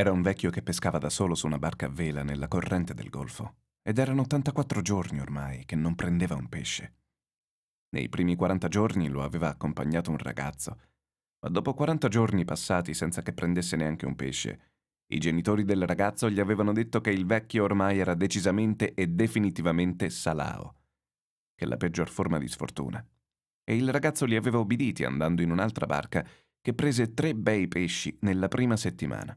Era un vecchio che pescava da solo su una barca a vela nella corrente del golfo, ed erano 84 giorni ormai che non prendeva un pesce. Nei primi 40 giorni lo aveva accompagnato un ragazzo, ma dopo 40 giorni passati senza che prendesse neanche un pesce, i genitori del ragazzo gli avevano detto che il vecchio ormai era decisamente e definitivamente salao, che è la peggior forma di sfortuna. E il ragazzo li aveva obbediti andando in un'altra barca che prese tre bei pesci nella prima settimana.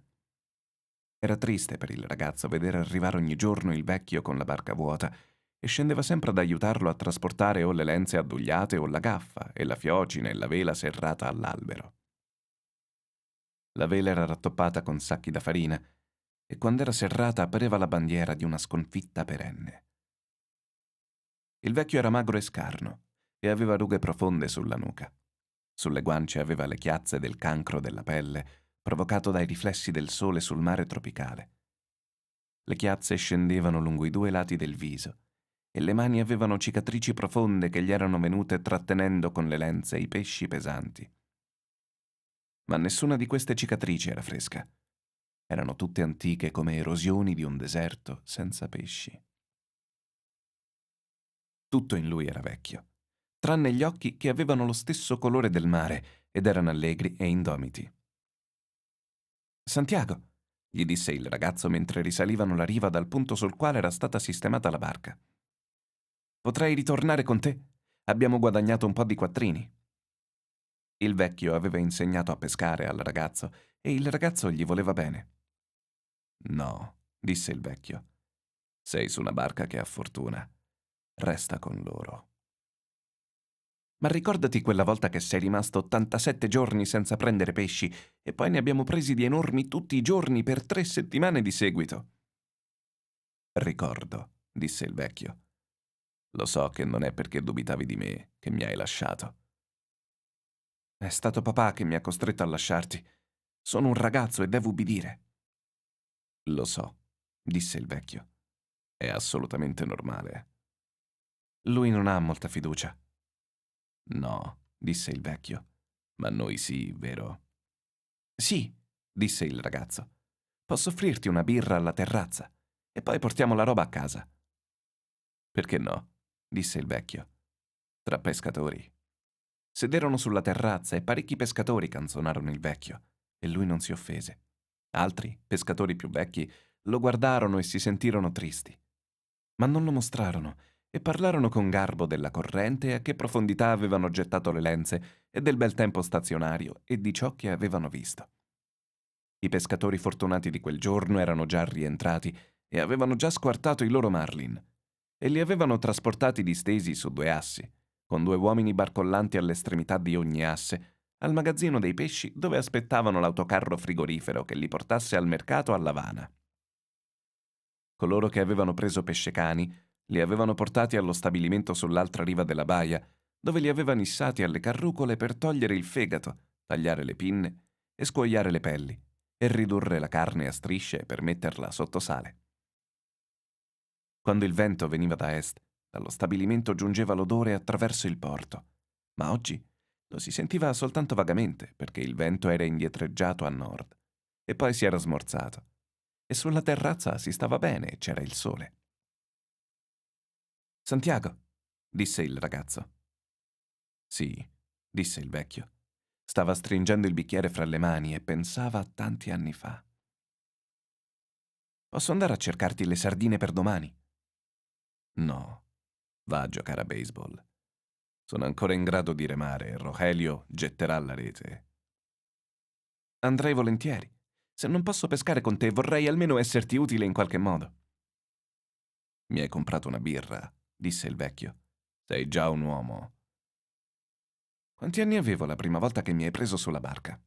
Era triste per il ragazzo vedere arrivare ogni giorno il vecchio con la barca vuota e scendeva sempre ad aiutarlo a trasportare o le lenze addugliate o la gaffa e la fiocina e la vela serrata all'albero. La vela era rattoppata con sacchi da farina e quando era serrata pareva la bandiera di una sconfitta perenne. Il vecchio era magro e scarno e aveva rughe profonde sulla nuca. Sulle guance aveva le chiazze del cancro della pelle provocato dai riflessi del sole sul mare tropicale. Le chiazze scendevano lungo i due lati del viso e le mani avevano cicatrici profonde che gli erano venute trattenendo con le lenze i pesci pesanti. Ma nessuna di queste cicatrici era fresca. Erano tutte antiche come erosioni di un deserto senza pesci. Tutto in lui era vecchio, tranne gli occhi che avevano lo stesso colore del mare ed erano allegri e indomiti. Santiago, gli disse il ragazzo mentre risalivano la riva dal punto sul quale era stata sistemata la barca. Potrei ritornare con te? Abbiamo guadagnato un po' di quattrini. Il vecchio aveva insegnato a pescare al ragazzo e il ragazzo gli voleva bene. No, disse il vecchio. Sei su una barca che ha fortuna. Resta con loro. Ma ricordati quella volta che sei rimasto 87 giorni senza prendere pesci e poi ne abbiamo presi di enormi tutti i giorni per tre settimane di seguito. Ricordo, disse il vecchio. Lo so che non è perché dubitavi di me che mi hai lasciato. È stato papà che mi ha costretto a lasciarti. Sono un ragazzo e devo ubbidire. Lo so, disse il vecchio. È assolutamente normale. Lui non ha molta fiducia. No, disse il vecchio. Ma noi sì, vero? Sì, disse il ragazzo. Posso offrirti una birra alla terrazza e poi portiamo la roba a casa. Perché no? disse il vecchio. Tra pescatori. Sederono sulla terrazza e parecchi pescatori canzonarono il vecchio, e lui non si offese. Altri, pescatori più vecchi, lo guardarono e si sentirono tristi. Ma non lo mostrarono e parlarono con garbo della corrente a che profondità avevano gettato le lenze e del bel tempo stazionario e di ciò che avevano visto. I pescatori fortunati di quel giorno erano già rientrati e avevano già squartato i loro marlin e li avevano trasportati distesi su due assi, con due uomini barcollanti all'estremità di ogni asse, al magazzino dei pesci dove aspettavano l'autocarro frigorifero che li portasse al mercato a Lavana. Coloro che avevano preso pesce cani li avevano portati allo stabilimento sull'altra riva della baia, dove li aveva issati alle carrucole per togliere il fegato, tagliare le pinne e scuoiare le pelli, e ridurre la carne a strisce per metterla sotto sale. Quando il vento veniva da est, dallo stabilimento giungeva l'odore attraverso il porto, ma oggi lo si sentiva soltanto vagamente perché il vento era indietreggiato a nord e poi si era smorzato. E sulla terrazza si stava bene e c'era il sole. Santiago, disse il ragazzo. Sì, disse il vecchio. Stava stringendo il bicchiere fra le mani e pensava a tanti anni fa. Posso andare a cercarti le sardine per domani? No, va a giocare a baseball. Sono ancora in grado di remare e Rogelio getterà la rete. Andrei volentieri. Se non posso pescare con te, vorrei almeno esserti utile in qualche modo. Mi hai comprato una birra, disse il vecchio. Sei già un uomo. Quanti anni avevo la prima volta che mi hai preso sulla barca?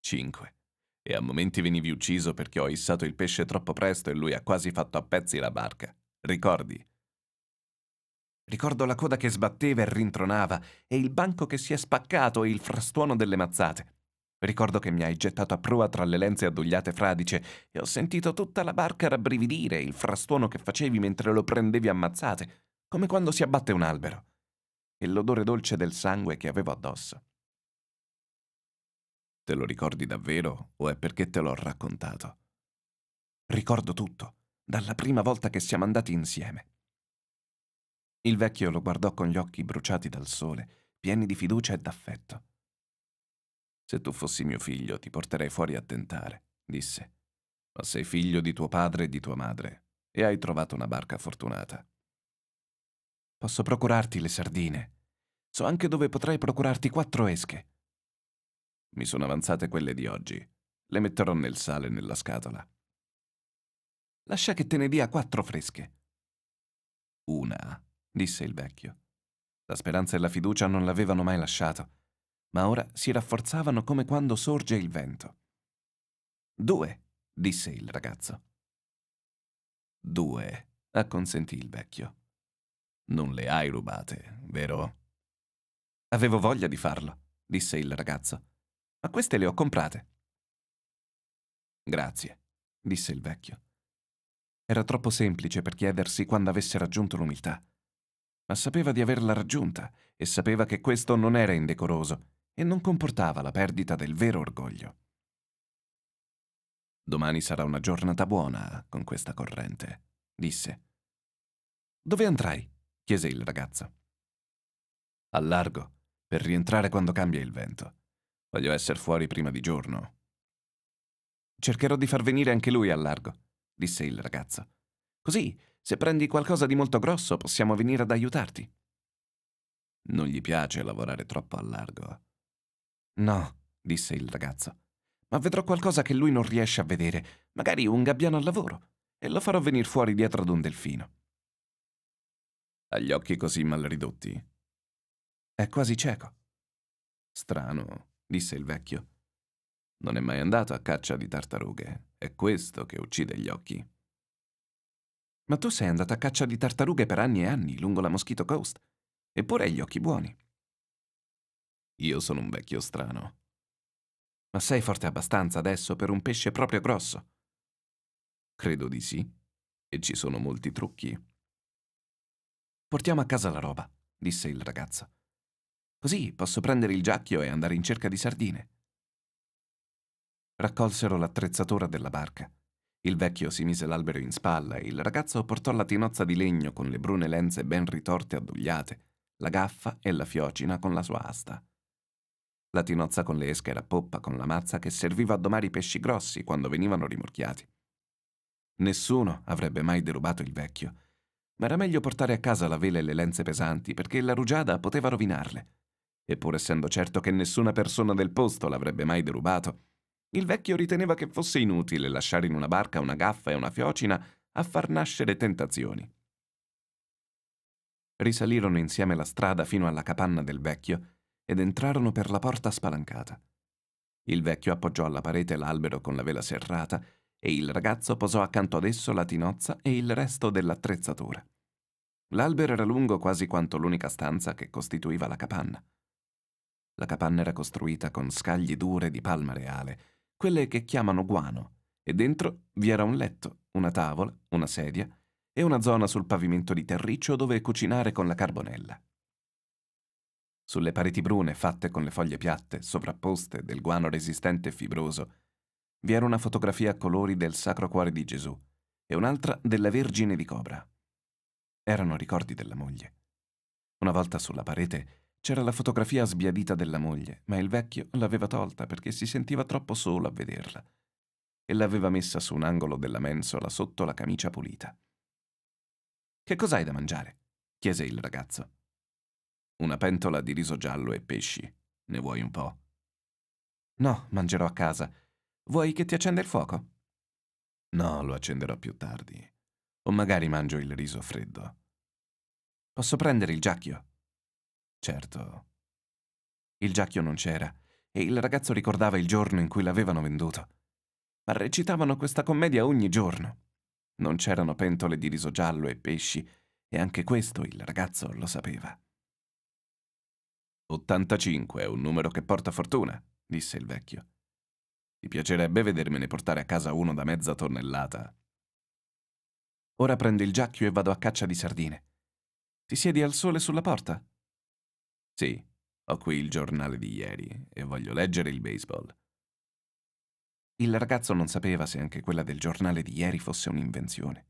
Cinque. E a momenti venivi ucciso perché ho issato il pesce troppo presto e lui ha quasi fatto a pezzi la barca. Ricordi? Ricordo la coda che sbatteva e rintronava, e il banco che si è spaccato e il frastuono delle mazzate. Ricordo che mi hai gettato a prua tra le lenze addogliate fradice e ho sentito tutta la barca rabbrividire il frastuono che facevi mentre lo prendevi ammazzate, come quando si abbatte un albero, e l'odore dolce del sangue che avevo addosso. Te lo ricordi davvero o è perché te l'ho raccontato? Ricordo tutto, dalla prima volta che siamo andati insieme. Il vecchio lo guardò con gli occhi bruciati dal sole, pieni di fiducia e d'affetto. Se tu fossi mio figlio ti porterei fuori a tentare, disse. Ma sei figlio di tuo padre e di tua madre, e hai trovato una barca fortunata. Posso procurarti le sardine. So anche dove potrei procurarti quattro esche. Mi sono avanzate quelle di oggi. Le metterò nel sale nella scatola. Lascia che te ne dia quattro fresche. Una, disse il vecchio. La speranza e la fiducia non l'avevano mai lasciato ma ora si rafforzavano come quando sorge il vento. Due, disse il ragazzo. Due, acconsentì il vecchio. Non le hai rubate, vero? Avevo voglia di farlo, disse il ragazzo, ma queste le ho comprate. Grazie, disse il vecchio. Era troppo semplice per chiedersi quando avesse raggiunto l'umiltà, ma sapeva di averla raggiunta e sapeva che questo non era indecoroso e non comportava la perdita del vero orgoglio. Domani sarà una giornata buona con questa corrente, disse. Dove andrai? chiese il ragazzo. Al largo, per rientrare quando cambia il vento. Voglio essere fuori prima di giorno. Cercherò di far venire anche lui al largo, disse il ragazzo. Così, se prendi qualcosa di molto grosso, possiamo venire ad aiutarti. Non gli piace lavorare troppo al largo. No, disse il ragazzo, ma vedrò qualcosa che lui non riesce a vedere, magari un gabbiano al lavoro, e lo farò venire fuori dietro ad un delfino. Ha gli occhi così mal ridotti? È quasi cieco. Strano, disse il vecchio. Non è mai andato a caccia di tartarughe. È questo che uccide gli occhi. Ma tu sei andato a caccia di tartarughe per anni e anni lungo la Mosquito Coast, eppure hai gli occhi buoni. Io sono un vecchio strano. Ma sei forte abbastanza adesso per un pesce proprio grosso? Credo di sì, e ci sono molti trucchi. Portiamo a casa la roba, disse il ragazzo. Così posso prendere il giacchio e andare in cerca di sardine. Raccolsero l'attrezzatura della barca. Il vecchio si mise l'albero in spalla e il ragazzo portò la tinozza di legno con le brune lenze ben ritorte e addugliate, la gaffa e la fiocina con la sua asta la tinozza con le esche era poppa con la mazza che serviva a domare i pesci grossi quando venivano rimorchiati. Nessuno avrebbe mai derubato il vecchio, ma era meglio portare a casa la vela e le lenze pesanti perché la rugiada poteva rovinarle. Eppur essendo certo che nessuna persona del posto l'avrebbe mai derubato, il vecchio riteneva che fosse inutile lasciare in una barca una gaffa e una fiocina a far nascere tentazioni. Risalirono insieme la strada fino alla capanna del vecchio ed entrarono per la porta spalancata. Il vecchio appoggiò alla parete l'albero con la vela serrata e il ragazzo posò accanto ad esso la tinozza e il resto dell'attrezzatura. L'albero era lungo quasi quanto l'unica stanza che costituiva la capanna. La capanna era costruita con scagli dure di palma reale, quelle che chiamano guano, e dentro vi era un letto, una tavola, una sedia e una zona sul pavimento di terriccio dove cucinare con la carbonella sulle pareti brune fatte con le foglie piatte, sovrapposte, del guano resistente e fibroso, vi era una fotografia a colori del Sacro Cuore di Gesù e un'altra della Vergine di Cobra. Erano ricordi della moglie. Una volta sulla parete c'era la fotografia sbiadita della moglie, ma il vecchio l'aveva tolta perché si sentiva troppo solo a vederla e l'aveva messa su un angolo della mensola sotto la camicia pulita. Che cos'hai da mangiare? chiese il ragazzo una pentola di riso giallo e pesci. Ne vuoi un po'? No, mangerò a casa. Vuoi che ti accenda il fuoco? No, lo accenderò più tardi. O magari mangio il riso freddo. Posso prendere il giacchio? Certo. Il giacchio non c'era, e il ragazzo ricordava il giorno in cui l'avevano venduto. Ma recitavano questa commedia ogni giorno. Non c'erano pentole di riso giallo e pesci, e anche questo il ragazzo lo sapeva. 85 è un numero che porta fortuna, disse il vecchio. Ti piacerebbe vedermene portare a casa uno da mezza tonnellata. Ora prendo il giacchio e vado a caccia di sardine. Ti siedi al sole sulla porta? Sì, ho qui il giornale di ieri e voglio leggere il baseball. Il ragazzo non sapeva se anche quella del giornale di ieri fosse un'invenzione,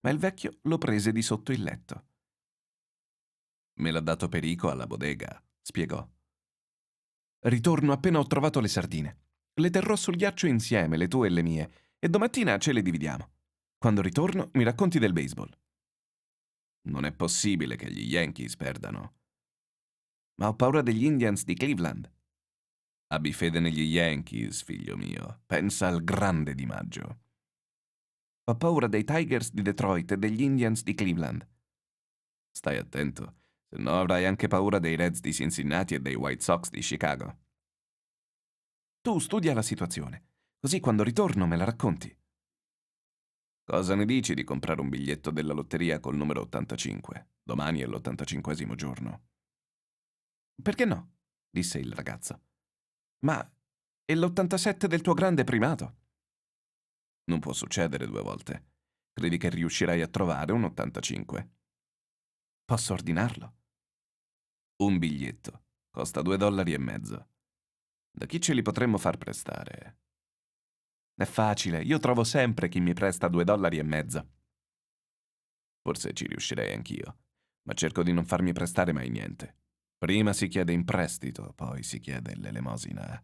ma il vecchio lo prese di sotto il letto. Me l'ha dato Perico alla bodega, spiegò. Ritorno appena ho trovato le sardine. Le terrò sul ghiaccio insieme, le tue e le mie, e domattina ce le dividiamo. Quando ritorno mi racconti del baseball. Non è possibile che gli Yankees perdano. Ma ho paura degli Indians di Cleveland. Abbi fede negli Yankees, figlio mio. Pensa al grande di maggio. Ho paura dei Tigers di Detroit e degli Indians di Cleveland. Stai attento se no avrai anche paura dei Reds di Cincinnati e dei White Sox di Chicago. Tu studia la situazione, così quando ritorno me la racconti. Cosa ne dici di comprare un biglietto della lotteria col numero 85? Domani è l'85esimo giorno. Perché no? disse il ragazzo. Ma è l'87 del tuo grande primato. Non può succedere due volte. Credi che riuscirai a trovare un 85? Posso ordinarlo? Un biglietto. Costa due dollari e mezzo. Da chi ce li potremmo far prestare? È facile, io trovo sempre chi mi presta due dollari e mezzo. Forse ci riuscirei anch'io, ma cerco di non farmi prestare mai niente. Prima si chiede in prestito, poi si chiede l'elemosina.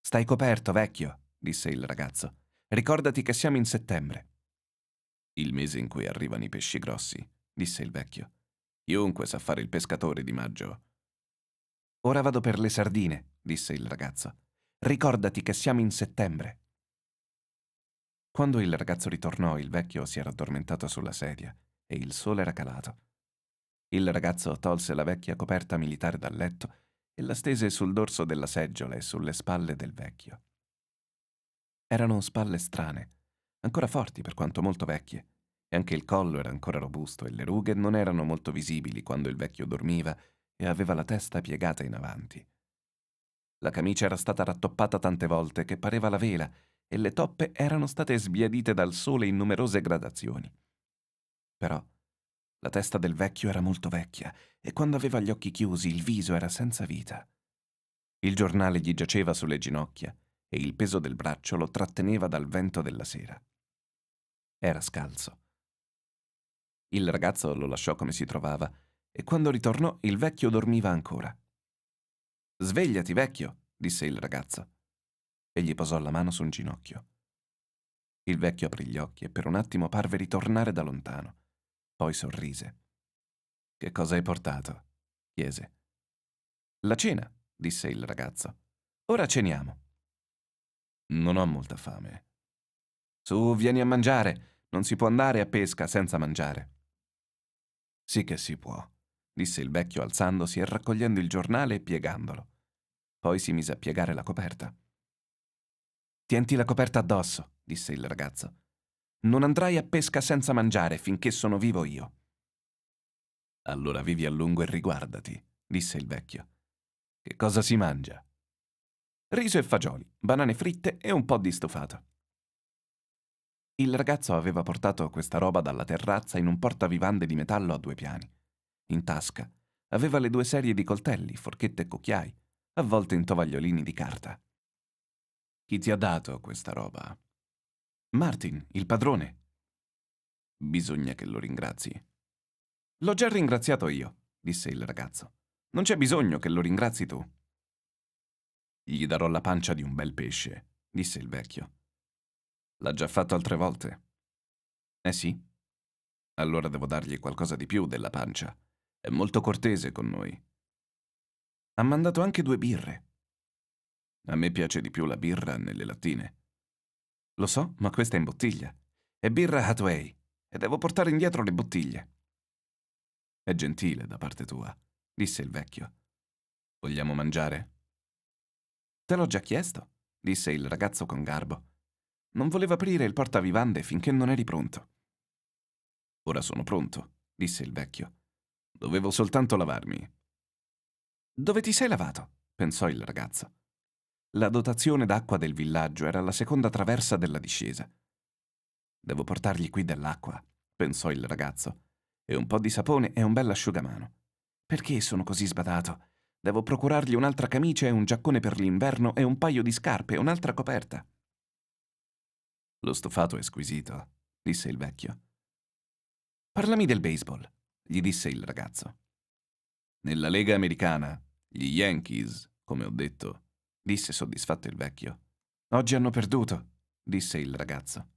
Stai coperto, vecchio, disse il ragazzo. Ricordati che siamo in settembre. Il mese in cui arrivano i pesci grossi, disse il vecchio. Chiunque sa fare il pescatore di maggio. Ora vado per le sardine, disse il ragazzo. Ricordati che siamo in settembre. Quando il ragazzo ritornò, il vecchio si era addormentato sulla sedia e il sole era calato. Il ragazzo tolse la vecchia coperta militare dal letto e la stese sul dorso della seggiola e sulle spalle del vecchio. Erano spalle strane, ancora forti per quanto molto vecchie, e anche il collo era ancora robusto e le rughe non erano molto visibili quando il vecchio dormiva e aveva la testa piegata in avanti. La camicia era stata rattoppata tante volte che pareva la vela e le toppe erano state sbiadite dal sole in numerose gradazioni. Però la testa del vecchio era molto vecchia e quando aveva gli occhi chiusi il viso era senza vita. Il giornale gli giaceva sulle ginocchia e il peso del braccio lo tratteneva dal vento della sera. Era scalzo il ragazzo lo lasciò come si trovava e quando ritornò il vecchio dormiva ancora. Svegliati, vecchio, disse il ragazzo. E gli posò la mano su un ginocchio. Il vecchio aprì gli occhi e per un attimo parve ritornare da lontano. Poi sorrise. Che cosa hai portato? chiese. La cena, disse il ragazzo. Ora ceniamo. Non ho molta fame. Su, vieni a mangiare. Non si può andare a pesca senza mangiare. Sì che si può, disse il vecchio alzandosi e raccogliendo il giornale e piegandolo. Poi si mise a piegare la coperta. Tienti la coperta addosso, disse il ragazzo. Non andrai a pesca senza mangiare finché sono vivo io. Allora vivi a lungo e riguardati, disse il vecchio. Che cosa si mangia? Riso e fagioli, banane fritte e un po' di stufato. Il ragazzo aveva portato questa roba dalla terrazza in un portavivande di metallo a due piani. In tasca aveva le due serie di coltelli, forchette e cucchiai, avvolte in tovagliolini di carta. Chi ti ha dato questa roba? Martin, il padrone. Bisogna che lo ringrazi. L'ho già ringraziato io, disse il ragazzo. Non c'è bisogno che lo ringrazi tu. Gli darò la pancia di un bel pesce, disse il vecchio. L'ha già fatto altre volte. Eh sì? Allora devo dargli qualcosa di più della pancia. È molto cortese con noi. Ha mandato anche due birre. A me piace di più la birra nelle lattine. Lo so, ma questa è in bottiglia. È birra Hathaway e devo portare indietro le bottiglie. È gentile da parte tua, disse il vecchio. Vogliamo mangiare? Te l'ho già chiesto, disse il ragazzo con garbo. Non voleva aprire il portavivande finché non eri pronto. Ora sono pronto, disse il vecchio. Dovevo soltanto lavarmi. Dove ti sei lavato? pensò il ragazzo. La dotazione d'acqua del villaggio era la seconda traversa della discesa. Devo portargli qui dell'acqua, pensò il ragazzo, e un po' di sapone e un bel asciugamano. Perché sono così sbadato? Devo procurargli un'altra camicia e un giaccone per l'inverno e un paio di scarpe e un'altra coperta. Lo stufato è squisito, disse il vecchio. Parlami del baseball, gli disse il ragazzo. Nella Lega Americana, gli Yankees, come ho detto, disse soddisfatto il vecchio. Oggi hanno perduto, disse il ragazzo.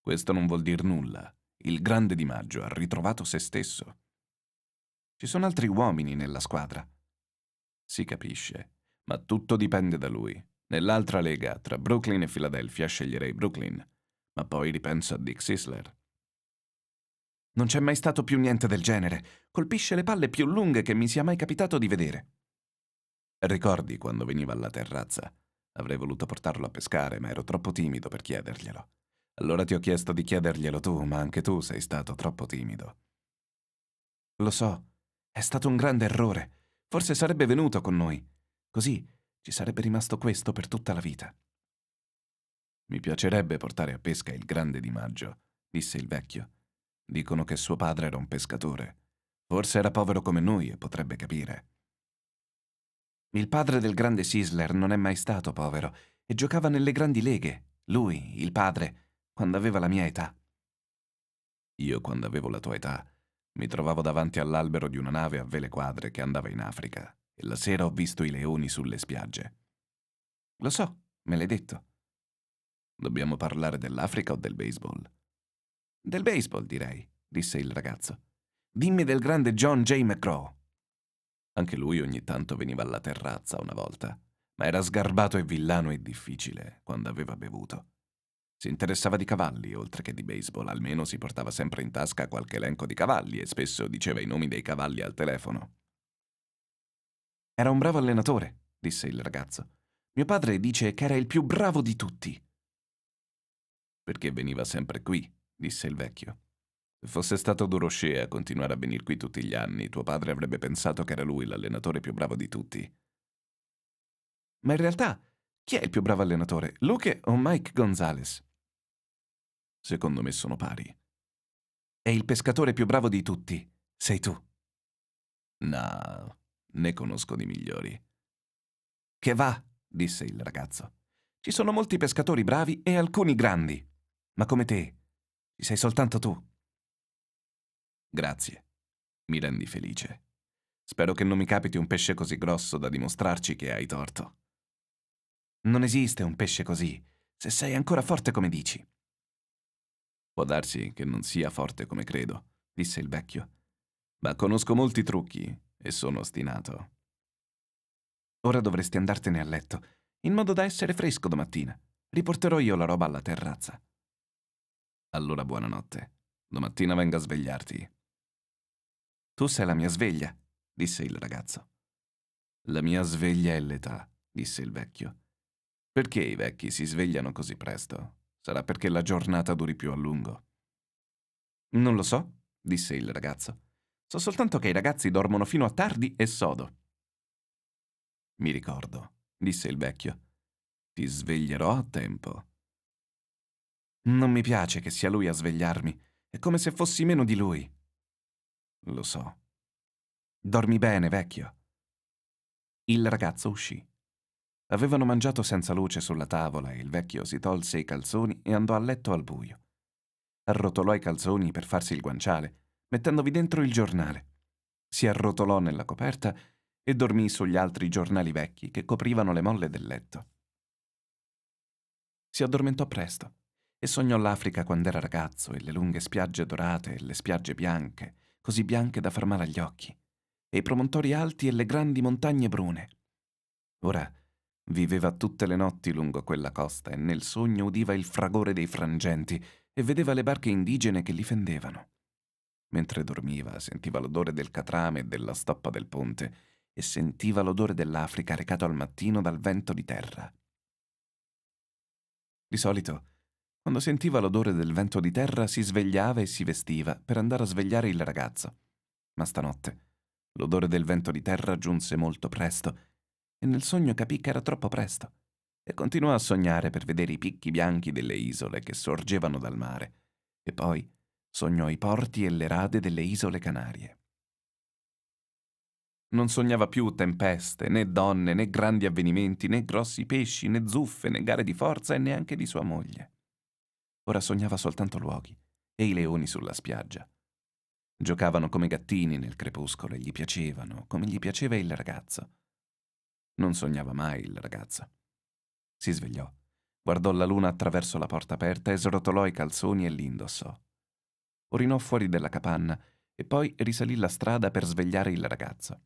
Questo non vuol dire nulla. Il grande Di Maggio ha ritrovato se stesso. Ci sono altri uomini nella squadra. Si capisce, ma tutto dipende da lui. Nell'altra lega, tra Brooklyn e Philadelphia, sceglierei Brooklyn, ma poi ripenso a Dick Sisler. Non c'è mai stato più niente del genere. Colpisce le palle più lunghe che mi sia mai capitato di vedere. Ricordi quando veniva alla terrazza? Avrei voluto portarlo a pescare, ma ero troppo timido per chiederglielo. Allora ti ho chiesto di chiederglielo tu, ma anche tu sei stato troppo timido. Lo so, è stato un grande errore. Forse sarebbe venuto con noi. Così ci sarebbe rimasto questo per tutta la vita. Mi piacerebbe portare a pesca il grande di maggio, disse il vecchio. Dicono che suo padre era un pescatore. Forse era povero come noi e potrebbe capire. Il padre del grande Sisler non è mai stato povero e giocava nelle grandi leghe, lui, il padre, quando aveva la mia età. Io, quando avevo la tua età, mi trovavo davanti all'albero di una nave a vele quadre che andava in Africa e la sera ho visto i leoni sulle spiagge. Lo so, me l'hai detto. Dobbiamo parlare dell'Africa o del baseball? Del baseball, direi, disse il ragazzo. Dimmi del grande John J. McCraw. Anche lui ogni tanto veniva alla terrazza una volta, ma era sgarbato e villano e difficile quando aveva bevuto. Si interessava di cavalli, oltre che di baseball, almeno si portava sempre in tasca qualche elenco di cavalli e spesso diceva i nomi dei cavalli al telefono. Era un bravo allenatore, disse il ragazzo. Mio padre dice che era il più bravo di tutti. Perché veniva sempre qui, disse il vecchio. Se fosse stato Duroscea a continuare a venire qui tutti gli anni, tuo padre avrebbe pensato che era lui l'allenatore più bravo di tutti. Ma in realtà, chi è il più bravo allenatore, Luke o Mike Gonzalez? Secondo me sono pari. E il pescatore più bravo di tutti sei tu. No, ne conosco di migliori. Che va, disse il ragazzo. Ci sono molti pescatori bravi e alcuni grandi. Ma come te, ci sei soltanto tu. Grazie. Mi rendi felice. Spero che non mi capiti un pesce così grosso da dimostrarci che hai torto. Non esiste un pesce così, se sei ancora forte come dici. Può darsi che non sia forte come credo, disse il vecchio. Ma conosco molti trucchi e sono ostinato. Ora dovresti andartene a letto, in modo da essere fresco domattina. Riporterò io la roba alla terrazza. Allora buonanotte. Domattina venga a svegliarti. Tu sei la mia sveglia, disse il ragazzo. La mia sveglia è l'età, disse il vecchio. Perché i vecchi si svegliano così presto? Sarà perché la giornata duri più a lungo. Non lo so, disse il ragazzo. So soltanto che i ragazzi dormono fino a tardi e sodo. Mi ricordo, disse il vecchio. Ti sveglierò a tempo. Non mi piace che sia lui a svegliarmi. È come se fossi meno di lui. Lo so. Dormi bene, vecchio. Il ragazzo uscì. Avevano mangiato senza luce sulla tavola e il vecchio si tolse i calzoni e andò a letto al buio. Arrotolò i calzoni per farsi il guanciale mettendovi dentro il giornale. Si arrotolò nella coperta e dormì sugli altri giornali vecchi che coprivano le molle del letto. Si addormentò presto e sognò l'Africa quando era ragazzo e le lunghe spiagge dorate e le spiagge bianche, così bianche da far male agli occhi, e i promontori alti e le grandi montagne brune. Ora viveva tutte le notti lungo quella costa e nel sogno udiva il fragore dei frangenti e vedeva le barche indigene che li fendevano. Mentre dormiva sentiva l'odore del catrame e della stoppa del ponte e sentiva l'odore dell'Africa recato al mattino dal vento di terra. Di solito, quando sentiva l'odore del vento di terra, si svegliava e si vestiva per andare a svegliare il ragazzo. Ma stanotte l'odore del vento di terra giunse molto presto e nel sogno capì che era troppo presto e continuò a sognare per vedere i picchi bianchi delle isole che sorgevano dal mare e poi sognò i porti e le rade delle isole Canarie. Non sognava più tempeste, né donne, né grandi avvenimenti, né grossi pesci, né zuffe, né gare di forza e neanche di sua moglie. Ora sognava soltanto luoghi e i leoni sulla spiaggia. Giocavano come gattini nel crepuscolo e gli piacevano, come gli piaceva il ragazzo. Non sognava mai il ragazzo. Si svegliò, guardò la luna attraverso la porta aperta e srotolò i calzoni e li indossò orinò fuori della capanna e poi risalì la strada per svegliare il ragazzo.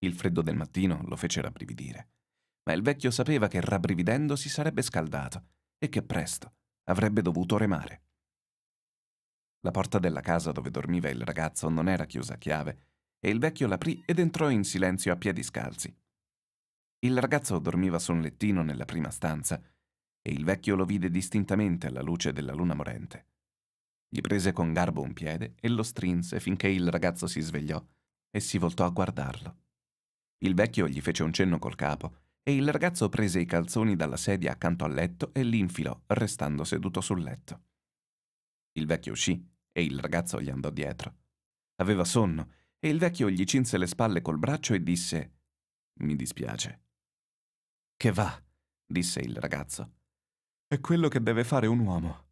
Il freddo del mattino lo fece rabbrividire, ma il vecchio sapeva che rabbrividendo si sarebbe scaldato e che presto avrebbe dovuto remare. La porta della casa dove dormiva il ragazzo non era chiusa a chiave e il vecchio l'aprì ed entrò in silenzio a piedi scalzi. Il ragazzo dormiva su un lettino nella prima stanza e il vecchio lo vide distintamente alla luce della luna morente. Gli prese con garbo un piede e lo strinse finché il ragazzo si svegliò e si voltò a guardarlo. Il vecchio gli fece un cenno col capo e il ragazzo prese i calzoni dalla sedia accanto al letto e li infilò, restando seduto sul letto. Il vecchio uscì e il ragazzo gli andò dietro. Aveva sonno e il vecchio gli cinse le spalle col braccio e disse Mi dispiace. Che va, disse il ragazzo. È quello che deve fare un uomo.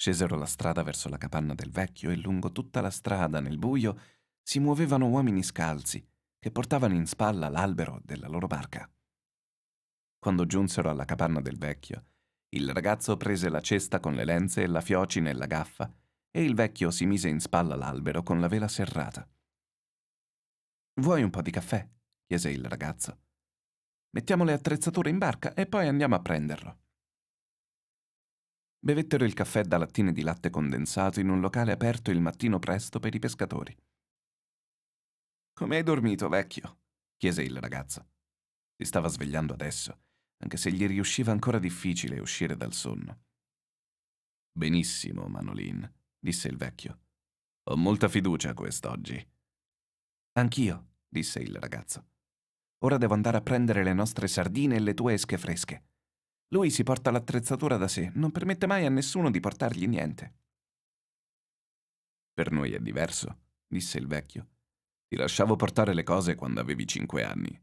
Scesero la strada verso la capanna del vecchio e lungo tutta la strada, nel buio, si muovevano uomini scalzi che portavano in spalla l'albero della loro barca. Quando giunsero alla capanna del vecchio, il ragazzo prese la cesta con le lenze e la fioci nella gaffa e il vecchio si mise in spalla l'albero con la vela serrata. Vuoi un po' di caffè? chiese il ragazzo. Mettiamo le attrezzature in barca e poi andiamo a prenderlo bevettero il caffè da lattine di latte condensato in un locale aperto il mattino presto per i pescatori. Come hai dormito, vecchio? chiese il ragazzo. Si stava svegliando adesso, anche se gli riusciva ancora difficile uscire dal sonno. Benissimo, Manolin, disse il vecchio. Ho molta fiducia quest'oggi. Anch'io, disse il ragazzo. Ora devo andare a prendere le nostre sardine e le tue esche fresche. Lui si porta l'attrezzatura da sé, non permette mai a nessuno di portargli niente. Per noi è diverso, disse il vecchio. Ti lasciavo portare le cose quando avevi cinque anni.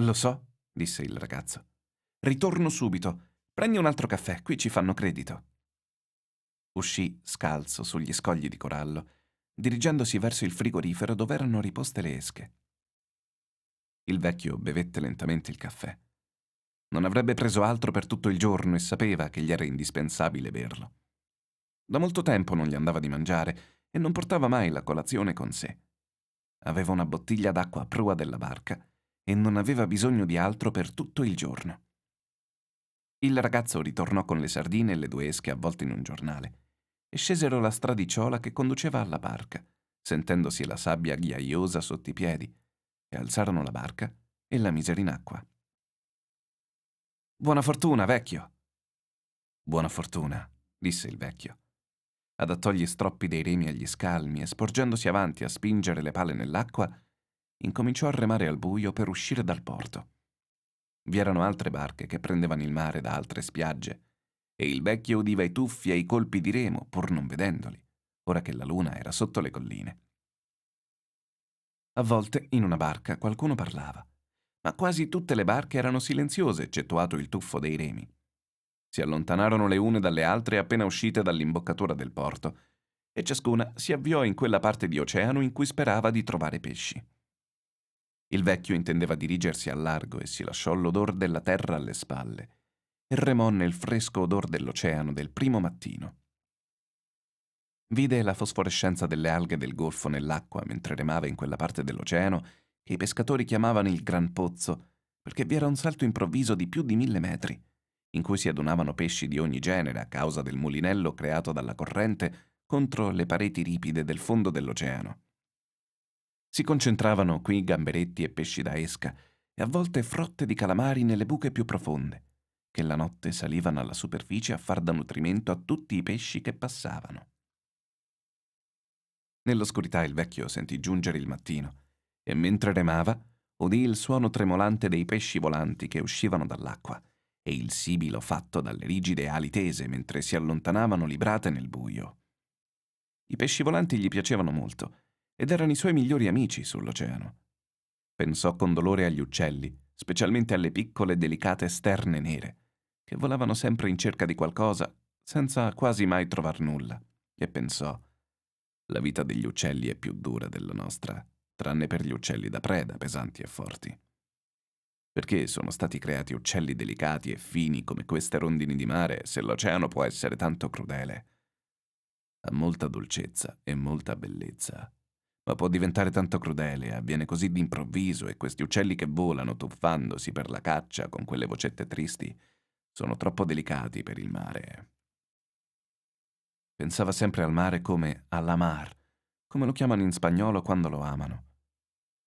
Lo so, disse il ragazzo. Ritorno subito. Prendi un altro caffè, qui ci fanno credito. Uscì scalzo sugli scogli di corallo, dirigendosi verso il frigorifero dove erano riposte le esche. Il vecchio bevette lentamente il caffè. Non avrebbe preso altro per tutto il giorno e sapeva che gli era indispensabile berlo. Da molto tempo non gli andava di mangiare e non portava mai la colazione con sé. Aveva una bottiglia d'acqua a prua della barca e non aveva bisogno di altro per tutto il giorno. Il ragazzo ritornò con le sardine e le due esche avvolte in un giornale e scesero la stradiciola che conduceva alla barca, sentendosi la sabbia ghiaiosa sotto i piedi, e alzarono la barca e la misero in acqua. Buona fortuna, vecchio. Buona fortuna, disse il vecchio. Adattò gli stroppi dei remi agli scalmi e sporgendosi avanti a spingere le pale nell'acqua, incominciò a remare al buio per uscire dal porto. Vi erano altre barche che prendevano il mare da altre spiagge, e il vecchio udiva i tuffi e i colpi di remo, pur non vedendoli, ora che la luna era sotto le colline. A volte in una barca qualcuno parlava ma quasi tutte le barche erano silenziose, eccettuato il tuffo dei remi. Si allontanarono le une dalle altre appena uscite dall'imboccatura del porto, e ciascuna si avviò in quella parte di oceano in cui sperava di trovare pesci. Il vecchio intendeva dirigersi al largo e si lasciò l'odor della terra alle spalle e remò nel fresco odor dell'oceano del primo mattino. Vide la fosforescenza delle alghe del golfo nell'acqua mentre remava in quella parte dell'oceano che i pescatori chiamavano il Gran Pozzo, perché vi era un salto improvviso di più di mille metri, in cui si adunavano pesci di ogni genere a causa del mulinello creato dalla corrente contro le pareti ripide del fondo dell'oceano. Si concentravano qui gamberetti e pesci da esca, e a volte frotte di calamari nelle buche più profonde, che la notte salivano alla superficie a far da nutrimento a tutti i pesci che passavano. Nell'oscurità il vecchio sentì giungere il mattino e mentre remava udì il suono tremolante dei pesci volanti che uscivano dall'acqua e il sibilo fatto dalle rigide ali tese mentre si allontanavano librate nel buio. I pesci volanti gli piacevano molto ed erano i suoi migliori amici sull'oceano. Pensò con dolore agli uccelli, specialmente alle piccole e delicate sterne nere, che volavano sempre in cerca di qualcosa senza quasi mai trovar nulla, e pensò, la vita degli uccelli è più dura della nostra tranne per gli uccelli da preda pesanti e forti. Perché sono stati creati uccelli delicati e fini come queste rondini di mare se l'oceano può essere tanto crudele? Ha molta dolcezza e molta bellezza, ma può diventare tanto crudele, avviene così d'improvviso e questi uccelli che volano tuffandosi per la caccia con quelle vocette tristi sono troppo delicati per il mare. Pensava sempre al mare come alla mar, come lo chiamano in spagnolo quando lo amano.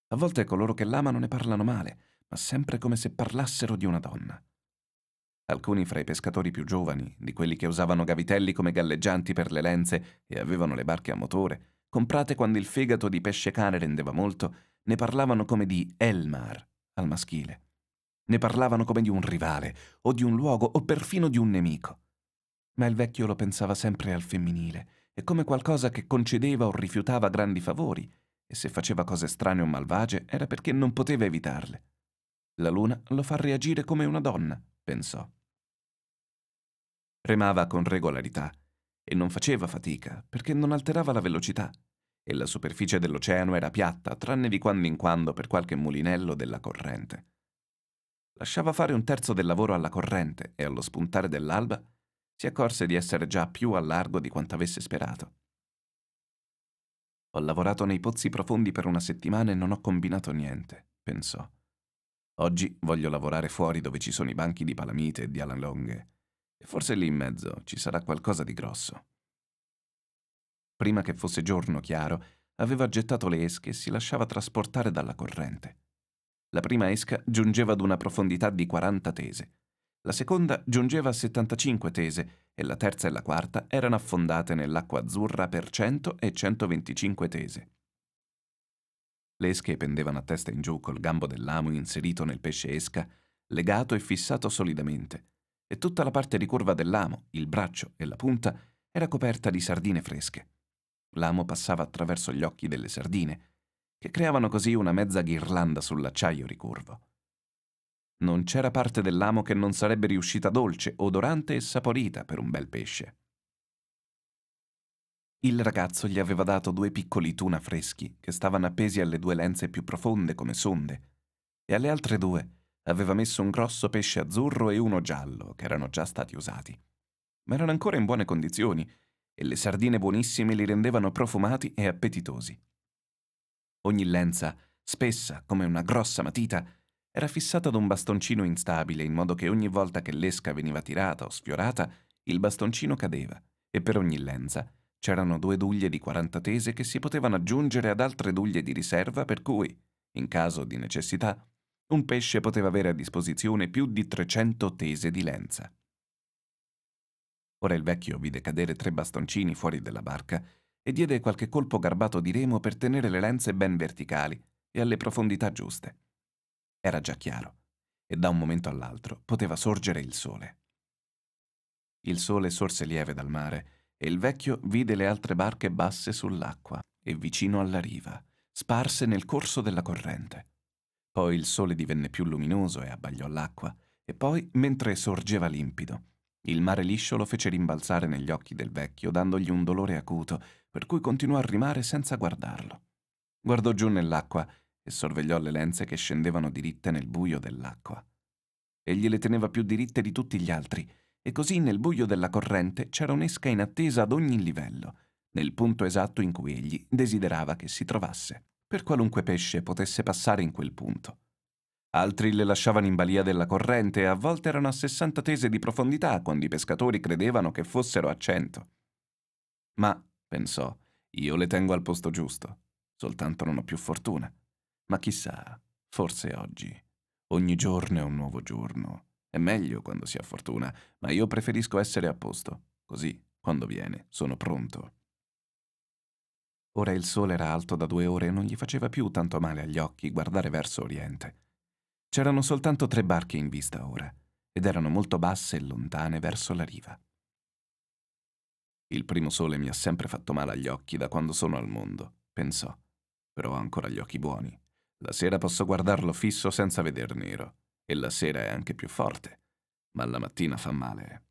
A volte coloro che l'amano ne parlano male, ma sempre come se parlassero di una donna. Alcuni fra i pescatori più giovani, di quelli che usavano gavitelli come galleggianti per le lenze e avevano le barche a motore, comprate quando il fegato di pesce cane rendeva molto, ne parlavano come di Elmar, al maschile. Ne parlavano come di un rivale, o di un luogo, o perfino di un nemico. Ma il vecchio lo pensava sempre al femminile e come qualcosa che concedeva o rifiutava grandi favori, e se faceva cose strane o malvagie era perché non poteva evitarle. La luna lo fa reagire come una donna, pensò. Remava con regolarità e non faceva fatica perché non alterava la velocità e la superficie dell'oceano era piatta tranne di quando in quando per qualche mulinello della corrente. Lasciava fare un terzo del lavoro alla corrente e allo spuntare dell'alba si accorse di essere già più a largo di quanto avesse sperato. Ho lavorato nei pozzi profondi per una settimana e non ho combinato niente, pensò. Oggi voglio lavorare fuori dove ci sono i banchi di palamite e di alalonghe, e forse lì in mezzo ci sarà qualcosa di grosso. Prima che fosse giorno chiaro, aveva gettato le esche e si lasciava trasportare dalla corrente. La prima esca giungeva ad una profondità di 40 tese. La seconda giungeva a 75 tese e la terza e la quarta erano affondate nell'acqua azzurra per 100 e 125 tese. Le esche pendevano a testa in giù col gambo dell'amo inserito nel pesce esca, legato e fissato solidamente, e tutta la parte ricurva dell'amo, il braccio e la punta era coperta di sardine fresche. L'amo passava attraverso gli occhi delle sardine, che creavano così una mezza ghirlanda sull'acciaio ricurvo. Non c'era parte dell'amo che non sarebbe riuscita dolce, odorante e saporita per un bel pesce. Il ragazzo gli aveva dato due piccoli tuna freschi che stavano appesi alle due lenze più profonde come sonde, e alle altre due aveva messo un grosso pesce azzurro e uno giallo che erano già stati usati. Ma erano ancora in buone condizioni e le sardine buonissime li rendevano profumati e appetitosi. Ogni lenza, spessa come una grossa matita, era fissata ad un bastoncino instabile in modo che ogni volta che l'esca veniva tirata o sfiorata, il bastoncino cadeva e per ogni lenza c'erano due duglie di 40 tese che si potevano aggiungere ad altre duglie di riserva per cui, in caso di necessità, un pesce poteva avere a disposizione più di 300 tese di lenza. Ora il vecchio vide cadere tre bastoncini fuori della barca e diede qualche colpo garbato di remo per tenere le lenze ben verticali e alle profondità giuste. Era già chiaro, e da un momento all'altro poteva sorgere il sole. Il sole sorse lieve dal mare, e il vecchio vide le altre barche basse sull'acqua e vicino alla riva, sparse nel corso della corrente. Poi il sole divenne più luminoso e abbagliò l'acqua, e poi, mentre sorgeva limpido, il mare liscio lo fece rimbalzare negli occhi del vecchio, dandogli un dolore acuto, per cui continuò a rimare senza guardarlo. Guardò giù nell'acqua e sorvegliò le lenze che scendevano diritte nel buio dell'acqua. Egli le teneva più diritte di tutti gli altri, e così nel buio della corrente c'era un'esca in attesa ad ogni livello, nel punto esatto in cui egli desiderava che si trovasse, per qualunque pesce potesse passare in quel punto. Altri le lasciavano in balia della corrente e a volte erano a 60 tese di profondità quando i pescatori credevano che fossero a 100. Ma, pensò, io le tengo al posto giusto, soltanto non ho più fortuna. Ma chissà, forse oggi. Ogni giorno è un nuovo giorno. È meglio quando si ha fortuna, ma io preferisco essere a posto. Così, quando viene, sono pronto. Ora il sole era alto da due ore e non gli faceva più tanto male agli occhi guardare verso oriente. C'erano soltanto tre barche in vista ora, ed erano molto basse e lontane verso la riva. Il primo sole mi ha sempre fatto male agli occhi da quando sono al mondo, pensò, però ho ancora gli occhi buoni. La sera posso guardarlo fisso senza veder nero, e la sera è anche più forte, ma la mattina fa male.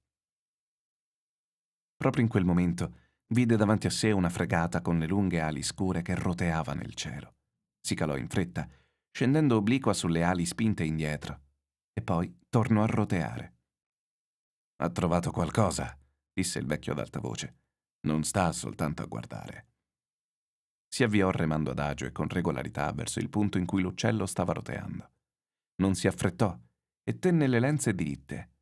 Proprio in quel momento vide davanti a sé una fregata con le lunghe ali scure che roteava nel cielo. Si calò in fretta, scendendo obliqua sulle ali spinte indietro, e poi tornò a roteare. Ha trovato qualcosa, disse il vecchio ad alta voce. Non sta soltanto a guardare. Si avviò remando adagio e con regolarità verso il punto in cui l'uccello stava roteando. Non si affrettò e tenne le lenze diritte.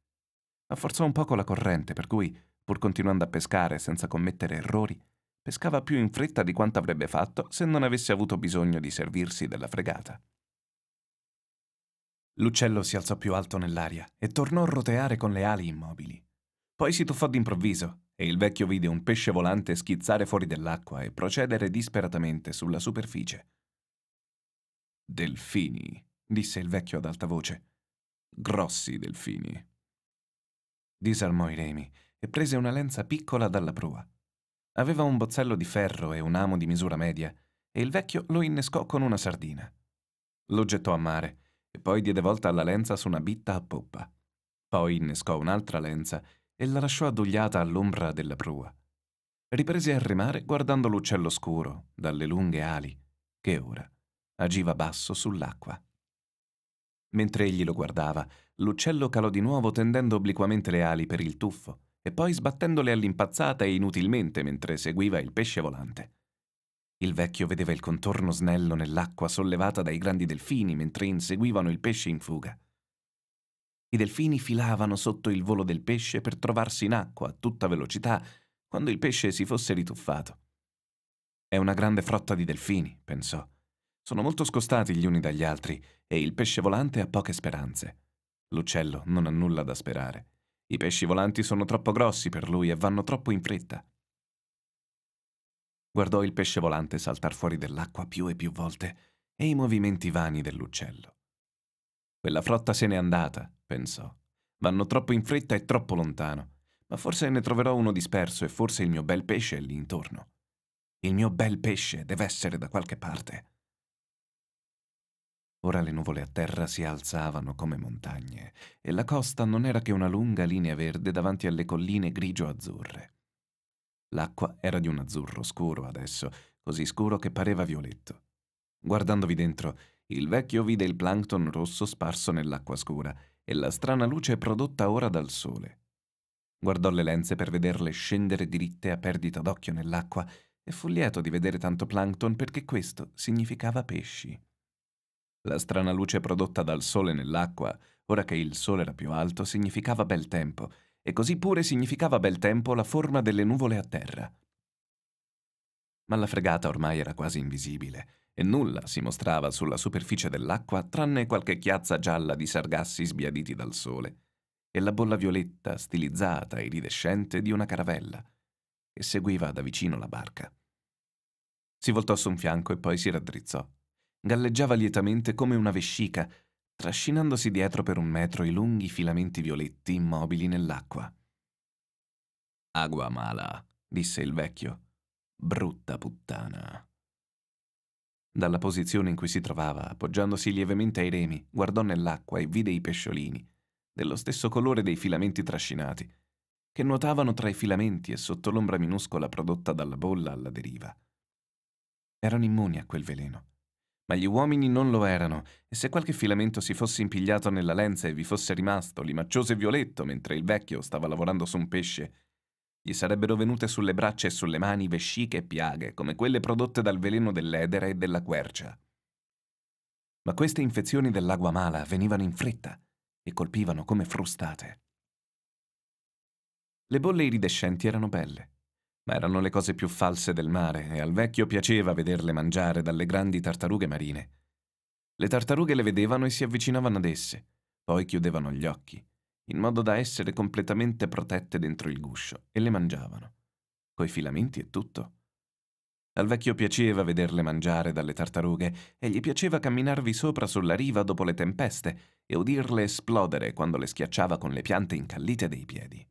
Afforzò un poco la corrente, per cui, pur continuando a pescare senza commettere errori, pescava più in fretta di quanto avrebbe fatto se non avesse avuto bisogno di servirsi della fregata. L'uccello si alzò più alto nell'aria e tornò a roteare con le ali immobili. Poi si tuffò d'improvviso e il vecchio vide un pesce volante schizzare fuori dell'acqua e procedere disperatamente sulla superficie. Delfini, disse il vecchio ad alta voce. Grossi delfini. Disarmò i remi e prese una lenza piccola dalla prua. Aveva un bozzello di ferro e un amo di misura media, e il vecchio lo innescò con una sardina. Lo gettò a mare e poi diede volta alla lenza su una bitta a poppa. Poi innescò un'altra lenza e la lasciò addogliata all'ombra della prua. Riprese a remare guardando l'uccello scuro, dalle lunghe ali, che ora agiva basso sull'acqua. Mentre egli lo guardava, l'uccello calò di nuovo tendendo obliquamente le ali per il tuffo e poi sbattendole all'impazzata e inutilmente mentre seguiva il pesce volante. Il vecchio vedeva il contorno snello nell'acqua sollevata dai grandi delfini mentre inseguivano il pesce in fuga. I delfini filavano sotto il volo del pesce per trovarsi in acqua a tutta velocità quando il pesce si fosse rituffato. È una grande frotta di delfini, pensò. Sono molto scostati gli uni dagli altri e il pesce volante ha poche speranze. L'uccello non ha nulla da sperare. I pesci volanti sono troppo grossi per lui e vanno troppo in fretta. Guardò il pesce volante saltar fuori dell'acqua più e più volte e i movimenti vani dell'uccello. Quella flotta se n'è andata, pensò. Vanno troppo in fretta e troppo lontano, ma forse ne troverò uno disperso e forse il mio bel pesce è lì intorno. Il mio bel pesce deve essere da qualche parte. Ora le nuvole a terra si alzavano come montagne e la costa non era che una lunga linea verde davanti alle colline grigio-azzurre. L'acqua era di un azzurro scuro adesso, così scuro che pareva violetto. Guardandovi dentro, il vecchio vide il plankton rosso sparso nell'acqua scura e la strana luce prodotta ora dal sole. Guardò le lenze per vederle scendere diritte a perdita d'occhio nell'acqua e fu lieto di vedere tanto plankton perché questo significava pesci. La strana luce prodotta dal sole nell'acqua, ora che il sole era più alto, significava bel tempo, e così pure significava bel tempo la forma delle nuvole a terra ma la fregata ormai era quasi invisibile e nulla si mostrava sulla superficie dell'acqua tranne qualche chiazza gialla di sargassi sbiaditi dal sole e la bolla violetta stilizzata e ridescente di una caravella che seguiva da vicino la barca. Si voltò su un fianco e poi si raddrizzò. Galleggiava lietamente come una vescica, trascinandosi dietro per un metro i lunghi filamenti violetti immobili nell'acqua. Agua mala, disse il vecchio, Brutta puttana. Dalla posizione in cui si trovava, appoggiandosi lievemente ai remi, guardò nell'acqua e vide i pesciolini, dello stesso colore dei filamenti trascinati, che nuotavano tra i filamenti e sotto l'ombra minuscola prodotta dalla bolla alla deriva. Erano immuni a quel veleno. Ma gli uomini non lo erano, e se qualche filamento si fosse impigliato nella lenza e vi fosse rimasto limaccioso e violetto mentre il vecchio stava lavorando su un pesce, gli sarebbero venute sulle braccia e sulle mani vesciche e piaghe, come quelle prodotte dal veleno dell'edera e della quercia. Ma queste infezioni dell'aguamala venivano in fretta e colpivano come frustate. Le bolle iridescenti erano belle, ma erano le cose più false del mare e al vecchio piaceva vederle mangiare dalle grandi tartarughe marine. Le tartarughe le vedevano e si avvicinavano ad esse, poi chiudevano gli occhi in modo da essere completamente protette dentro il guscio, e le mangiavano. Coi filamenti e tutto. Al vecchio piaceva vederle mangiare dalle tartarughe e gli piaceva camminarvi sopra sulla riva dopo le tempeste e udirle esplodere quando le schiacciava con le piante incallite dei piedi.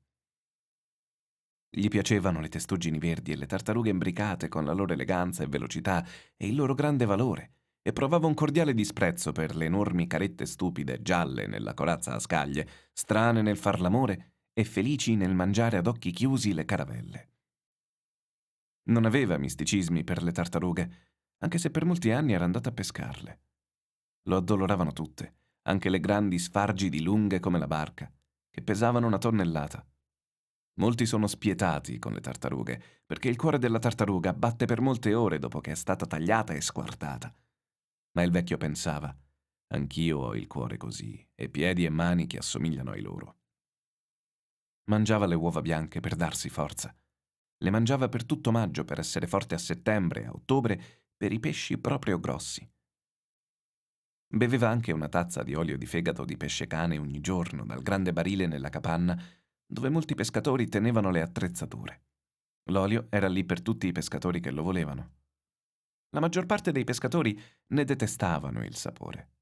Gli piacevano le testuggini verdi e le tartarughe imbricate con la loro eleganza e velocità e il loro grande valore, e provava un cordiale disprezzo per le enormi carette stupide, gialle nella corazza a scaglie, strane nel far l'amore e felici nel mangiare ad occhi chiusi le caravelle. Non aveva misticismi per le tartarughe, anche se per molti anni era andata a pescarle. Lo addoloravano tutte, anche le grandi sfargidi lunghe come la barca, che pesavano una tonnellata. Molti sono spietati con le tartarughe, perché il cuore della tartaruga batte per molte ore dopo che è stata tagliata e squartata ma il vecchio pensava, anch'io ho il cuore così, e piedi e mani che assomigliano ai loro. Mangiava le uova bianche per darsi forza. Le mangiava per tutto maggio per essere forte a settembre, a ottobre, per i pesci proprio grossi. Beveva anche una tazza di olio di fegato di pesce cane ogni giorno dal grande barile nella capanna, dove molti pescatori tenevano le attrezzature. L'olio era lì per tutti i pescatori che lo volevano. La maggior parte dei pescatori ne detestavano il sapore.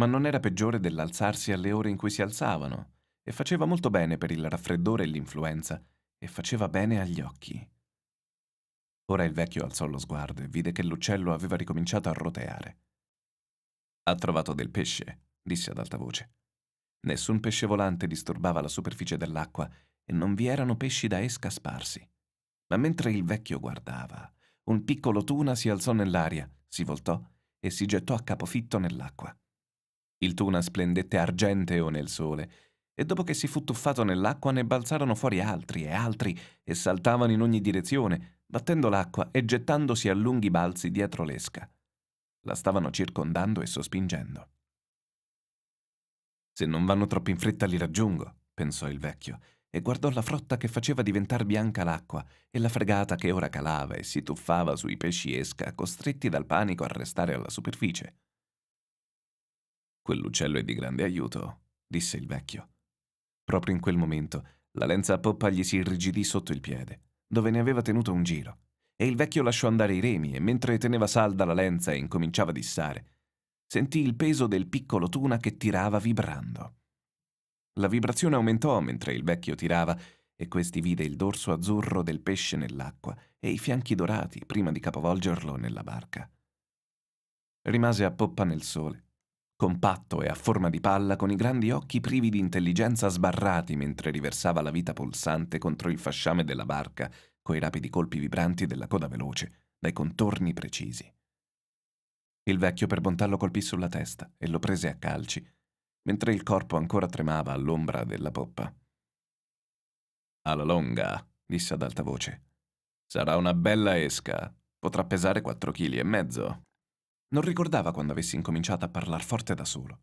Ma non era peggiore dell'alzarsi alle ore in cui si alzavano, e faceva molto bene per il raffreddore e l'influenza, e faceva bene agli occhi. Ora il vecchio alzò lo sguardo e vide che l'uccello aveva ricominciato a roteare. Ha trovato del pesce, disse ad alta voce. Nessun pesce volante disturbava la superficie dell'acqua e non vi erano pesci da esca sparsi. Ma mentre il vecchio guardava, un piccolo tuna si alzò nell'aria, si voltò e si gettò a capofitto nell'acqua. Il tuna splendette argenteo nel sole, e dopo che si fu tuffato nell'acqua ne balzarono fuori altri e altri e saltavano in ogni direzione, battendo l'acqua e gettandosi a lunghi balzi dietro l'esca. La stavano circondando e sospingendo. Se non vanno troppo in fretta li raggiungo, pensò il vecchio, e guardò la frotta che faceva diventar bianca l'acqua e la fregata che ora calava e si tuffava sui pesci esca, costretti dal panico a restare alla superficie. Quell'uccello è di grande aiuto, disse il vecchio. Proprio in quel momento la lenza a poppa gli si irrigidì sotto il piede, dove ne aveva tenuto un giro, e il vecchio lasciò andare i remi e mentre teneva salda la lenza e incominciava a dissare, sentì il peso del piccolo tuna che tirava vibrando. La vibrazione aumentò mentre il vecchio tirava e questi vide il dorso azzurro del pesce nell'acqua e i fianchi dorati prima di capovolgerlo nella barca. Rimase a poppa nel sole, compatto e a forma di palla con i grandi occhi privi di intelligenza sbarrati mentre riversava la vita pulsante contro il fasciame della barca coi rapidi colpi vibranti della coda veloce, dai contorni precisi. Il vecchio per bontà lo colpì sulla testa e lo prese a calci, mentre il corpo ancora tremava all'ombra della poppa. Alla longa, disse ad alta voce. Sarà una bella esca. Potrà pesare quattro chili e mezzo. Non ricordava quando avessi incominciato a parlare forte da solo.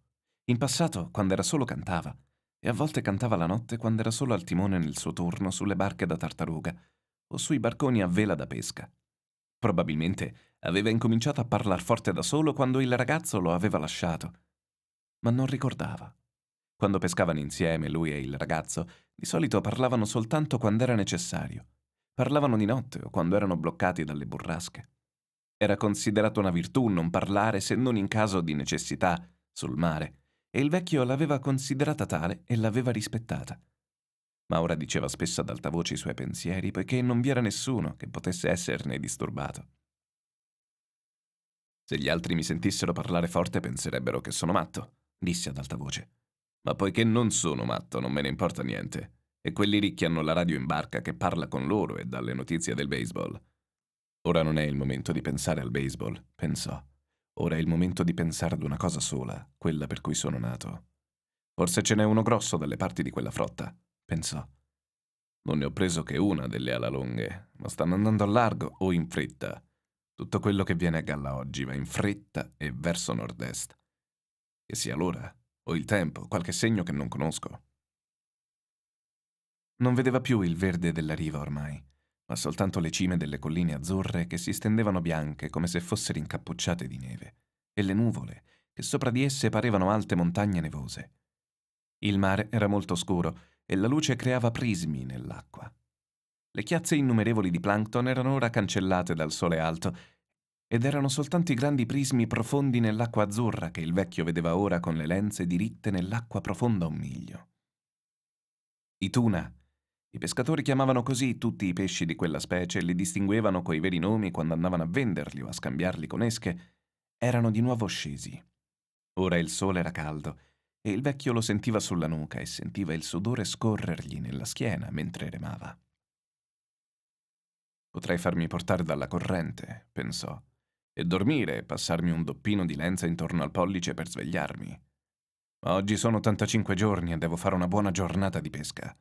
In passato, quando era solo, cantava. E a volte cantava la notte quando era solo al timone nel suo turno sulle barche da tartaruga o sui barconi a vela da pesca. Probabilmente aveva incominciato a parlare forte da solo quando il ragazzo lo aveva lasciato ma non ricordava. Quando pescavano insieme, lui e il ragazzo, di solito parlavano soltanto quando era necessario. Parlavano di notte o quando erano bloccati dalle burrasche. Era considerato una virtù non parlare se non in caso di necessità, sul mare, e il vecchio l'aveva considerata tale e l'aveva rispettata. Ma ora diceva spesso ad alta voce i suoi pensieri poiché non vi era nessuno che potesse esserne disturbato. Se gli altri mi sentissero parlare forte penserebbero che sono matto, disse ad alta voce. Ma poiché non sono matto, non me ne importa niente. E quelli ricchi hanno la radio in barca che parla con loro e dà le notizie del baseball. Ora non è il momento di pensare al baseball, pensò. Ora è il momento di pensare ad una cosa sola, quella per cui sono nato. Forse ce n'è uno grosso dalle parti di quella frotta, pensò. Non ne ho preso che una delle ala lunghe, ma stanno andando a largo o in fretta. Tutto quello che viene a galla oggi va in fretta e verso nord-est che sia l'ora, o il tempo, qualche segno che non conosco. Non vedeva più il verde della riva ormai, ma soltanto le cime delle colline azzurre che si stendevano bianche come se fossero incappucciate di neve, e le nuvole, che sopra di esse parevano alte montagne nevose. Il mare era molto scuro e la luce creava prismi nell'acqua. Le chiazze innumerevoli di plankton erano ora cancellate dal sole alto ed erano soltanto i grandi prismi profondi nell'acqua azzurra che il vecchio vedeva ora con le lenze diritte nell'acqua profonda un miglio. I tuna. I pescatori chiamavano così tutti i pesci di quella specie e li distinguevano coi veri nomi quando andavano a venderli o a scambiarli con esche. Erano di nuovo scesi. Ora il sole era caldo e il vecchio lo sentiva sulla nuca e sentiva il sudore scorrergli nella schiena mentre remava. Potrei farmi portare dalla corrente, pensò e dormire, e passarmi un doppino di lenza intorno al pollice per svegliarmi. Ma oggi sono 85 giorni e devo fare una buona giornata di pesca.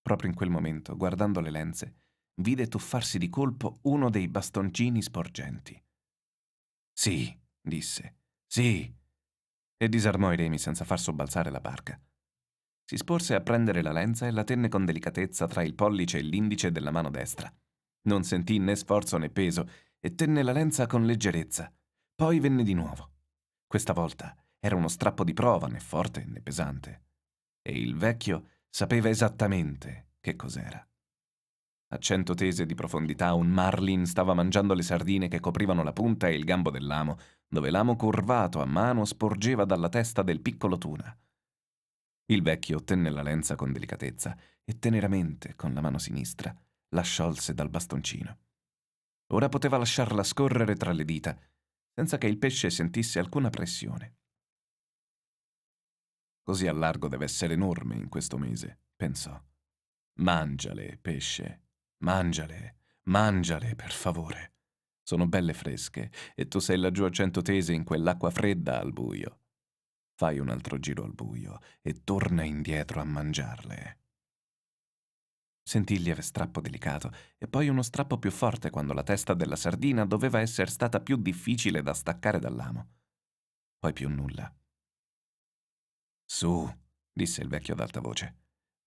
Proprio in quel momento, guardando le lenze, vide tuffarsi di colpo uno dei bastoncini sporgenti. Sì, disse, sì, e disarmò i remi senza far sobbalzare la barca. Si sporse a prendere la lenza e la tenne con delicatezza tra il pollice e l'indice della mano destra. Non sentì né sforzo né peso e tenne la lenza con leggerezza. Poi venne di nuovo. Questa volta era uno strappo di prova, né forte né pesante. E il vecchio sapeva esattamente che cos'era. A cento tese di profondità un marlin stava mangiando le sardine che coprivano la punta e il gambo dell'amo, dove l'amo curvato a mano sporgeva dalla testa del piccolo tuna. Il vecchio tenne la lenza con delicatezza e teneramente, con la mano sinistra, la sciolse dal bastoncino. Ora poteva lasciarla scorrere tra le dita, senza che il pesce sentisse alcuna pressione. Così al largo deve essere enorme in questo mese, pensò. Mangiale, pesce, mangiale, mangiale, per favore. Sono belle fresche e tu sei laggiù a cento tese in quell'acqua fredda al buio. Fai un altro giro al buio e torna indietro a mangiarle. Sentì il lieve strappo delicato e poi uno strappo più forte quando la testa della sardina doveva essere stata più difficile da staccare dall'amo. Poi più nulla. Su, disse il vecchio ad alta voce.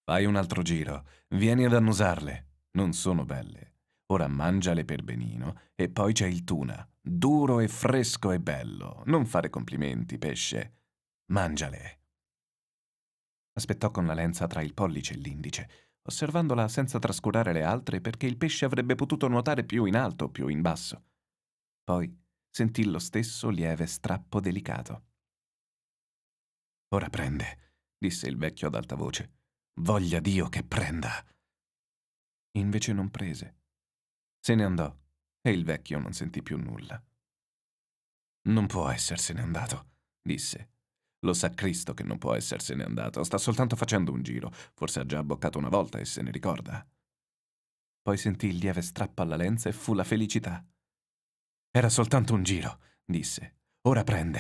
Fai un altro giro, vieni ad annusarle. Non sono belle. Ora mangiale per benino e poi c'è il tuna, duro e fresco e bello. Non fare complimenti, pesce. Mangiale. Aspettò con la lenza tra il pollice e l'indice osservandola senza trascurare le altre perché il pesce avrebbe potuto nuotare più in alto o più in basso. Poi sentì lo stesso lieve strappo delicato. Ora prende, disse il vecchio ad alta voce. Voglia Dio che prenda. Invece non prese. Se ne andò e il vecchio non sentì più nulla. Non può essersene andato, disse. Lo sa Cristo che non può essersene andato, sta soltanto facendo un giro, forse ha già abboccato una volta e se ne ricorda. Poi sentì il lieve strappo alla lenza e fu la felicità. Era soltanto un giro, disse. Ora prende.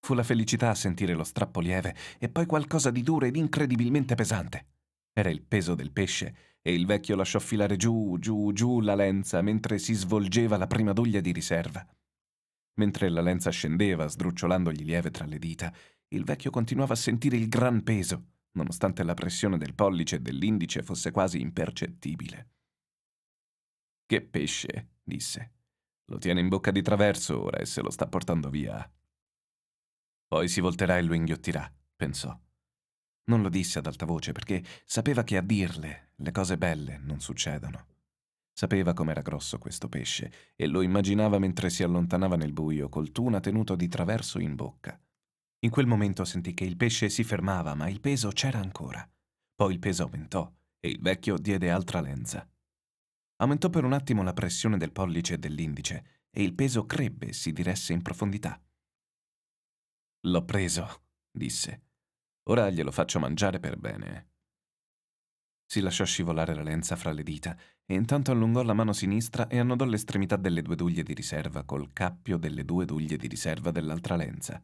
Fu la felicità a sentire lo strappo lieve e poi qualcosa di duro ed incredibilmente pesante. Era il peso del pesce e il vecchio lasciò filare giù, giù, giù la lenza mentre si svolgeva la prima doglia di riserva. Mentre la lenza scendeva, sdrucciolandogli lieve tra le dita, il vecchio continuava a sentire il gran peso, nonostante la pressione del pollice e dell'indice fosse quasi impercettibile. Che pesce, disse. Lo tiene in bocca di traverso ora e se lo sta portando via. Poi si volterà e lo inghiottirà, pensò. Non lo disse ad alta voce perché sapeva che a dirle le cose belle non succedono. Sapeva com'era grosso questo pesce e lo immaginava mentre si allontanava nel buio col tuna tenuto di traverso in bocca. In quel momento sentì che il pesce si fermava, ma il peso c'era ancora. Poi il peso aumentò e il vecchio diede altra lenza. Aumentò per un attimo la pressione del pollice e dell'indice e il peso crebbe e si diresse in profondità. L'ho preso, disse. Ora glielo faccio mangiare per bene. Si lasciò scivolare la lenza fra le dita e intanto allungò la mano sinistra e annodò l'estremità delle due duglie di riserva col cappio delle due duglie di riserva dell'altra lenza.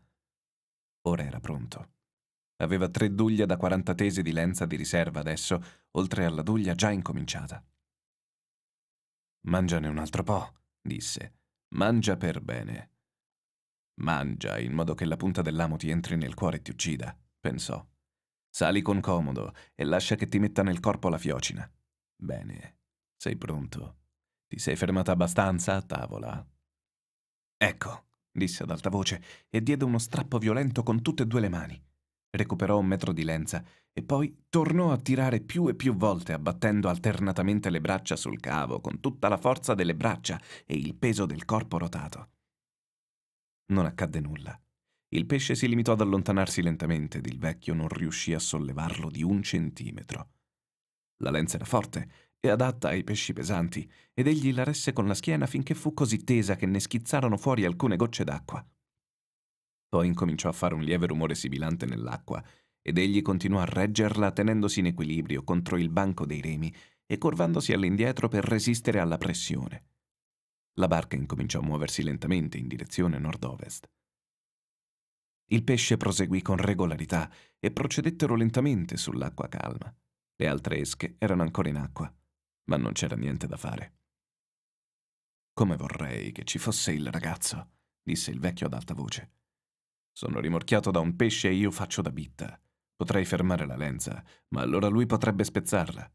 Ora era pronto. Aveva tre duglie da 40 tesi di lenza di riserva adesso, oltre alla duglia già incominciata. Mangiane un altro po', disse. Mangia per bene. Mangia in modo che la punta dell'amo ti entri nel cuore e ti uccida, pensò. Sali con comodo e lascia che ti metta nel corpo la fiocina. Bene, sei pronto. Ti sei fermata abbastanza a tavola? Ecco, disse ad alta voce e diede uno strappo violento con tutte e due le mani. Recuperò un metro di lenza e poi tornò a tirare più e più volte, abbattendo alternatamente le braccia sul cavo con tutta la forza delle braccia e il peso del corpo rotato. Non accadde nulla. Il pesce si limitò ad allontanarsi lentamente ed il vecchio non riuscì a sollevarlo di un centimetro. La lenza era forte e adatta ai pesci pesanti, ed egli la resse con la schiena finché fu così tesa che ne schizzarono fuori alcune gocce d'acqua. Poi incominciò a fare un lieve rumore sibilante nell'acqua, ed egli continuò a reggerla tenendosi in equilibrio contro il banco dei remi e curvandosi all'indietro per resistere alla pressione. La barca incominciò a muoversi lentamente in direzione nord-ovest. Il pesce proseguì con regolarità e procedettero lentamente sull'acqua calma. Le altre esche erano ancora in acqua, ma non c'era niente da fare. Come vorrei che ci fosse il ragazzo, disse il vecchio ad alta voce. Sono rimorchiato da un pesce e io faccio da bitta. Potrei fermare la lenza, ma allora lui potrebbe spezzarla.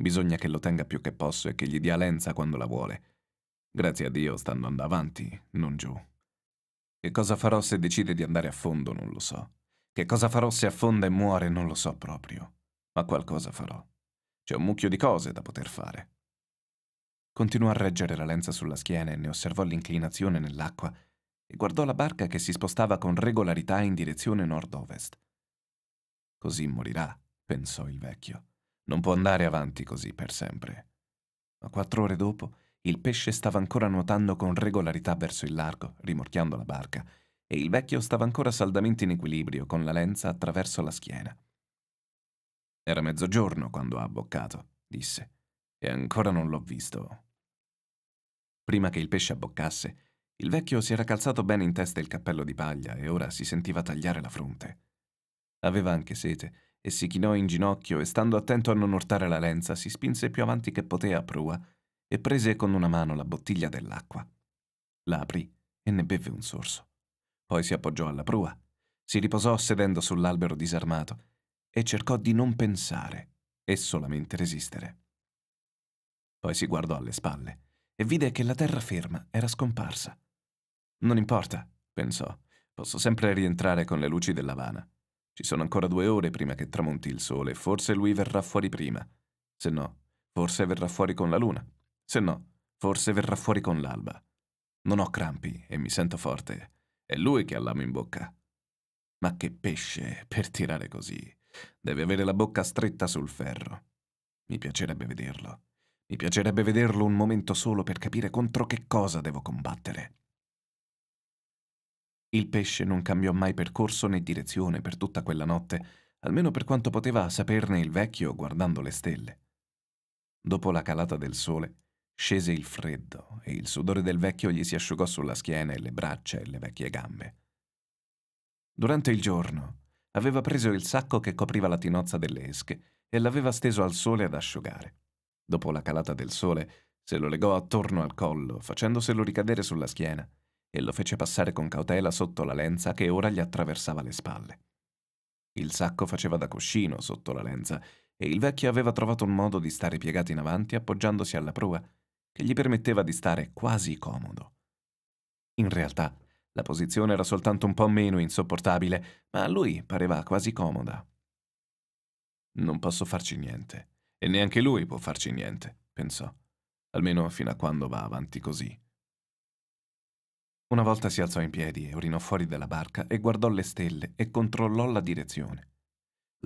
Bisogna che lo tenga più che posso e che gli dia lenza quando la vuole. Grazie a Dio stanno andando avanti, non giù. Che cosa farò se decide di andare a fondo, non lo so. Che cosa farò se affonda e muore, non lo so proprio. Ma qualcosa farò. C'è un mucchio di cose da poter fare. Continuò a reggere la lenza sulla schiena e ne osservò l'inclinazione nell'acqua e guardò la barca che si spostava con regolarità in direzione nord-ovest. Così morirà, pensò il vecchio. Non può andare avanti così per sempre. Ma quattro ore dopo il pesce stava ancora nuotando con regolarità verso il largo, rimorchiando la barca, e il vecchio stava ancora saldamente in equilibrio, con la lenza attraverso la schiena. Era mezzogiorno quando ha abboccato, disse, e ancora non l'ho visto. Prima che il pesce abboccasse, il vecchio si era calzato bene in testa il cappello di paglia e ora si sentiva tagliare la fronte. Aveva anche sete, e si chinò in ginocchio e stando attento a non urtare la lenza si spinse più avanti che poteva a prua e prese con una mano la bottiglia dell'acqua. L'aprì e ne beve un sorso. Poi si appoggiò alla prua, si riposò sedendo sull'albero disarmato e cercò di non pensare e solamente resistere. Poi si guardò alle spalle e vide che la terraferma era scomparsa. Non importa, pensò, posso sempre rientrare con le luci dell'Avana. Ci sono ancora due ore prima che tramonti il sole, forse lui verrà fuori prima. Se no, forse verrà fuori con la luna. Se no, forse verrà fuori con l'alba. Non ho crampi e mi sento forte. È lui che ha l'amo in bocca. Ma che pesce per tirare così. Deve avere la bocca stretta sul ferro. Mi piacerebbe vederlo. Mi piacerebbe vederlo un momento solo per capire contro che cosa devo combattere. Il pesce non cambiò mai percorso né direzione per tutta quella notte, almeno per quanto poteva saperne il vecchio guardando le stelle. Dopo la calata del sole, Scese il freddo e il sudore del vecchio gli si asciugò sulla schiena e le braccia e le vecchie gambe. Durante il giorno aveva preso il sacco che copriva la tinozza delle esche e l'aveva steso al sole ad asciugare. Dopo la calata del sole se lo legò attorno al collo, facendoselo ricadere sulla schiena, e lo fece passare con cautela sotto la lenza che ora gli attraversava le spalle. Il sacco faceva da cuscino sotto la lenza, e il vecchio aveva trovato un modo di stare piegato in avanti appoggiandosi alla prua che gli permetteva di stare quasi comodo. In realtà, la posizione era soltanto un po' meno insopportabile, ma a lui pareva quasi comoda. Non posso farci niente, e neanche lui può farci niente, pensò, almeno fino a quando va avanti così. Una volta si alzò in piedi e orinò fuori dalla barca e guardò le stelle e controllò la direzione.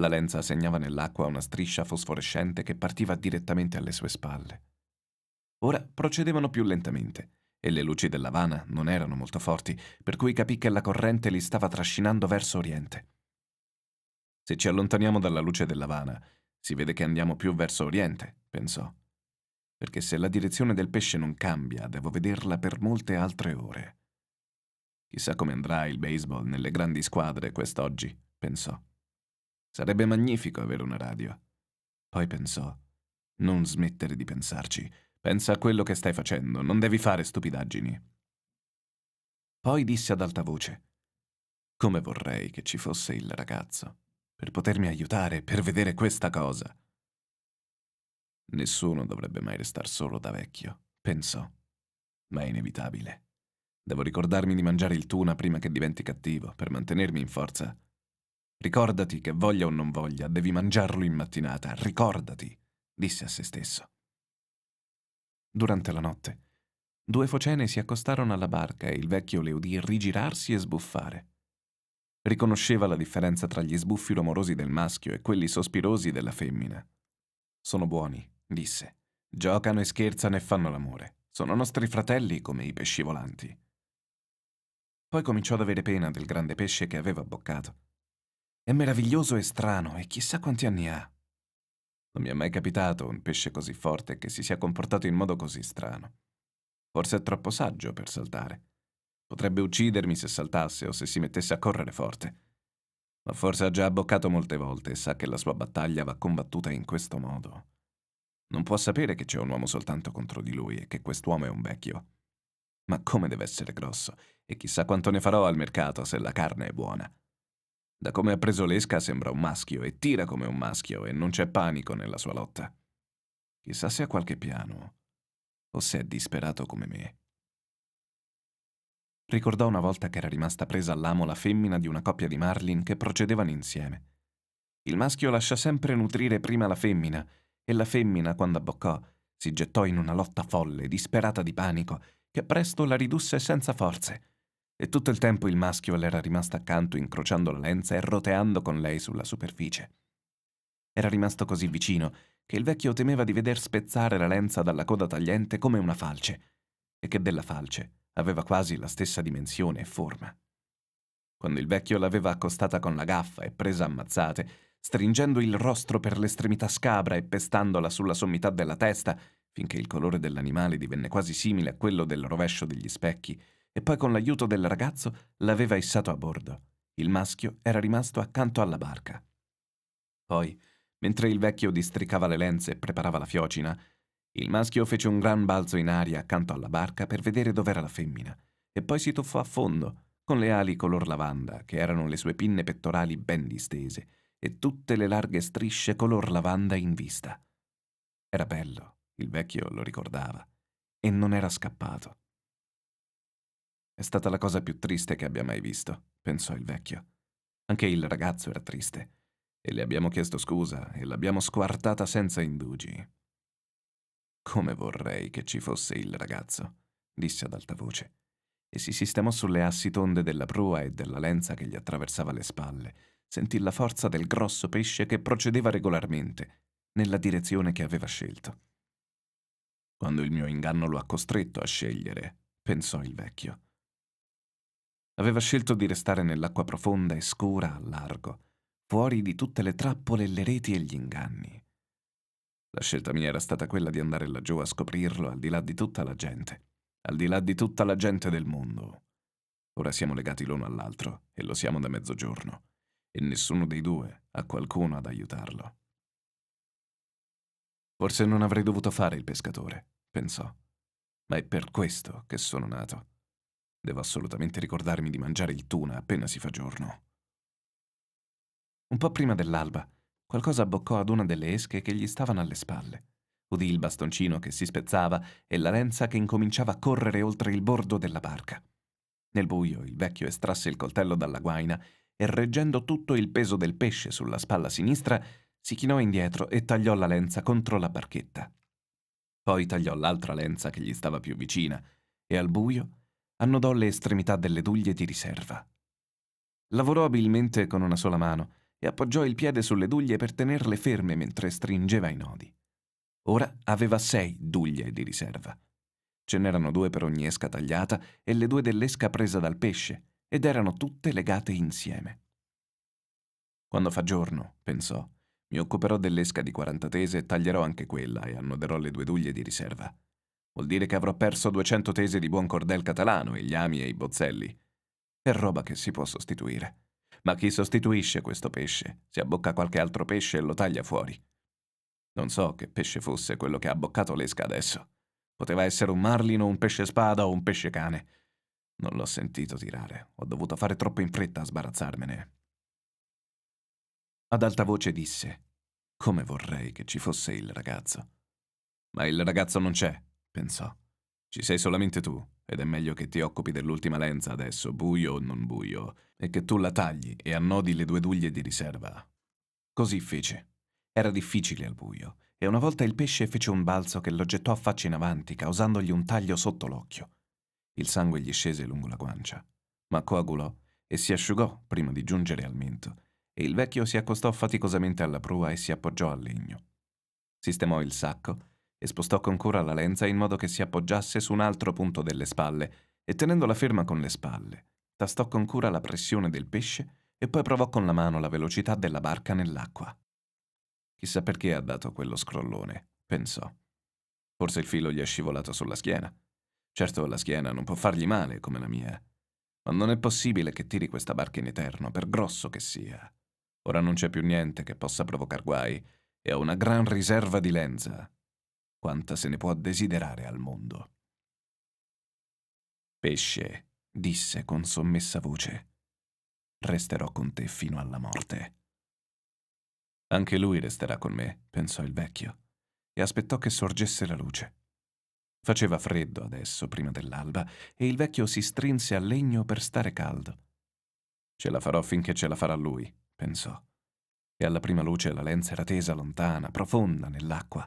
La lenza segnava nell'acqua una striscia fosforescente che partiva direttamente alle sue spalle. Ora procedevano più lentamente e le luci dell'Havana non erano molto forti, per cui capì che la corrente li stava trascinando verso oriente. Se ci allontaniamo dalla luce dell'Havana, si vede che andiamo più verso oriente, pensò. Perché se la direzione del pesce non cambia, devo vederla per molte altre ore. Chissà come andrà il baseball nelle grandi squadre quest'oggi, pensò. Sarebbe magnifico avere una radio. Poi pensò, non smettere di pensarci, Pensa a quello che stai facendo, non devi fare stupidaggini. Poi disse ad alta voce, come vorrei che ci fosse il ragazzo, per potermi aiutare, per vedere questa cosa. Nessuno dovrebbe mai restare solo da vecchio, pensò, ma è inevitabile. Devo ricordarmi di mangiare il tuna prima che diventi cattivo, per mantenermi in forza. Ricordati che voglia o non voglia, devi mangiarlo in mattinata, ricordati, disse a se stesso durante la notte. Due focene si accostarono alla barca e il vecchio le udì rigirarsi e sbuffare. Riconosceva la differenza tra gli sbuffi rumorosi del maschio e quelli sospirosi della femmina. Sono buoni, disse. Giocano e scherzano e fanno l'amore. Sono nostri fratelli come i pesci volanti. Poi cominciò ad avere pena del grande pesce che aveva abboccato. È meraviglioso e strano e chissà quanti anni ha, non mi è mai capitato un pesce così forte che si sia comportato in modo così strano. Forse è troppo saggio per saltare. Potrebbe uccidermi se saltasse o se si mettesse a correre forte. Ma forse ha già abboccato molte volte e sa che la sua battaglia va combattuta in questo modo. Non può sapere che c'è un uomo soltanto contro di lui e che quest'uomo è un vecchio. Ma come deve essere grosso, e chissà quanto ne farò al mercato se la carne è buona. Da come ha preso l'esca sembra un maschio e tira come un maschio e non c'è panico nella sua lotta. Chissà se ha qualche piano o se è disperato come me. Ricordò una volta che era rimasta presa all'amo la femmina di una coppia di marlin che procedevano insieme. Il maschio lascia sempre nutrire prima la femmina e la femmina, quando abboccò, si gettò in una lotta folle, disperata di panico, che presto la ridusse senza forze e tutto il tempo il maschio le era rimasto accanto incrociando la lenza e roteando con lei sulla superficie. Era rimasto così vicino che il vecchio temeva di veder spezzare la lenza dalla coda tagliente come una falce, e che della falce aveva quasi la stessa dimensione e forma. Quando il vecchio l'aveva accostata con la gaffa e presa a mazzate, stringendo il rostro per l'estremità scabra e pestandola sulla sommità della testa, finché il colore dell'animale divenne quasi simile a quello del rovescio degli specchi, e poi con l'aiuto del ragazzo l'aveva issato a bordo. Il maschio era rimasto accanto alla barca. Poi, mentre il vecchio districava le lenze e preparava la fiocina, il maschio fece un gran balzo in aria accanto alla barca per vedere dov'era la femmina, e poi si tuffò a fondo, con le ali color lavanda, che erano le sue pinne pettorali ben distese, e tutte le larghe strisce color lavanda in vista. Era bello, il vecchio lo ricordava, e non era scappato. È stata la cosa più triste che abbia mai visto, pensò il vecchio. Anche il ragazzo era triste, e le abbiamo chiesto scusa e l'abbiamo squartata senza indugi. Come vorrei che ci fosse il ragazzo, disse ad alta voce, e si sistemò sulle assi tonde della prua e della lenza che gli attraversava le spalle. Sentì la forza del grosso pesce che procedeva regolarmente, nella direzione che aveva scelto. Quando il mio inganno lo ha costretto a scegliere, pensò il vecchio, Aveva scelto di restare nell'acqua profonda e scura al largo, fuori di tutte le trappole, le reti e gli inganni. La scelta mia era stata quella di andare laggiù a scoprirlo al di là di tutta la gente, al di là di tutta la gente del mondo. Ora siamo legati l'uno all'altro e lo siamo da mezzogiorno, e nessuno dei due ha qualcuno ad aiutarlo. Forse non avrei dovuto fare il pescatore, pensò, ma è per questo che sono nato. Devo assolutamente ricordarmi di mangiare il tuna appena si fa giorno. Un po' prima dell'alba, qualcosa abboccò ad una delle esche che gli stavano alle spalle. Udì il bastoncino che si spezzava e la lenza che incominciava a correre oltre il bordo della barca. Nel buio il vecchio estrasse il coltello dalla guaina e reggendo tutto il peso del pesce sulla spalla sinistra, si chinò indietro e tagliò la lenza contro la barchetta. Poi tagliò l'altra lenza che gli stava più vicina e al buio annodò le estremità delle duglie di riserva. Lavorò abilmente con una sola mano e appoggiò il piede sulle duglie per tenerle ferme mentre stringeva i nodi. Ora aveva sei duglie di riserva. Ce n'erano due per ogni esca tagliata e le due dell'esca presa dal pesce, ed erano tutte legate insieme. Quando fa giorno, pensò, mi occuperò dell'esca di quarantatese e taglierò anche quella e annoderò le due duglie di riserva. Vuol dire che avrò perso 200 tese di buon cordel catalano, i llami e i bozzelli. È roba che si può sostituire. Ma chi sostituisce questo pesce? Si abbocca qualche altro pesce e lo taglia fuori. Non so che pesce fosse quello che ha abboccato l'esca adesso. Poteva essere un marlino, un pesce spada o un pesce cane. Non l'ho sentito tirare. Ho dovuto fare troppo in fretta a sbarazzarmene. Ad alta voce disse: Come vorrei che ci fosse il ragazzo. Ma il ragazzo non c'è, pensò. Ci sei solamente tu, ed è meglio che ti occupi dell'ultima lenza adesso, buio o non buio, e che tu la tagli e annodi le due duglie di riserva. Così fece. Era difficile al buio, e una volta il pesce fece un balzo che lo gettò a faccia in avanti, causandogli un taglio sotto l'occhio. Il sangue gli scese lungo la guancia, ma coagulò e si asciugò prima di giungere al mento, e il vecchio si accostò faticosamente alla prua e si appoggiò al legno. Sistemò il sacco e spostò con cura la lenza in modo che si appoggiasse su un altro punto delle spalle e tenendola ferma con le spalle, tastò con cura la pressione del pesce e poi provò con la mano la velocità della barca nell'acqua. Chissà perché ha dato quello scrollone, pensò. Forse il filo gli è scivolato sulla schiena. Certo, la schiena non può fargli male come la mia, ma non è possibile che tiri questa barca in eterno, per grosso che sia. Ora non c'è più niente che possa provocare guai e ho una gran riserva di lenza, quanta se ne può desiderare al mondo. Pesce, disse con sommessa voce, resterò con te fino alla morte. Anche lui resterà con me, pensò il vecchio, e aspettò che sorgesse la luce. Faceva freddo adesso, prima dell'alba, e il vecchio si strinse al legno per stare caldo. Ce la farò finché ce la farà lui, pensò. E alla prima luce la lenza era tesa lontana, profonda nell'acqua.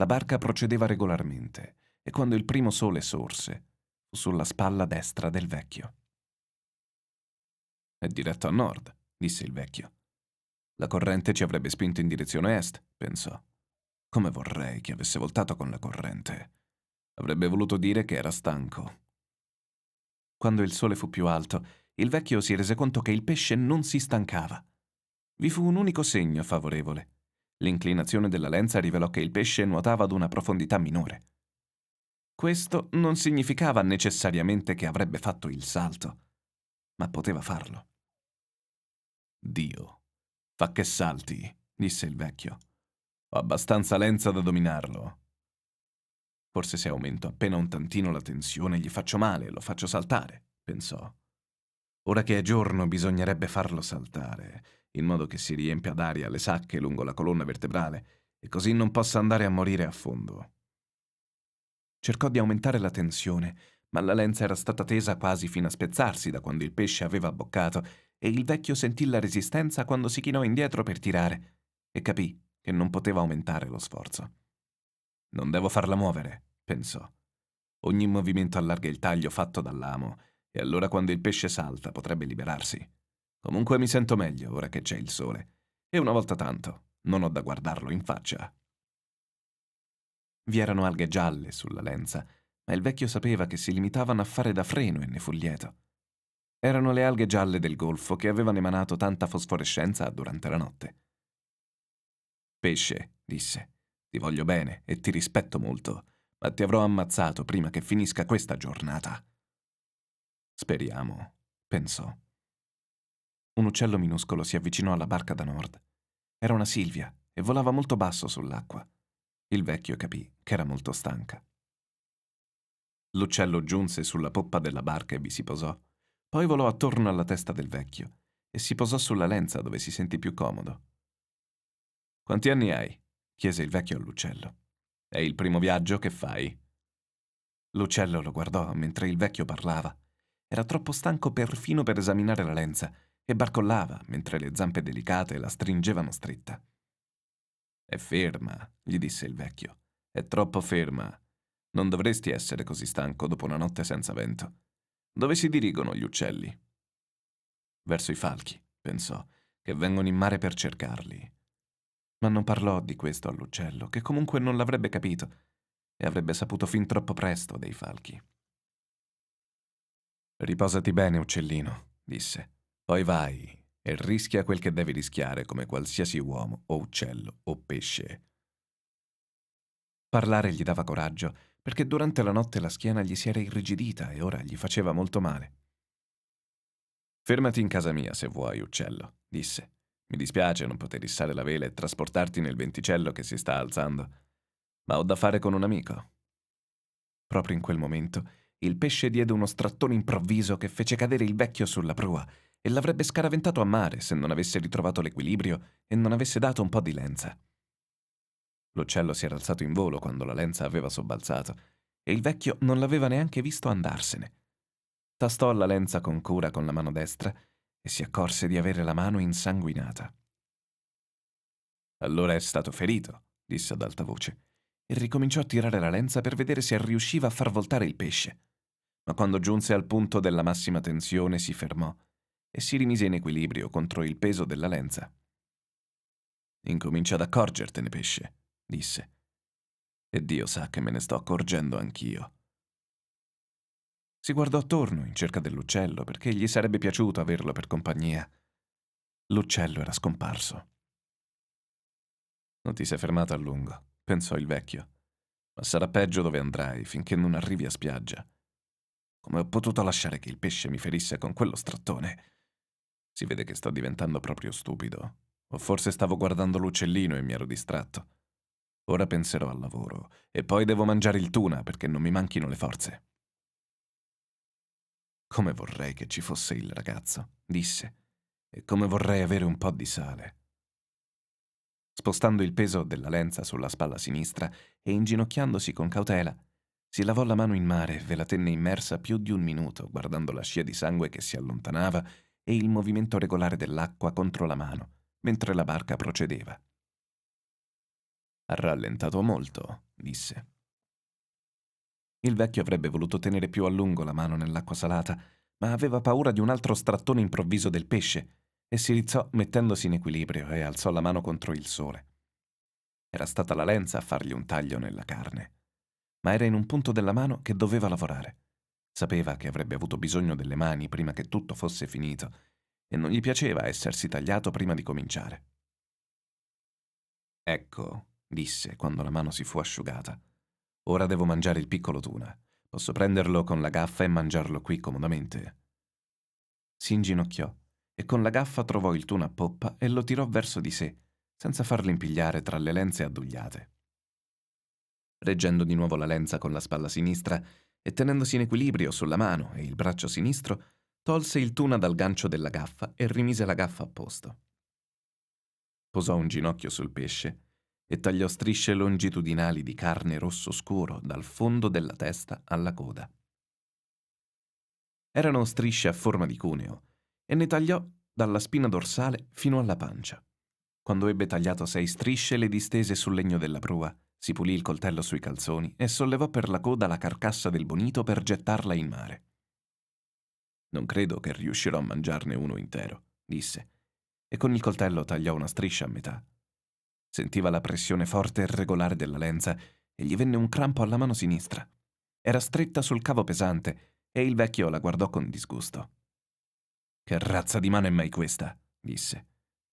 La barca procedeva regolarmente e quando il primo sole sorse fu sulla spalla destra del vecchio. È diretto a nord, disse il vecchio. La corrente ci avrebbe spinto in direzione est, pensò. Come vorrei che avesse voltato con la corrente. Avrebbe voluto dire che era stanco. Quando il sole fu più alto, il vecchio si rese conto che il pesce non si stancava. Vi fu un unico segno favorevole. L'inclinazione della lenza rivelò che il pesce nuotava ad una profondità minore. Questo non significava necessariamente che avrebbe fatto il salto, ma poteva farlo. Dio, fa che salti, disse il vecchio. Ho abbastanza lenza da dominarlo. Forse se aumento appena un tantino la tensione gli faccio male, lo faccio saltare, pensò. Ora che è giorno bisognerebbe farlo saltare, in modo che si riempia d'aria le sacche lungo la colonna vertebrale e così non possa andare a morire a fondo. Cercò di aumentare la tensione, ma la lenza era stata tesa quasi fino a spezzarsi da quando il pesce aveva abboccato e il vecchio sentì la resistenza quando si chinò indietro per tirare e capì che non poteva aumentare lo sforzo. Non devo farla muovere, pensò. Ogni movimento allarga il taglio fatto dall'amo e allora quando il pesce salta potrebbe liberarsi. Comunque mi sento meglio ora che c'è il sole. E una volta tanto, non ho da guardarlo in faccia. Vi erano alghe gialle sulla lenza, ma il vecchio sapeva che si limitavano a fare da freno e ne fu lieto. Erano le alghe gialle del golfo che avevano emanato tanta fosforescenza durante la notte. Pesce, disse, ti voglio bene e ti rispetto molto, ma ti avrò ammazzato prima che finisca questa giornata. Speriamo, pensò. Un uccello minuscolo si avvicinò alla barca da nord. Era una silvia e volava molto basso sull'acqua. Il vecchio capì che era molto stanca. L'uccello giunse sulla poppa della barca e vi si posò. Poi volò attorno alla testa del vecchio e si posò sulla lenza dove si sentì più comodo. Quanti anni hai? chiese il vecchio all'uccello. È il primo viaggio che fai? L'uccello lo guardò mentre il vecchio parlava. Era troppo stanco perfino per esaminare la lenza e barcollava mentre le zampe delicate la stringevano stretta. È ferma, gli disse il vecchio. È troppo ferma. Non dovresti essere così stanco dopo una notte senza vento. Dove si dirigono gli uccelli? Verso i falchi, pensò, che vengono in mare per cercarli. Ma non parlò di questo all'uccello, che comunque non l'avrebbe capito e avrebbe saputo fin troppo presto dei falchi. Riposati bene, uccellino, disse. Poi vai e rischia quel che devi rischiare come qualsiasi uomo o uccello o pesce. Parlare gli dava coraggio perché durante la notte la schiena gli si era irrigidita e ora gli faceva molto male. Fermati in casa mia se vuoi, uccello, disse. Mi dispiace non poter issare la vela e trasportarti nel venticello che si sta alzando, ma ho da fare con un amico. Proprio in quel momento il pesce diede uno strattone improvviso che fece cadere il vecchio sulla prua e l'avrebbe scaraventato a mare se non avesse ritrovato l'equilibrio e non avesse dato un po' di lenza. L'uccello si era alzato in volo quando la lenza aveva sobbalzato e il vecchio non l'aveva neanche visto andarsene. Tastò la lenza con cura con la mano destra e si accorse di avere la mano insanguinata. Allora è stato ferito, disse ad alta voce, e ricominciò a tirare la lenza per vedere se riusciva a far voltare il pesce. Ma quando giunse al punto della massima tensione si fermò e si rimise in equilibrio contro il peso della lenza. Incomincia ad accorgertene, pesce, disse. E Dio sa che me ne sto accorgendo anch'io. Si guardò attorno in cerca dell'uccello perché gli sarebbe piaciuto averlo per compagnia. L'uccello era scomparso. Non ti sei fermato a lungo, pensò il vecchio, ma sarà peggio dove andrai finché non arrivi a spiaggia. Come ho potuto lasciare che il pesce mi ferisse con quello strattone? Si vede che sto diventando proprio stupido. O forse stavo guardando l'uccellino e mi ero distratto. Ora penserò al lavoro e poi devo mangiare il tuna perché non mi manchino le forze. Come vorrei che ci fosse il ragazzo, disse, e come vorrei avere un po' di sale. Spostando il peso della lenza sulla spalla sinistra e inginocchiandosi con cautela, si lavò la mano in mare e ve la tenne immersa più di un minuto, guardando la scia di sangue che si allontanava e il movimento regolare dell'acqua contro la mano, mentre la barca procedeva. Ha rallentato molto, disse. Il vecchio avrebbe voluto tenere più a lungo la mano nell'acqua salata, ma aveva paura di un altro strattone improvviso del pesce e si rizzò mettendosi in equilibrio e alzò la mano contro il sole. Era stata la lenza a fargli un taglio nella carne, ma era in un punto della mano che doveva lavorare. Sapeva che avrebbe avuto bisogno delle mani prima che tutto fosse finito e non gli piaceva essersi tagliato prima di cominciare. Ecco, disse quando la mano si fu asciugata. Ora devo mangiare il piccolo tuna. Posso prenderlo con la gaffa e mangiarlo qui comodamente. Si inginocchiò e con la gaffa trovò il tuna a poppa e lo tirò verso di sé, senza farlo impigliare tra le lenze addugliate. Reggendo di nuovo la lenza con la spalla sinistra, e tenendosi in equilibrio sulla mano e il braccio sinistro, tolse il tuna dal gancio della gaffa e rimise la gaffa a posto. Posò un ginocchio sul pesce e tagliò strisce longitudinali di carne rosso scuro dal fondo della testa alla coda. Erano strisce a forma di cuneo e ne tagliò dalla spina dorsale fino alla pancia. Quando ebbe tagliato sei strisce le distese sul legno della prua si pulì il coltello sui calzoni e sollevò per la coda la carcassa del bonito per gettarla in mare. Non credo che riuscirò a mangiarne uno intero, disse, e con il coltello tagliò una striscia a metà. Sentiva la pressione forte e regolare della lenza e gli venne un crampo alla mano sinistra. Era stretta sul cavo pesante e il vecchio la guardò con disgusto. Che razza di mano è mai questa? disse.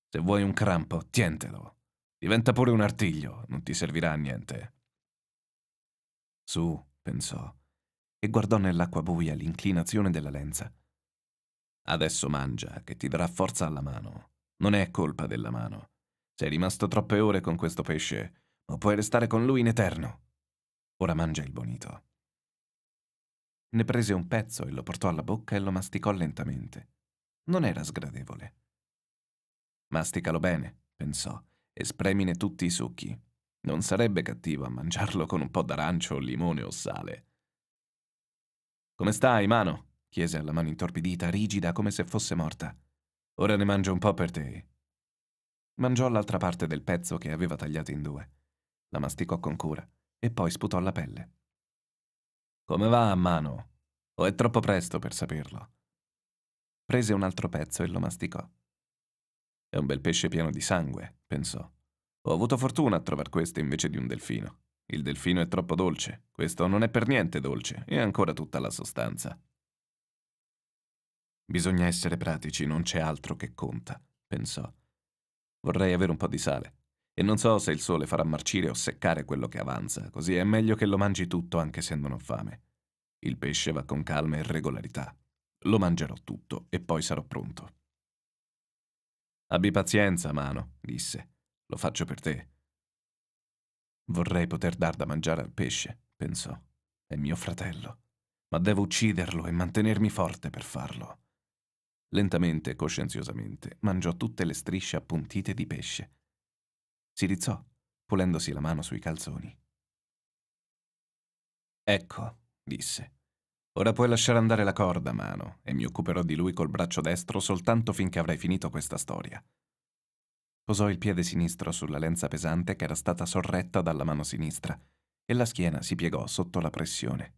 Se vuoi un crampo, tientelo. Diventa pure un artiglio, non ti servirà a niente. Su, pensò, e guardò nell'acqua buia l'inclinazione della lenza. Adesso mangia, che ti darà forza alla mano. Non è colpa della mano. Sei rimasto troppe ore con questo pesce, ma puoi restare con lui in eterno. Ora mangia il bonito. Ne prese un pezzo e lo portò alla bocca e lo masticò lentamente. Non era sgradevole. Masticalo bene, pensò, e spremine tutti i succhi. Non sarebbe cattivo a mangiarlo con un po' d'arancio, limone o sale. Come stai, mano? chiese alla mano intorpidita, rigida come se fosse morta. Ora ne mangio un po' per te. Mangiò l'altra parte del pezzo che aveva tagliato in due. La masticò con cura e poi sputò la pelle. Come va mano? O è troppo presto per saperlo? Prese un altro pezzo e lo masticò. È un bel pesce pieno di sangue, pensò. Ho avuto fortuna a trovar questo invece di un delfino. Il delfino è troppo dolce, questo non è per niente dolce, È ancora tutta la sostanza. Bisogna essere pratici, non c'è altro che conta, pensò. Vorrei avere un po' di sale, e non so se il sole farà marcire o seccare quello che avanza, così è meglio che lo mangi tutto anche se non ho fame. Il pesce va con calma e regolarità. Lo mangerò tutto e poi sarò pronto. Abbi pazienza, Mano, disse. Lo faccio per te. Vorrei poter dar da mangiare al pesce, pensò. È mio fratello. Ma devo ucciderlo e mantenermi forte per farlo. Lentamente e coscienziosamente mangiò tutte le strisce appuntite di pesce. Si rizzò, pulendosi la mano sui calzoni. Ecco, disse. Ora puoi lasciare andare la corda, mano, e mi occuperò di lui col braccio destro soltanto finché avrai finito questa storia. Posò il piede sinistro sulla lenza pesante che era stata sorretta dalla mano sinistra e la schiena si piegò sotto la pressione.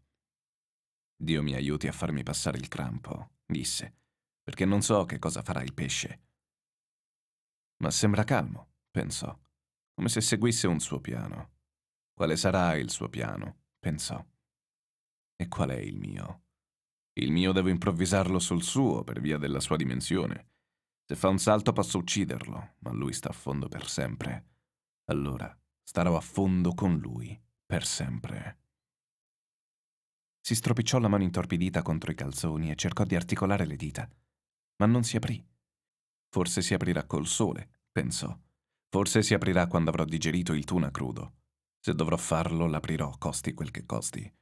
Dio mi aiuti a farmi passare il crampo, disse, perché non so che cosa farà il pesce. Ma sembra calmo, pensò, come se seguisse un suo piano. Quale sarà il suo piano? pensò. E qual è il mio? Il mio devo improvvisarlo sul suo per via della sua dimensione. Se fa un salto posso ucciderlo, ma lui sta a fondo per sempre. Allora starò a fondo con lui per sempre. Si stropicciò la mano intorpidita contro i calzoni e cercò di articolare le dita, ma non si aprì. Forse si aprirà col sole, pensò. Forse si aprirà quando avrò digerito il tuna crudo. Se dovrò farlo, l'aprirò, costi quel che costi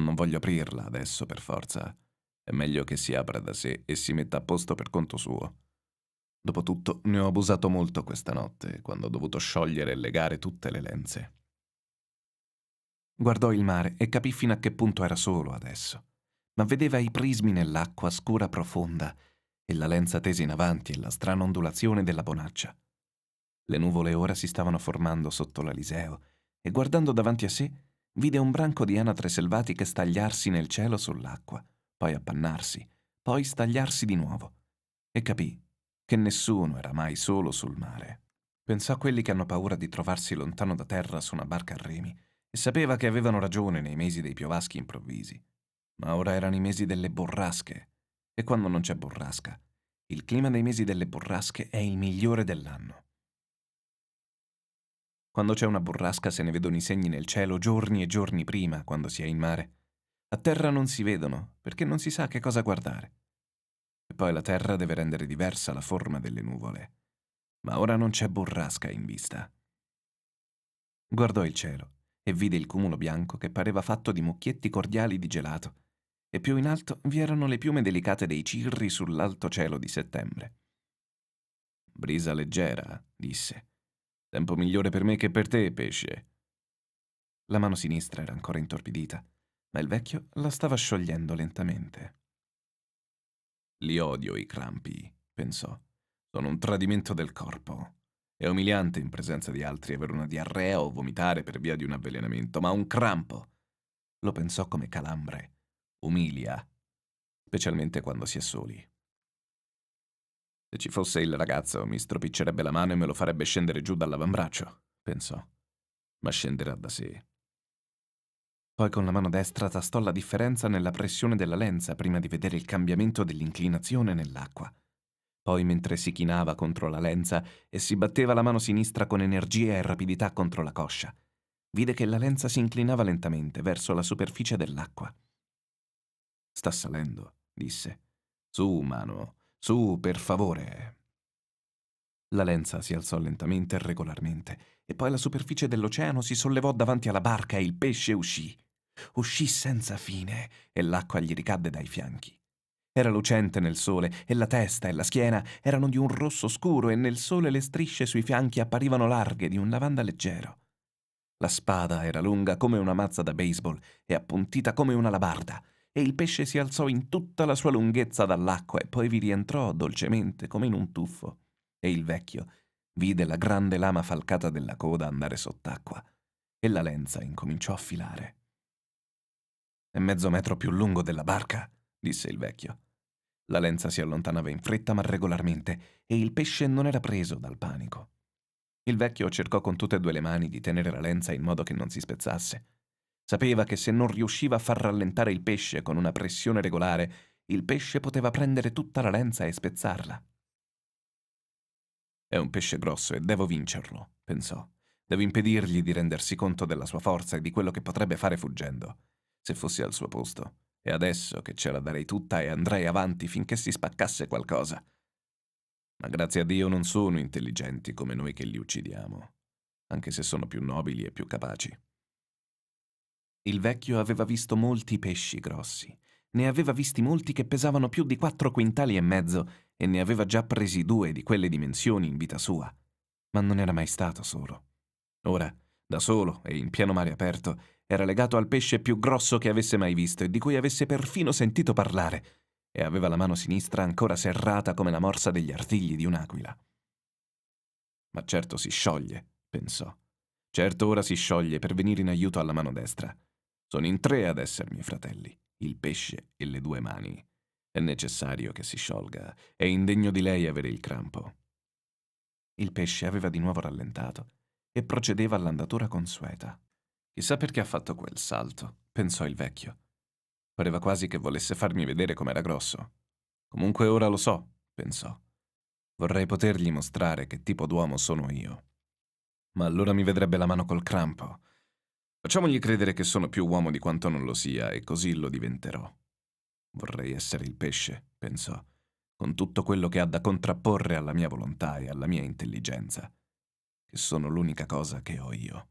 ma non voglio aprirla adesso per forza. È meglio che si apra da sé e si metta a posto per conto suo. Dopotutto ne ho abusato molto questa notte, quando ho dovuto sciogliere e legare tutte le lenze. Guardò il mare e capì fino a che punto era solo adesso, ma vedeva i prismi nell'acqua scura profonda e la lenza tesa in avanti e la strana ondulazione della bonaccia. Le nuvole ora si stavano formando sotto l'Aliseo e guardando davanti a sé Vide un branco di anatre selvatiche stagliarsi nel cielo sull'acqua, poi appannarsi, poi stagliarsi di nuovo, e capì che nessuno era mai solo sul mare. Pensò a quelli che hanno paura di trovarsi lontano da terra su una barca a remi, e sapeva che avevano ragione nei mesi dei piovaschi improvvisi. Ma ora erano i mesi delle borrasche, e quando non c'è borrasca, il clima dei mesi delle borrasche è il migliore dell'anno. Quando c'è una burrasca se ne vedono i segni nel cielo giorni e giorni prima, quando si è in mare. A terra non si vedono, perché non si sa che cosa guardare. E poi la terra deve rendere diversa la forma delle nuvole. Ma ora non c'è burrasca in vista. Guardò il cielo e vide il cumulo bianco che pareva fatto di mucchietti cordiali di gelato, e più in alto vi erano le piume delicate dei cirri sull'alto cielo di settembre. Brisa leggera, disse Tempo migliore per me che per te, pesce. La mano sinistra era ancora intorpidita, ma il vecchio la stava sciogliendo lentamente. Li odio i crampi, pensò. Sono un tradimento del corpo. È umiliante in presenza di altri avere una diarrea o vomitare per via di un avvelenamento, ma un crampo. Lo pensò come calambre. Umilia, specialmente quando si è soli. Se ci fosse il ragazzo, mi stropiccerebbe la mano e me lo farebbe scendere giù dall'avambraccio, pensò. Ma scenderà da sé. Poi con la mano destra tastò la differenza nella pressione della lenza prima di vedere il cambiamento dell'inclinazione nell'acqua. Poi mentre si chinava contro la lenza e si batteva la mano sinistra con energia e rapidità contro la coscia, vide che la lenza si inclinava lentamente verso la superficie dell'acqua. Sta salendo, disse. Su, mano, su, per favore. La lenza si alzò lentamente e regolarmente, e poi la superficie dell'oceano si sollevò davanti alla barca e il pesce uscì. Uscì senza fine e l'acqua gli ricadde dai fianchi. Era lucente nel sole e la testa e la schiena erano di un rosso scuro e nel sole le strisce sui fianchi apparivano larghe di un lavanda leggero. La spada era lunga come una mazza da baseball e appuntita come una labarda e il pesce si alzò in tutta la sua lunghezza dall'acqua e poi vi rientrò dolcemente come in un tuffo. E il vecchio vide la grande lama falcata della coda andare sott'acqua e la lenza incominciò a filare. È mezzo metro più lungo della barca, disse il vecchio. La lenza si allontanava in fretta ma regolarmente e il pesce non era preso dal panico. Il vecchio cercò con tutte e due le mani di tenere la lenza in modo che non si spezzasse. Sapeva che se non riusciva a far rallentare il pesce con una pressione regolare, il pesce poteva prendere tutta la lenza e spezzarla. È un pesce grosso e devo vincerlo, pensò. Devo impedirgli di rendersi conto della sua forza e di quello che potrebbe fare fuggendo, se fossi al suo posto. E adesso che ce la darei tutta e andrei avanti finché si spaccasse qualcosa. Ma grazie a Dio non sono intelligenti come noi che li uccidiamo, anche se sono più nobili e più capaci. Il vecchio aveva visto molti pesci grossi, ne aveva visti molti che pesavano più di quattro quintali e mezzo e ne aveva già presi due di quelle dimensioni in vita sua, ma non era mai stato solo. Ora, da solo e in pieno mare aperto, era legato al pesce più grosso che avesse mai visto e di cui avesse perfino sentito parlare, e aveva la mano sinistra ancora serrata come la morsa degli artigli di un'aquila. Ma certo si scioglie, pensò. Certo ora si scioglie per venire in aiuto alla mano destra. Sono in tre ad essermi fratelli, il pesce e le due mani. È necessario che si sciolga, è indegno di lei avere il crampo. Il pesce aveva di nuovo rallentato e procedeva all'andatura consueta. Chissà perché ha fatto quel salto, pensò il vecchio. Pareva quasi che volesse farmi vedere com'era grosso. Comunque ora lo so, pensò. Vorrei potergli mostrare che tipo d'uomo sono io. Ma allora mi vedrebbe la mano col crampo Facciamogli credere che sono più uomo di quanto non lo sia, e così lo diventerò. Vorrei essere il pesce, pensò, con tutto quello che ha da contrapporre alla mia volontà e alla mia intelligenza, che sono l'unica cosa che ho io.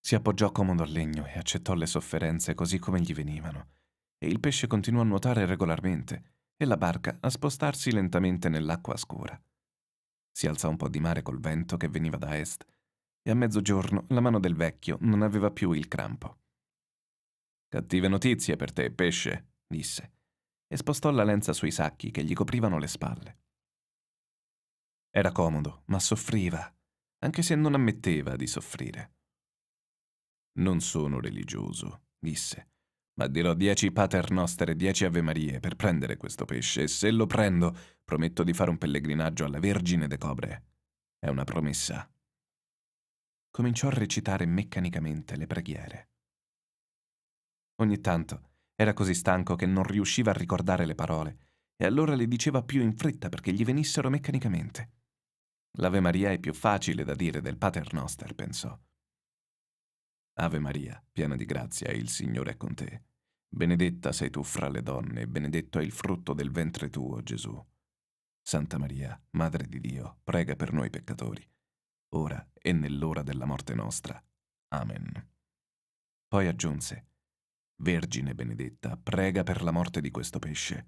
Si appoggiò comodo al legno e accettò le sofferenze così come gli venivano, e il pesce continuò a nuotare regolarmente e la barca a spostarsi lentamente nell'acqua scura. Si alzò un po' di mare col vento che veniva da est e a mezzogiorno la mano del vecchio non aveva più il crampo. Cattive notizie per te, pesce, disse, e spostò la lenza sui sacchi che gli coprivano le spalle. Era comodo, ma soffriva, anche se non ammetteva di soffrire. Non sono religioso, disse, ma dirò dieci paternoster e dieci avemarie per prendere questo pesce, e se lo prendo, prometto di fare un pellegrinaggio alla Vergine de Cobre. È una promessa cominciò a recitare meccanicamente le preghiere. Ogni tanto era così stanco che non riusciva a ricordare le parole, e allora le diceva più in fretta perché gli venissero meccanicamente. L'Ave Maria è più facile da dire del Pater Noster, pensò. Ave Maria, piena di grazia, il Signore è con te. Benedetta sei tu fra le donne, e benedetto è il frutto del ventre tuo, Gesù. Santa Maria, Madre di Dio, prega per noi peccatori, ora e nell'ora della morte nostra. Amen. Poi aggiunse, Vergine benedetta, prega per la morte di questo pesce,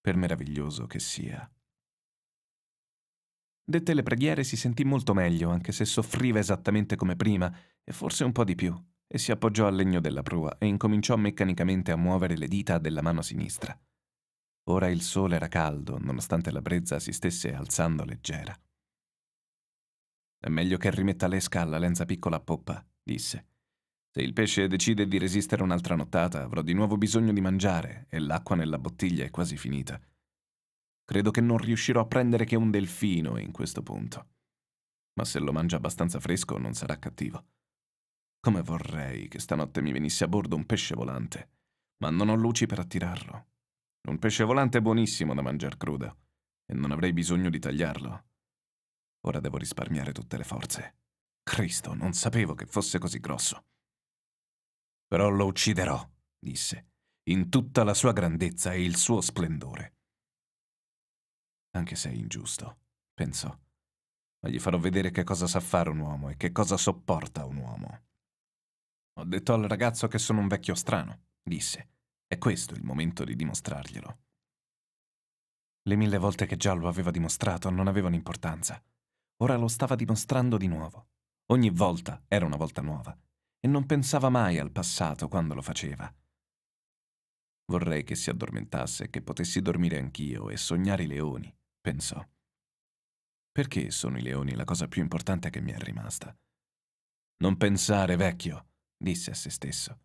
per meraviglioso che sia. Dette le preghiere si sentì molto meglio, anche se soffriva esattamente come prima, e forse un po' di più, e si appoggiò al legno della prua e incominciò meccanicamente a muovere le dita della mano sinistra. Ora il sole era caldo, nonostante la brezza si stesse alzando leggera. È meglio che rimetta l'esca alla lenza piccola a poppa, disse. Se il pesce decide di resistere un'altra nottata, avrò di nuovo bisogno di mangiare e l'acqua nella bottiglia è quasi finita. Credo che non riuscirò a prendere che un delfino in questo punto. Ma se lo mangia abbastanza fresco non sarà cattivo. Come vorrei che stanotte mi venisse a bordo un pesce volante, ma non ho luci per attirarlo. Un pesce volante è buonissimo da mangiar crudo, e non avrei bisogno di tagliarlo. Ora devo risparmiare tutte le forze. Cristo, non sapevo che fosse così grosso. Però lo ucciderò, disse, in tutta la sua grandezza e il suo splendore. Anche se è ingiusto, pensò, ma gli farò vedere che cosa sa fare un uomo e che cosa sopporta un uomo. Ho detto al ragazzo che sono un vecchio strano, disse. È questo il momento di dimostrarglielo. Le mille volte che già lo aveva dimostrato non avevano importanza. Ora lo stava dimostrando di nuovo. Ogni volta era una volta nuova e non pensava mai al passato quando lo faceva. Vorrei che si addormentasse e che potessi dormire anch'io e sognare i leoni, pensò. Perché sono i leoni la cosa più importante che mi è rimasta? Non pensare, vecchio, disse a se stesso.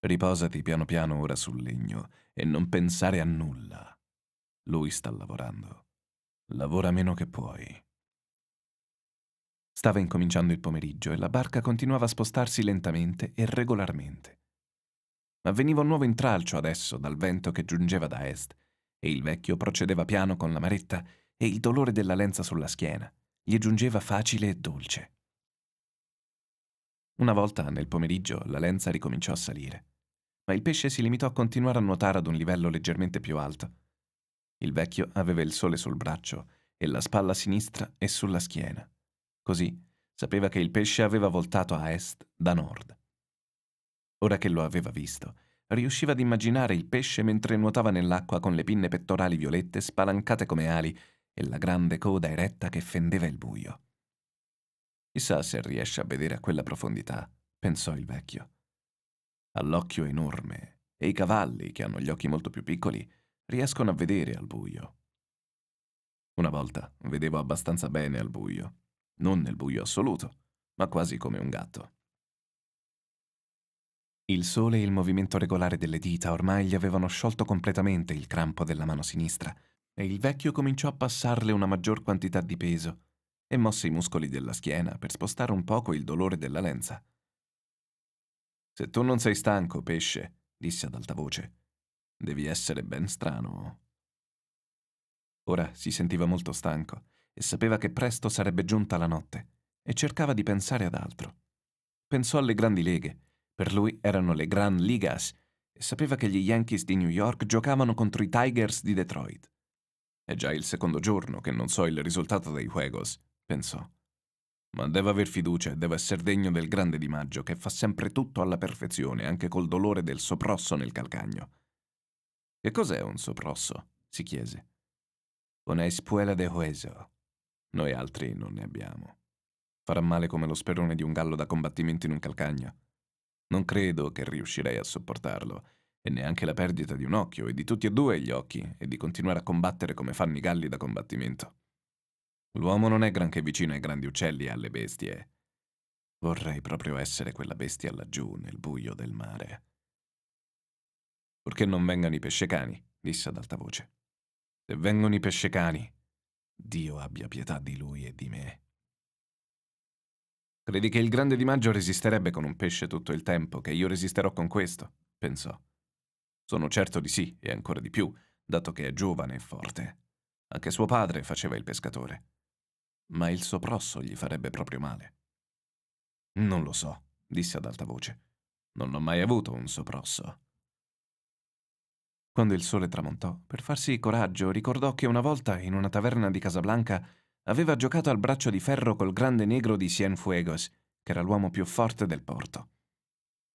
Riposati piano piano ora sul legno e non pensare a nulla. Lui sta lavorando. Lavora meno che puoi. Stava incominciando il pomeriggio e la barca continuava a spostarsi lentamente e regolarmente. Avveniva un nuovo intralcio adesso dal vento che giungeva da est, e il vecchio procedeva piano con la maretta e il dolore della lenza sulla schiena gli giungeva facile e dolce. Una volta nel pomeriggio la lenza ricominciò a salire, ma il pesce si limitò a continuare a nuotare ad un livello leggermente più alto. Il vecchio aveva il sole sul braccio e la spalla sinistra e sulla schiena Così sapeva che il pesce aveva voltato a est da nord. Ora che lo aveva visto, riusciva ad immaginare il pesce mentre nuotava nell'acqua con le pinne pettorali violette spalancate come ali e la grande coda eretta che fendeva il buio. Chissà se riesce a vedere a quella profondità, pensò il vecchio. All'occhio enorme, e i cavalli, che hanno gli occhi molto più piccoli, riescono a vedere al buio. Una volta vedevo abbastanza bene al buio, non nel buio assoluto, ma quasi come un gatto. Il sole e il movimento regolare delle dita ormai gli avevano sciolto completamente il crampo della mano sinistra e il vecchio cominciò a passarle una maggior quantità di peso e mosse i muscoli della schiena per spostare un poco il dolore della lenza. Se tu non sei stanco, pesce, disse ad alta voce, devi essere ben strano. Ora si sentiva molto stanco e sapeva che presto sarebbe giunta la notte e cercava di pensare ad altro. Pensò alle grandi leghe, per lui erano le Grand Ligas, e sapeva che gli Yankees di New York giocavano contro i Tigers di Detroit. È già il secondo giorno che non so il risultato dei Juegos, pensò. Ma devo aver fiducia e devo essere degno del grande Di Maggio che fa sempre tutto alla perfezione, anche col dolore del soprosso nel calcagno. Che cos'è un soprosso? si chiese. Una espuela de hueso, noi altri non ne abbiamo. Farà male come lo sperone di un gallo da combattimento in un calcagno. Non credo che riuscirei a sopportarlo, e neanche la perdita di un occhio e di tutti e due gli occhi, e di continuare a combattere come fanno i galli da combattimento. L'uomo non è granché vicino ai grandi uccelli e alle bestie. Vorrei proprio essere quella bestia laggiù, nel buio del mare. Purché non vengano i pescecani, disse ad alta voce. Se vengono i pescecani, Dio abbia pietà di lui e di me. Credi che il grande Di Maggio resisterebbe con un pesce tutto il tempo, che io resisterò con questo? pensò. Sono certo di sì, e ancora di più, dato che è giovane e forte. Anche suo padre faceva il pescatore. Ma il soprosso gli farebbe proprio male. Non lo so, disse ad alta voce. Non ho mai avuto un soprosso. Quando il sole tramontò, per farsi coraggio, ricordò che una volta, in una taverna di Casablanca, aveva giocato al braccio di ferro col grande negro di Cienfuegos, che era l'uomo più forte del porto.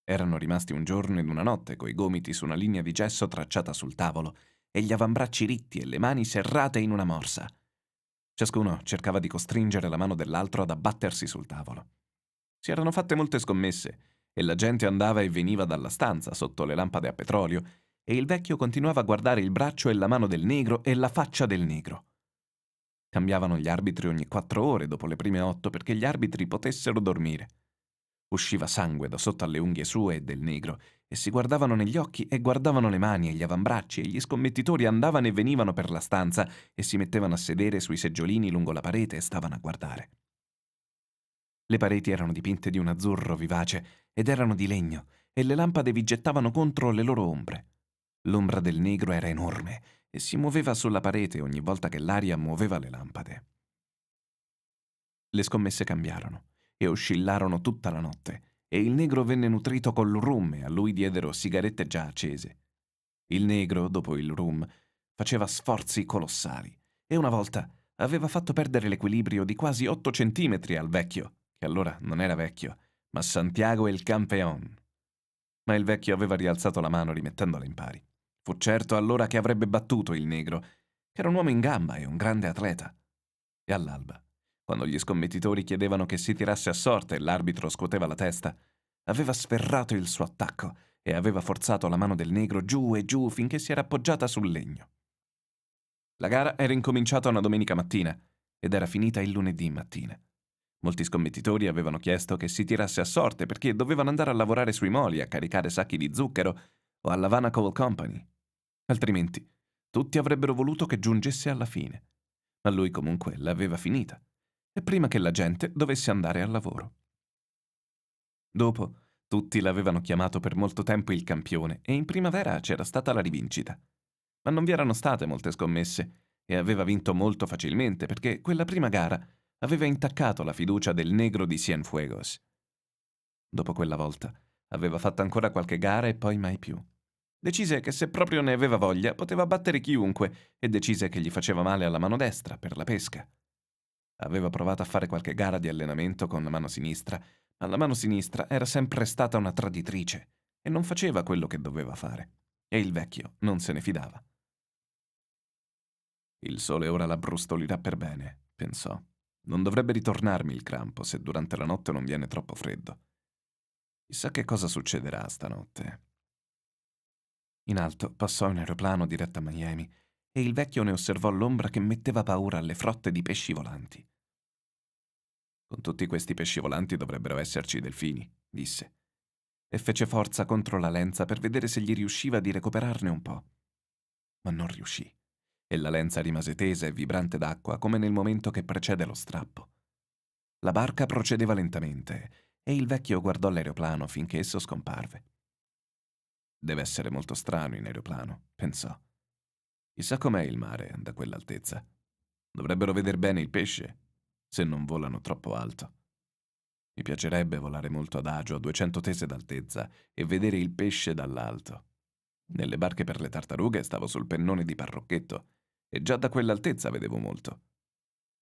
Erano rimasti un giorno ed una notte coi gomiti su una linea di gesso tracciata sul tavolo e gli avambracci ritti e le mani serrate in una morsa. Ciascuno cercava di costringere la mano dell'altro ad abbattersi sul tavolo. Si erano fatte molte scommesse e la gente andava e veniva dalla stanza sotto le lampade a petrolio e il vecchio continuava a guardare il braccio e la mano del negro e la faccia del negro. Cambiavano gli arbitri ogni quattro ore dopo le prime otto perché gli arbitri potessero dormire. Usciva sangue da sotto alle unghie sue e del negro, e si guardavano negli occhi e guardavano le mani e gli avambracci, e gli scommettitori andavano e venivano per la stanza e si mettevano a sedere sui seggiolini lungo la parete e stavano a guardare. Le pareti erano dipinte di un azzurro vivace ed erano di legno, e le lampade vi gettavano contro le loro ombre. L'ombra del negro era enorme e si muoveva sulla parete ogni volta che l'aria muoveva le lampade. Le scommesse cambiarono e oscillarono tutta la notte e il negro venne nutrito col rum e a lui diedero sigarette già accese. Il negro, dopo il rum, faceva sforzi colossali e una volta aveva fatto perdere l'equilibrio di quasi otto centimetri al vecchio, che allora non era vecchio, ma Santiago il Campeon. Ma il vecchio aveva rialzato la mano rimettendola in pari. Fu certo allora che avrebbe battuto il negro, che era un uomo in gamba e un grande atleta. E all'alba, quando gli scommettitori chiedevano che si tirasse a sorte e l'arbitro scuoteva la testa, aveva sferrato il suo attacco e aveva forzato la mano del negro giù e giù finché si era appoggiata sul legno. La gara era incominciata una domenica mattina ed era finita il lunedì mattina. Molti scommettitori avevano chiesto che si tirasse a sorte perché dovevano andare a lavorare sui moli a caricare sacchi di zucchero o alla Vana Coal Company. Altrimenti, tutti avrebbero voluto che giungesse alla fine. Ma lui comunque l'aveva finita, e prima che la gente dovesse andare al lavoro. Dopo, tutti l'avevano chiamato per molto tempo il campione e in primavera c'era stata la rivincita. Ma non vi erano state molte scommesse e aveva vinto molto facilmente perché quella prima gara aveva intaccato la fiducia del negro di Cienfuegos. Dopo quella volta aveva fatto ancora qualche gara e poi mai più. Decise che se proprio ne aveva voglia poteva battere chiunque e decise che gli faceva male alla mano destra per la pesca. Aveva provato a fare qualche gara di allenamento con la mano sinistra, ma la mano sinistra era sempre stata una traditrice e non faceva quello che doveva fare. E il vecchio non se ne fidava. Il sole ora la brustolirà per bene, pensò. Non dovrebbe ritornarmi il crampo se durante la notte non viene troppo freddo. Chissà che cosa succederà stanotte. In alto passò un aeroplano diretto a Miami e il vecchio ne osservò l'ombra che metteva paura alle frotte di pesci volanti. Con tutti questi pesci volanti dovrebbero esserci i delfini, disse, e fece forza contro la lenza per vedere se gli riusciva di recuperarne un po'. Ma non riuscì, e la lenza rimase tesa e vibrante d'acqua come nel momento che precede lo strappo. La barca procedeva lentamente e il vecchio guardò l'aeroplano finché esso scomparve. Deve essere molto strano in aeroplano, pensò. Chissà com'è il mare da quell'altezza. Dovrebbero veder bene il pesce, se non volano troppo alto. Mi piacerebbe volare molto adagio a 200 tese d'altezza e vedere il pesce dall'alto. Nelle barche per le tartarughe stavo sul pennone di parrocchetto e già da quell'altezza vedevo molto.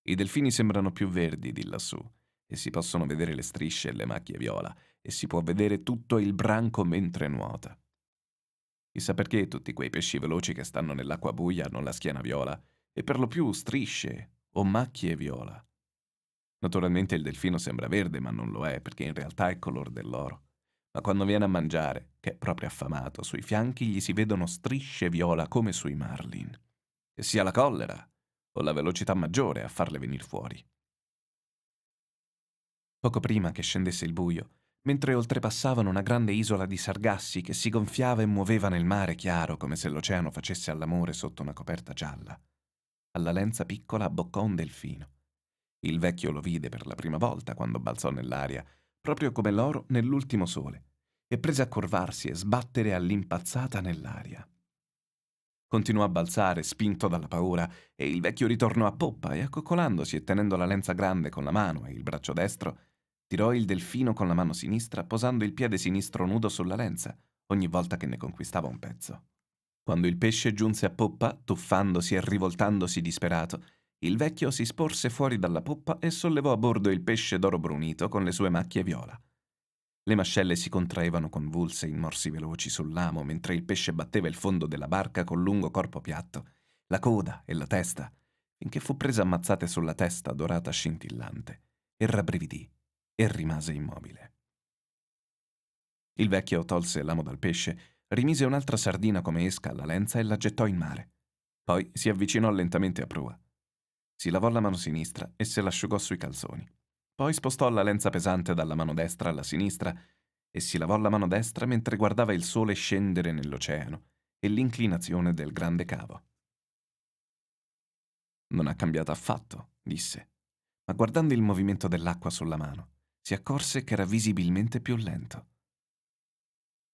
I delfini sembrano più verdi di lassù e si possono vedere le strisce e le macchie viola e si può vedere tutto il branco mentre nuota. Chissà perché tutti quei pesci veloci che stanno nell'acqua buia hanno la schiena viola e per lo più strisce o macchie viola. Naturalmente il delfino sembra verde, ma non lo è, perché in realtà è color dell'oro. Ma quando viene a mangiare, che è proprio affamato, sui fianchi gli si vedono strisce viola come sui marlin. E sia la collera o la velocità maggiore a farle venire fuori. Poco prima che scendesse il buio, mentre oltrepassavano una grande isola di sargassi che si gonfiava e muoveva nel mare chiaro come se l'oceano facesse all'amore sotto una coperta gialla. Alla lenza piccola abboccò un delfino. Il vecchio lo vide per la prima volta quando balzò nell'aria, proprio come l'oro nell'ultimo sole, e prese a curvarsi e sbattere all'impazzata nell'aria. Continuò a balzare, spinto dalla paura, e il vecchio ritornò a poppa e, accoccolandosi e tenendo la lenza grande con la mano e il braccio destro, Tirò il delfino con la mano sinistra, posando il piede sinistro nudo sulla lenza, ogni volta che ne conquistava un pezzo. Quando il pesce giunse a poppa, tuffandosi e rivoltandosi disperato, il vecchio si sporse fuori dalla poppa e sollevò a bordo il pesce d'oro brunito con le sue macchie viola. Le mascelle si contraevano convulse in morsi veloci sull'amo mentre il pesce batteva il fondo della barca col lungo corpo piatto, la coda e la testa, finché fu presa ammazzate sulla testa dorata scintillante e rabbrividì e rimase immobile. Il vecchio tolse l'amo dal pesce, rimise un'altra sardina come esca alla lenza e la gettò in mare. Poi si avvicinò lentamente a prua. Si lavò la mano sinistra e se l'asciugò sui calzoni. Poi spostò la lenza pesante dalla mano destra alla sinistra e si lavò la mano destra mentre guardava il sole scendere nell'oceano e l'inclinazione del grande cavo. Non ha cambiato affatto, disse, ma guardando il movimento dell'acqua sulla mano si accorse che era visibilmente più lento.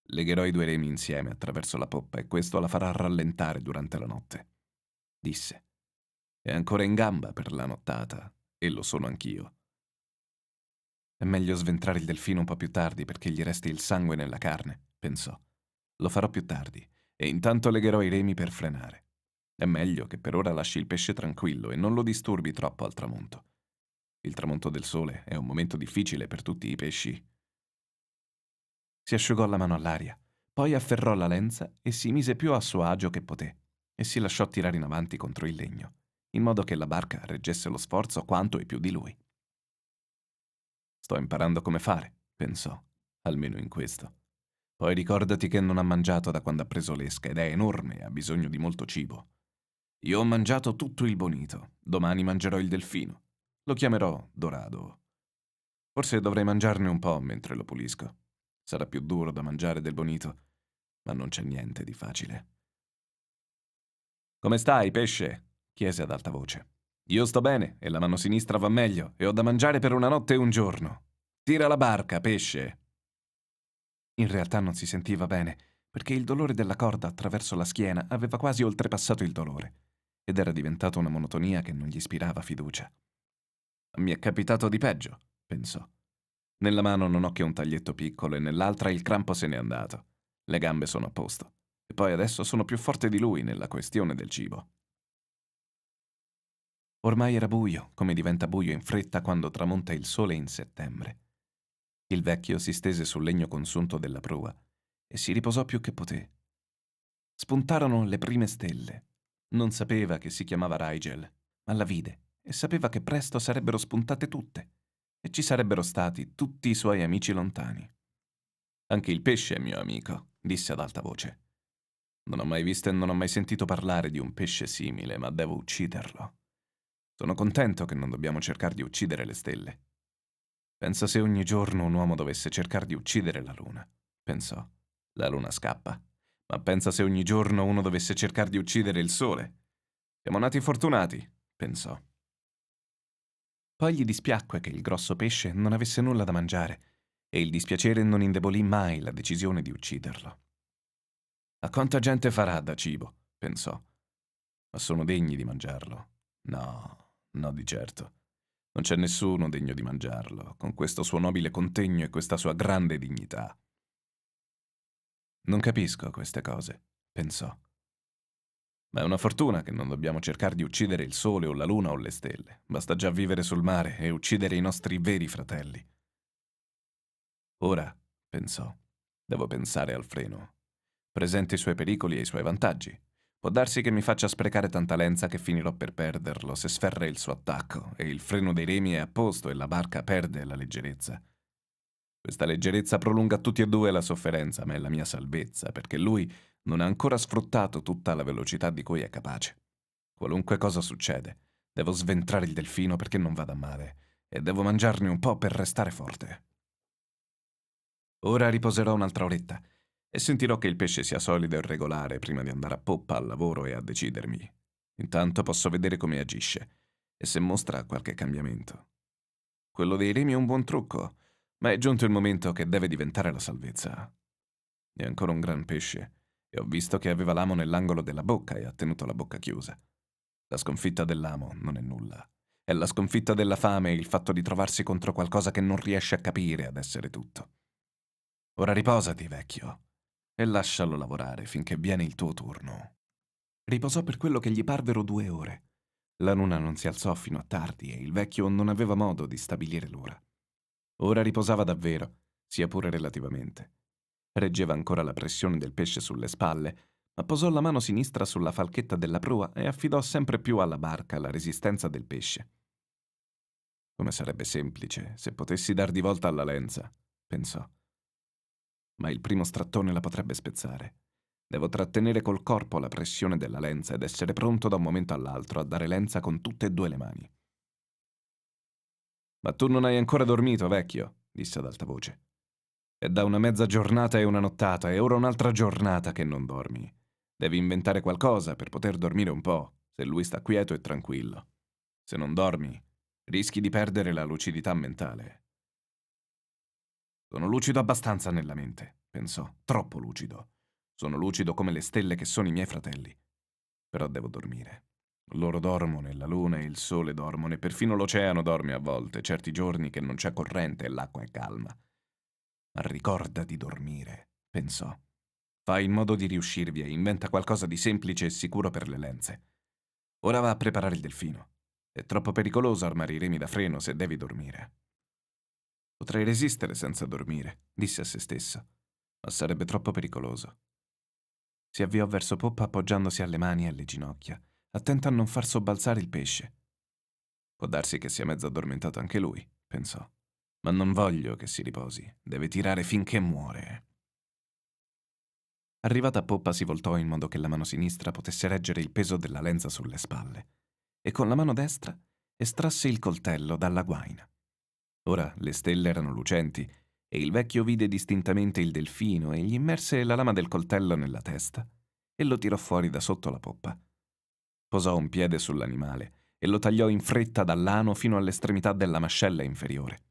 Legherò i due remi insieme attraverso la poppa e questo la farà rallentare durante la notte, disse. È ancora in gamba per la nottata, e lo sono anch'io. È meglio sventrare il delfino un po' più tardi perché gli resti il sangue nella carne, pensò. Lo farò più tardi, e intanto legherò i remi per frenare. È meglio che per ora lasci il pesce tranquillo e non lo disturbi troppo al tramonto. Il tramonto del sole è un momento difficile per tutti i pesci. Si asciugò la mano all'aria, poi afferrò la lenza e si mise più a suo agio che poté, e si lasciò tirare in avanti contro il legno, in modo che la barca reggesse lo sforzo quanto e più di lui. Sto imparando come fare, pensò, almeno in questo. Poi ricordati che non ha mangiato da quando ha preso l'esca ed è enorme e ha bisogno di molto cibo. Io ho mangiato tutto il bonito, domani mangerò il delfino. Lo chiamerò Dorado. Forse dovrei mangiarne un po' mentre lo pulisco. Sarà più duro da mangiare del bonito, ma non c'è niente di facile. Come stai, pesce? chiese ad alta voce. Io sto bene e la mano sinistra va meglio e ho da mangiare per una notte e un giorno. Tira la barca, pesce! In realtà non si sentiva bene, perché il dolore della corda attraverso la schiena aveva quasi oltrepassato il dolore, ed era diventato una monotonia che non gli ispirava fiducia. Mi è capitato di peggio, pensò. Nella mano non ho che un taglietto piccolo e nell'altra il crampo se n'è andato. Le gambe sono a posto. E poi adesso sono più forte di lui nella questione del cibo. Ormai era buio, come diventa buio in fretta quando tramonta il sole in settembre. Il vecchio si stese sul legno consunto della prua e si riposò più che poté. Spuntarono le prime stelle. Non sapeva che si chiamava Rigel, ma la vide e sapeva che presto sarebbero spuntate tutte e ci sarebbero stati tutti i suoi amici lontani. Anche il pesce è mio amico, disse ad alta voce. Non ho mai visto e non ho mai sentito parlare di un pesce simile, ma devo ucciderlo. Sono contento che non dobbiamo cercare di uccidere le stelle. Pensa se ogni giorno un uomo dovesse cercare di uccidere la luna, pensò. La luna scappa. Ma pensa se ogni giorno uno dovesse cercare di uccidere il sole. Siamo nati fortunati, pensò. Poi gli dispiacque che il grosso pesce non avesse nulla da mangiare, e il dispiacere non indebolì mai la decisione di ucciderlo. A quanta gente farà da cibo, pensò. Ma sono degni di mangiarlo. No, no di certo. Non c'è nessuno degno di mangiarlo, con questo suo nobile contegno e questa sua grande dignità. Non capisco queste cose, pensò. Ma è una fortuna che non dobbiamo cercare di uccidere il sole o la luna o le stelle. Basta già vivere sul mare e uccidere i nostri veri fratelli. Ora, pensò, devo pensare al freno. Presente i suoi pericoli e i suoi vantaggi. Può darsi che mi faccia sprecare tanta lenza che finirò per perderlo se sferra il suo attacco e il freno dei remi è a posto e la barca perde la leggerezza. Questa leggerezza prolunga tutti e due la sofferenza, ma è la mia salvezza, perché lui non ha ancora sfruttato tutta la velocità di cui è capace. Qualunque cosa succede, devo sventrare il delfino perché non vada male e devo mangiarne un po' per restare forte. Ora riposerò un'altra oretta e sentirò che il pesce sia solido e regolare prima di andare a poppa al lavoro e a decidermi. Intanto posso vedere come agisce e se mostra qualche cambiamento. Quello dei remi è un buon trucco, ma è giunto il momento che deve diventare la salvezza. È ancora un gran pesce e ho visto che aveva l'amo nell'angolo della bocca e ha tenuto la bocca chiusa. La sconfitta dell'amo non è nulla. È la sconfitta della fame e il fatto di trovarsi contro qualcosa che non riesce a capire ad essere tutto. Ora riposati, vecchio, e lascialo lavorare finché viene il tuo turno. Riposò per quello che gli parvero due ore. La luna non si alzò fino a tardi e il vecchio non aveva modo di stabilire l'ora. Ora riposava davvero, sia pure relativamente. Reggeva ancora la pressione del pesce sulle spalle, ma posò la mano sinistra sulla falchetta della prua e affidò sempre più alla barca la resistenza del pesce. Come sarebbe semplice se potessi dar di volta alla lenza, pensò. Ma il primo strattone la potrebbe spezzare. Devo trattenere col corpo la pressione della lenza ed essere pronto da un momento all'altro a dare lenza con tutte e due le mani. Ma tu non hai ancora dormito, vecchio, disse ad alta voce. È da una mezza giornata e una nottata, e ora un'altra giornata che non dormi. Devi inventare qualcosa per poter dormire un po', se lui sta quieto e tranquillo. Se non dormi, rischi di perdere la lucidità mentale. Sono lucido abbastanza nella mente, pensò, troppo lucido. Sono lucido come le stelle che sono i miei fratelli. Però devo dormire. Loro dormono e la luna e il sole dormono e perfino l'oceano dorme a volte, certi giorni che non c'è corrente e l'acqua è calma. Ricorda di dormire, pensò. Fai in modo di riuscirvi e inventa qualcosa di semplice e sicuro per le lenze. Ora va a preparare il delfino. È troppo pericoloso armare i remi da freno se devi dormire. Potrei resistere senza dormire, disse a se stesso, ma sarebbe troppo pericoloso. Si avviò verso Poppa appoggiandosi alle mani e alle ginocchia, attento a non far sobbalzare il pesce. Può darsi che sia mezzo addormentato anche lui, pensò ma non voglio che si riposi. Deve tirare finché muore. Arrivata a poppa si voltò in modo che la mano sinistra potesse reggere il peso della lenza sulle spalle e con la mano destra estrasse il coltello dalla guaina. Ora le stelle erano lucenti e il vecchio vide distintamente il delfino e gli immerse la lama del coltello nella testa e lo tirò fuori da sotto la poppa. Posò un piede sull'animale e lo tagliò in fretta dall'ano fino all'estremità della mascella inferiore.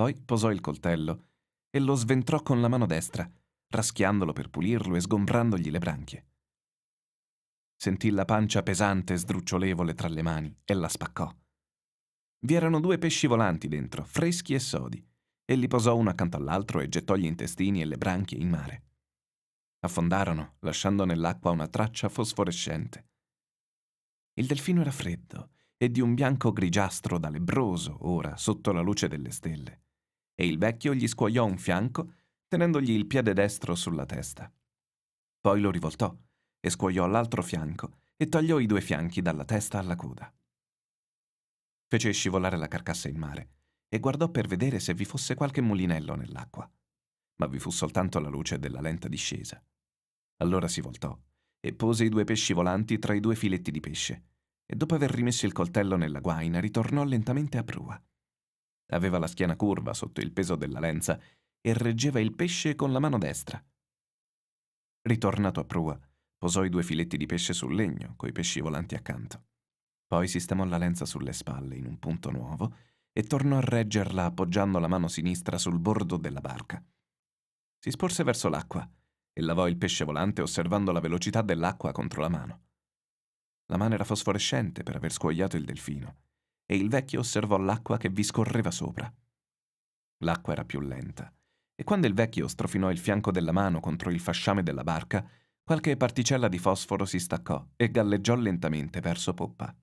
Poi posò il coltello e lo sventrò con la mano destra, raschiandolo per pulirlo e sgombrandogli le branchie. Sentì la pancia pesante e sdrucciolevole tra le mani e la spaccò. Vi erano due pesci volanti dentro, freschi e sodi, e li posò uno accanto all'altro e gettò gli intestini e le branchie in mare. Affondarono, lasciando nell'acqua una traccia fosforescente. Il delfino era freddo e di un bianco grigiastro da lebbroso ora sotto la luce delle stelle e il vecchio gli scuoiò un fianco, tenendogli il piede destro sulla testa. Poi lo rivoltò e scuoiò l'altro fianco e tagliò i due fianchi dalla testa alla coda. Fece scivolare la carcassa in mare e guardò per vedere se vi fosse qualche mulinello nell'acqua, ma vi fu soltanto la luce della lenta discesa. Allora si voltò e pose i due pesci volanti tra i due filetti di pesce, e dopo aver rimesso il coltello nella guaina ritornò lentamente a prua. Aveva la schiena curva sotto il peso della lenza e reggeva il pesce con la mano destra. Ritornato a prua, posò i due filetti di pesce sul legno, coi pesci volanti accanto. Poi sistemò la lenza sulle spalle in un punto nuovo e tornò a reggerla appoggiando la mano sinistra sul bordo della barca. Si sporse verso l'acqua e lavò il pesce volante osservando la velocità dell'acqua contro la mano. La mano era fosforescente per aver scuoiato il delfino e il vecchio osservò l'acqua che vi scorreva sopra. L'acqua era più lenta, e quando il vecchio strofinò il fianco della mano contro il fasciame della barca, qualche particella di fosforo si staccò e galleggiò lentamente verso poppa.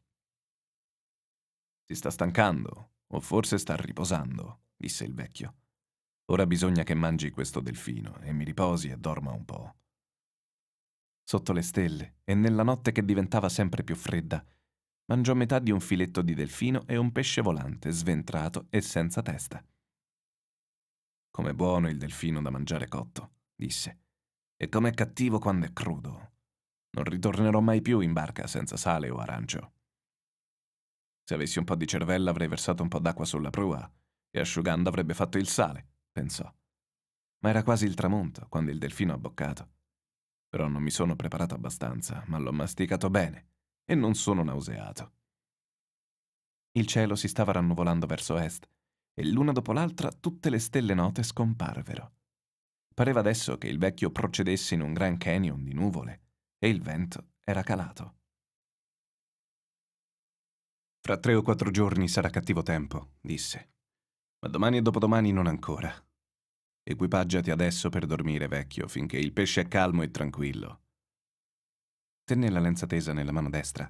Si sta stancando, o forse sta riposando, disse il vecchio. Ora bisogna che mangi questo delfino e mi riposi e dorma un po'. Sotto le stelle e nella notte che diventava sempre più fredda, mangiò metà di un filetto di delfino e un pesce volante, sventrato e senza testa. Com'è buono il delfino da mangiare cotto, disse, e com'è cattivo quando è crudo. Non ritornerò mai più in barca senza sale o arancio. Se avessi un po' di cervello avrei versato un po' d'acqua sulla prua e asciugando avrebbe fatto il sale, pensò. Ma era quasi il tramonto quando il delfino ha boccato. Però non mi sono preparato abbastanza, ma l'ho masticato bene e non sono nauseato. Il cielo si stava rannuvolando verso est e l'una dopo l'altra tutte le stelle note scomparvero. Pareva adesso che il vecchio procedesse in un gran canyon di nuvole e il vento era calato. Fra tre o quattro giorni sarà cattivo tempo, disse. Ma domani e dopodomani non ancora. Equipaggiati adesso per dormire, vecchio, finché il pesce è calmo e tranquillo. Tenne la lenza tesa nella mano destra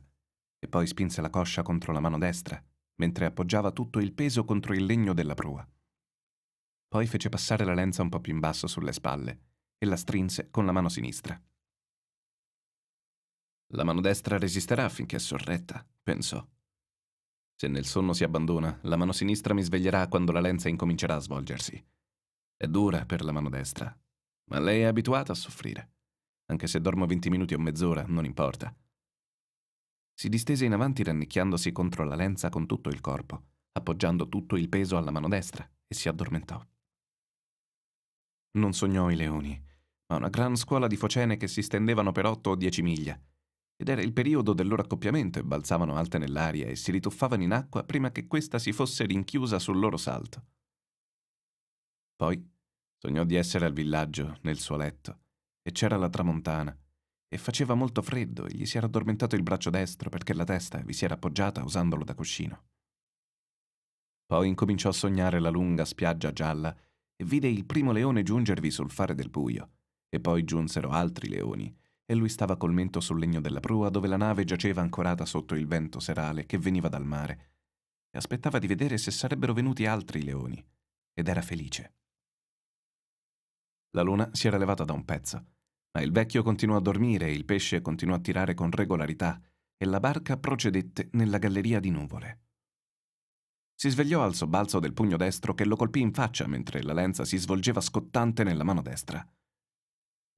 e poi spinse la coscia contro la mano destra, mentre appoggiava tutto il peso contro il legno della prua. Poi fece passare la lenza un po' più in basso sulle spalle e la strinse con la mano sinistra. La mano destra resisterà finché è sorretta, pensò. Se nel sonno si abbandona, la mano sinistra mi sveglierà quando la lenza incomincerà a svolgersi. È dura per la mano destra, ma lei è abituata a soffrire anche se dormo venti minuti o mezz'ora, non importa. Si distese in avanti rannicchiandosi contro la lenza con tutto il corpo, appoggiando tutto il peso alla mano destra, e si addormentò. Non sognò i leoni, ma una gran scuola di focene che si stendevano per otto o dieci miglia, ed era il periodo del loro accoppiamento e balzavano alte nell'aria e si rituffavano in acqua prima che questa si fosse rinchiusa sul loro salto. Poi sognò di essere al villaggio, nel suo letto, e c'era la tramontana, e faceva molto freddo e gli si era addormentato il braccio destro perché la testa vi si era appoggiata usandolo da cuscino. Poi incominciò a sognare la lunga spiaggia gialla e vide il primo leone giungervi sul fare del buio, e poi giunsero altri leoni, e lui stava col mento sul legno della prua dove la nave giaceva ancorata sotto il vento serale che veniva dal mare, e aspettava di vedere se sarebbero venuti altri leoni, ed era felice. La luna si era levata da un pezzo, ma il vecchio continuò a dormire, il pesce continuò a tirare con regolarità e la barca procedette nella galleria di nuvole. Si svegliò al sobbalzo del pugno destro che lo colpì in faccia mentre la lenza si svolgeva scottante nella mano destra.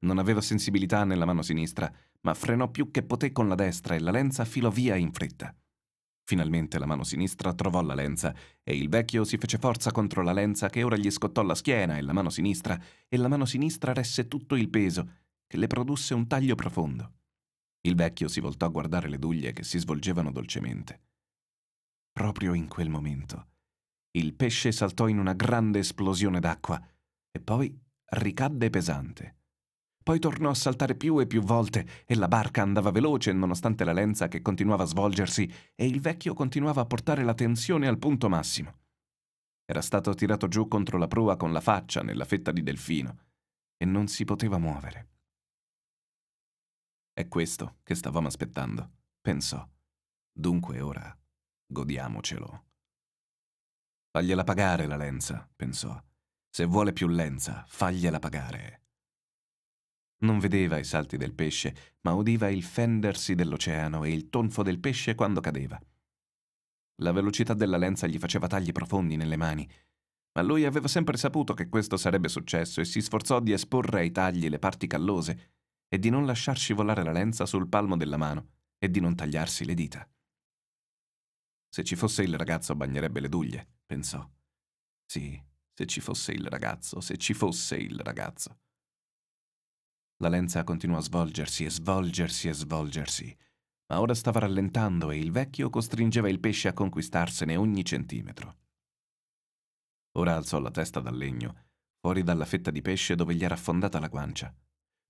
Non aveva sensibilità nella mano sinistra, ma frenò più che poté con la destra e la lenza filò via in fretta. Finalmente la mano sinistra trovò la lenza e il vecchio si fece forza contro la lenza che ora gli scottò la schiena e la mano sinistra e la mano sinistra resse tutto il peso che le produsse un taglio profondo. Il vecchio si voltò a guardare le duglie che si svolgevano dolcemente. Proprio in quel momento, il pesce saltò in una grande esplosione d'acqua e poi ricadde pesante. Poi tornò a saltare più e più volte e la barca andava veloce nonostante la lenza che continuava a svolgersi e il vecchio continuava a portare la tensione al punto massimo. Era stato tirato giù contro la prua con la faccia nella fetta di delfino e non si poteva muovere. È questo che stavamo aspettando, pensò. Dunque ora godiamocelo. Fagliela pagare la lenza, pensò. Se vuole più lenza, fagliela pagare. Non vedeva i salti del pesce, ma udiva il fendersi dell'oceano e il tonfo del pesce quando cadeva. La velocità della lenza gli faceva tagli profondi nelle mani, ma lui aveva sempre saputo che questo sarebbe successo e si sforzò di esporre ai tagli le parti callose e di non lasciar scivolare la lenza sul palmo della mano e di non tagliarsi le dita. Se ci fosse il ragazzo bagnerebbe le duglie, pensò. Sì, se ci fosse il ragazzo, se ci fosse il ragazzo. La lenza continuò a svolgersi e svolgersi e svolgersi, ma ora stava rallentando e il vecchio costringeva il pesce a conquistarsene ogni centimetro. Ora alzò la testa dal legno, fuori dalla fetta di pesce dove gli era affondata la guancia.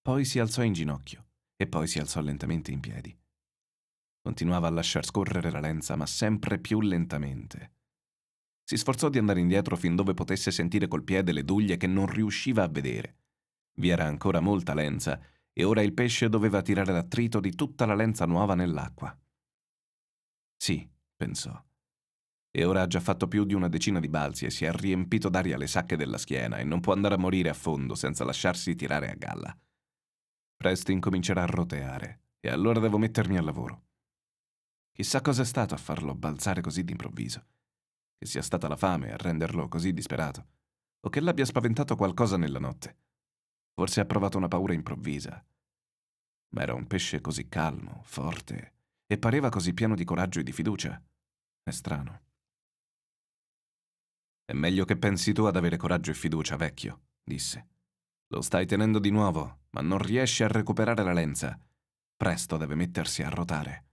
Poi si alzò in ginocchio e poi si alzò lentamente in piedi. Continuava a lasciar scorrere la lenza, ma sempre più lentamente. Si sforzò di andare indietro fin dove potesse sentire col piede le duglie che non riusciva a vedere. Vi era ancora molta lenza e ora il pesce doveva tirare l'attrito di tutta la lenza nuova nell'acqua. Sì, pensò. E ora ha già fatto più di una decina di balzi e si è riempito d'aria le sacche della schiena e non può andare a morire a fondo senza lasciarsi tirare a galla. Presto incomincerà a roteare e allora devo mettermi al lavoro. Chissà cos'è stato a farlo balzare così d'improvviso. Che sia stata la fame a renderlo così disperato. O che l'abbia spaventato qualcosa nella notte. Forse ha provato una paura improvvisa. Ma era un pesce così calmo, forte, e pareva così pieno di coraggio e di fiducia. È strano. È meglio che pensi tu ad avere coraggio e fiducia, vecchio, disse. Lo stai tenendo di nuovo, ma non riesci a recuperare la lenza. Presto deve mettersi a rotare.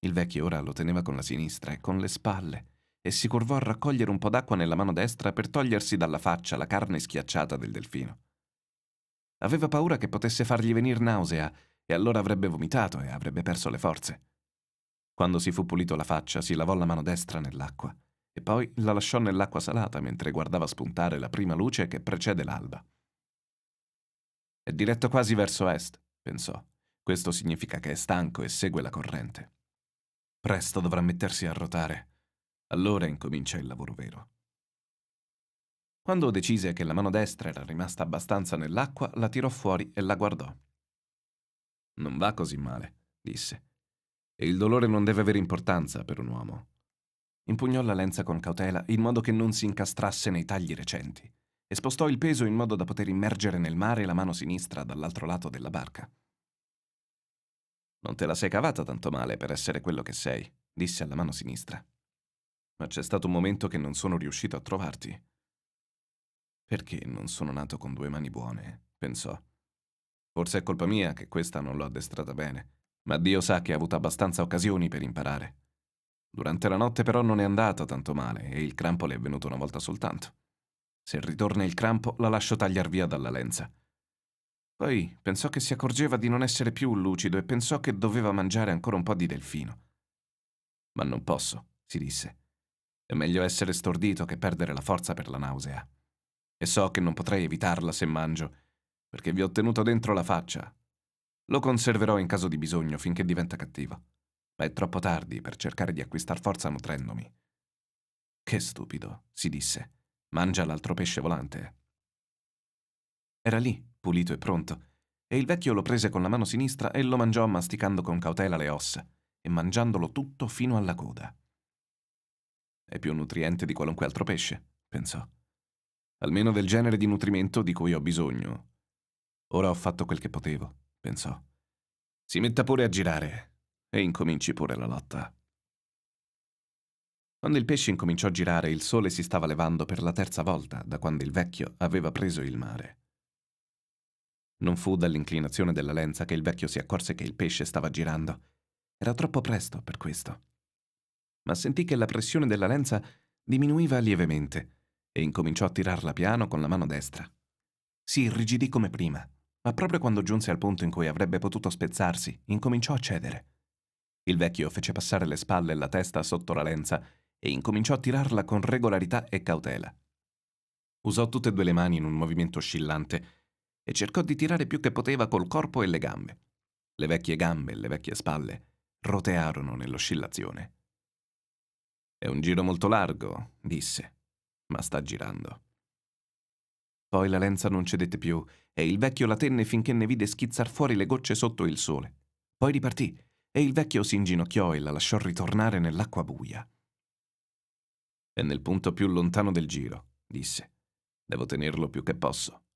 Il vecchio ora lo teneva con la sinistra e con le spalle e si curvò a raccogliere un po' d'acqua nella mano destra per togliersi dalla faccia la carne schiacciata del delfino. Aveva paura che potesse fargli venire nausea e allora avrebbe vomitato e avrebbe perso le forze. Quando si fu pulito la faccia, si lavò la mano destra nell'acqua e poi la lasciò nell'acqua salata mentre guardava spuntare la prima luce che precede l'alba. È diretto quasi verso est, pensò. Questo significa che è stanco e segue la corrente. Presto dovrà mettersi a rotare. Allora incomincia il lavoro vero. Quando decise che la mano destra era rimasta abbastanza nell'acqua, la tirò fuori e la guardò. Non va così male, disse. E il dolore non deve avere importanza per un uomo. Impugnò la lenza con cautela in modo che non si incastrasse nei tagli recenti e spostò il peso in modo da poter immergere nel mare la mano sinistra dall'altro lato della barca. Non te la sei cavata tanto male per essere quello che sei, disse alla mano sinistra. Ma c'è stato un momento che non sono riuscito a trovarti. Perché non sono nato con due mani buone? pensò. Forse è colpa mia che questa non l'ho addestrata bene, ma Dio sa che ha avuto abbastanza occasioni per imparare. Durante la notte però non è andata tanto male e il crampo le è venuto una volta soltanto. Se ritorna il crampo la lascio tagliar via dalla lenza. Poi pensò che si accorgeva di non essere più lucido e pensò che doveva mangiare ancora un po' di delfino. Ma non posso, si disse. È meglio essere stordito che perdere la forza per la nausea. E so che non potrei evitarla se mangio, perché vi ho tenuto dentro la faccia. Lo conserverò in caso di bisogno finché diventa cattivo ma è troppo tardi per cercare di acquistar forza nutrendomi. Che stupido, si disse. Mangia l'altro pesce volante. Era lì, pulito e pronto, e il vecchio lo prese con la mano sinistra e lo mangiò masticando con cautela le ossa e mangiandolo tutto fino alla coda. È più nutriente di qualunque altro pesce, pensò. Almeno del genere di nutrimento di cui ho bisogno. Ora ho fatto quel che potevo, pensò. Si metta pure a girare, e incominci pure la lotta. Quando il pesce incominciò a girare, il sole si stava levando per la terza volta da quando il vecchio aveva preso il mare. Non fu dall'inclinazione della lenza che il vecchio si accorse che il pesce stava girando. Era troppo presto per questo. Ma sentì che la pressione della lenza diminuiva lievemente e incominciò a tirarla piano con la mano destra. Si irrigidì come prima, ma proprio quando giunse al punto in cui avrebbe potuto spezzarsi, incominciò a cedere. Il vecchio fece passare le spalle e la testa sotto la lenza e incominciò a tirarla con regolarità e cautela. Usò tutte e due le mani in un movimento oscillante e cercò di tirare più che poteva col corpo e le gambe. Le vecchie gambe e le vecchie spalle rotearono nell'oscillazione. È un giro molto largo, disse, ma sta girando. Poi la lenza non cedette più e il vecchio la tenne finché ne vide schizzar fuori le gocce sotto il sole. Poi ripartì e il vecchio si inginocchiò e la lasciò ritornare nell'acqua buia. È nel punto più lontano del giro, disse. Devo tenerlo più che posso.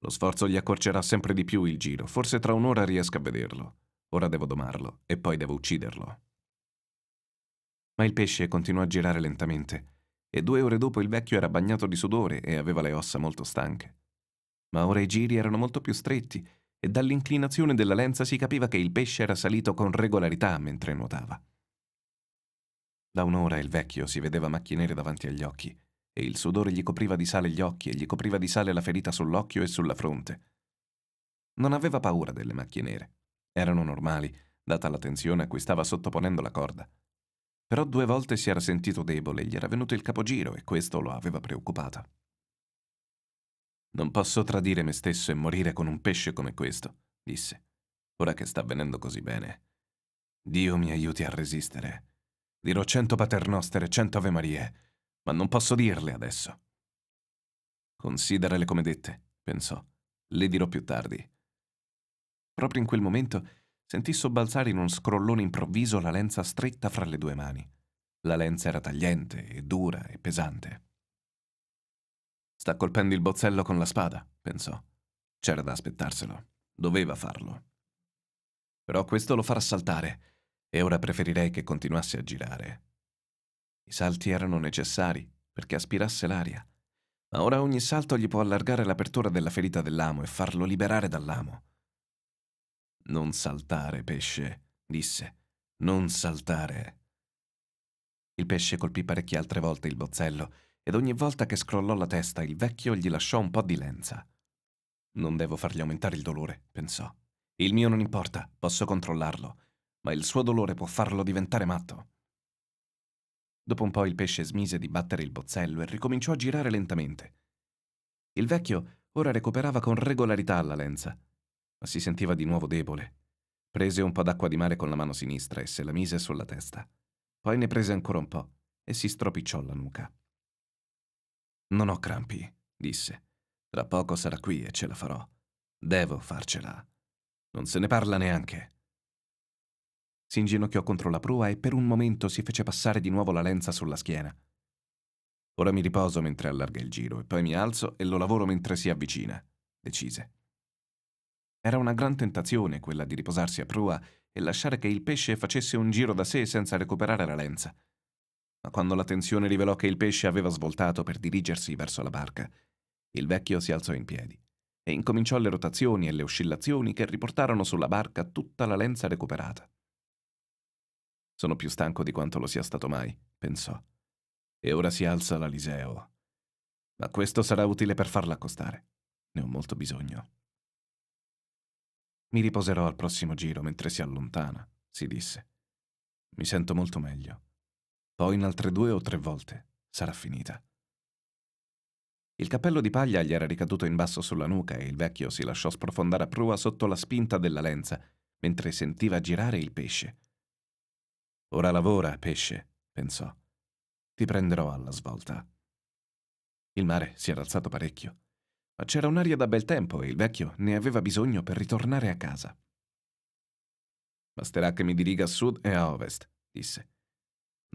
Lo sforzo gli accorcerà sempre di più il giro, forse tra un'ora riesco a vederlo. Ora devo domarlo e poi devo ucciderlo. Ma il pesce continuò a girare lentamente e due ore dopo il vecchio era bagnato di sudore e aveva le ossa molto stanche. Ma ora i giri erano molto più stretti e dall'inclinazione della lenza si capiva che il pesce era salito con regolarità mentre nuotava. Da un'ora il vecchio si vedeva macchinere davanti agli occhi, e il sudore gli copriva di sale gli occhi e gli copriva di sale la ferita sull'occhio e sulla fronte. Non aveva paura delle macchie nere. Erano normali, data la tensione a cui stava sottoponendo la corda. Però due volte si era sentito debole, gli era venuto il capogiro e questo lo aveva preoccupato. Non posso tradire me stesso e morire con un pesce come questo, disse, ora che sta avvenendo così bene. Dio mi aiuti a resistere. Dirò cento paternostere, cento Ave Marie, ma non posso dirle adesso. Considerale come dette, pensò. Le dirò più tardi. Proprio in quel momento sentì sobbalzare in un scrollone improvviso la lenza stretta fra le due mani. La lenza era tagliente e dura e pesante. Sta colpendo il bozzello con la spada, pensò. C'era da aspettarselo. Doveva farlo. Però questo lo farà saltare, e ora preferirei che continuasse a girare. I salti erano necessari perché aspirasse l'aria, ma ora ogni salto gli può allargare l'apertura della ferita dell'amo e farlo liberare dall'amo. Non saltare, pesce, disse. Non saltare. Il pesce colpì parecchie altre volte il bozzello ed ogni volta che scrollò la testa il vecchio gli lasciò un po' di lenza. Non devo fargli aumentare il dolore, pensò. Il mio non importa, posso controllarlo, ma il suo dolore può farlo diventare matto. Dopo un po' il pesce smise di battere il bozzello e ricominciò a girare lentamente. Il vecchio ora recuperava con regolarità la lenza, ma si sentiva di nuovo debole. Prese un po' d'acqua di mare con la mano sinistra e se la mise sulla testa. Poi ne prese ancora un po' e si stropicciò la nuca. Non ho crampi, disse. Tra poco sarà qui e ce la farò. Devo farcela. Non se ne parla neanche. Si inginocchiò contro la prua e per un momento si fece passare di nuovo la lenza sulla schiena. Ora mi riposo mentre allarga il giro e poi mi alzo e lo lavoro mentre si avvicina, decise. Era una gran tentazione quella di riposarsi a prua e lasciare che il pesce facesse un giro da sé senza recuperare la lenza ma quando la tensione rivelò che il pesce aveva svoltato per dirigersi verso la barca, il vecchio si alzò in piedi e incominciò le rotazioni e le oscillazioni che riportarono sulla barca tutta la lenza recuperata. Sono più stanco di quanto lo sia stato mai, pensò. E ora si alza l'Aliseo. Ma questo sarà utile per farla accostare. Ne ho molto bisogno. Mi riposerò al prossimo giro mentre si allontana, si disse. Mi sento molto meglio poi in altre due o tre volte. Sarà finita. Il cappello di paglia gli era ricaduto in basso sulla nuca e il vecchio si lasciò sprofondare a prua sotto la spinta della lenza, mentre sentiva girare il pesce. Ora lavora, pesce, pensò. Ti prenderò alla svolta. Il mare si era alzato parecchio, ma c'era un'aria da bel tempo e il vecchio ne aveva bisogno per ritornare a casa. Basterà che mi diriga a sud e a ovest, disse.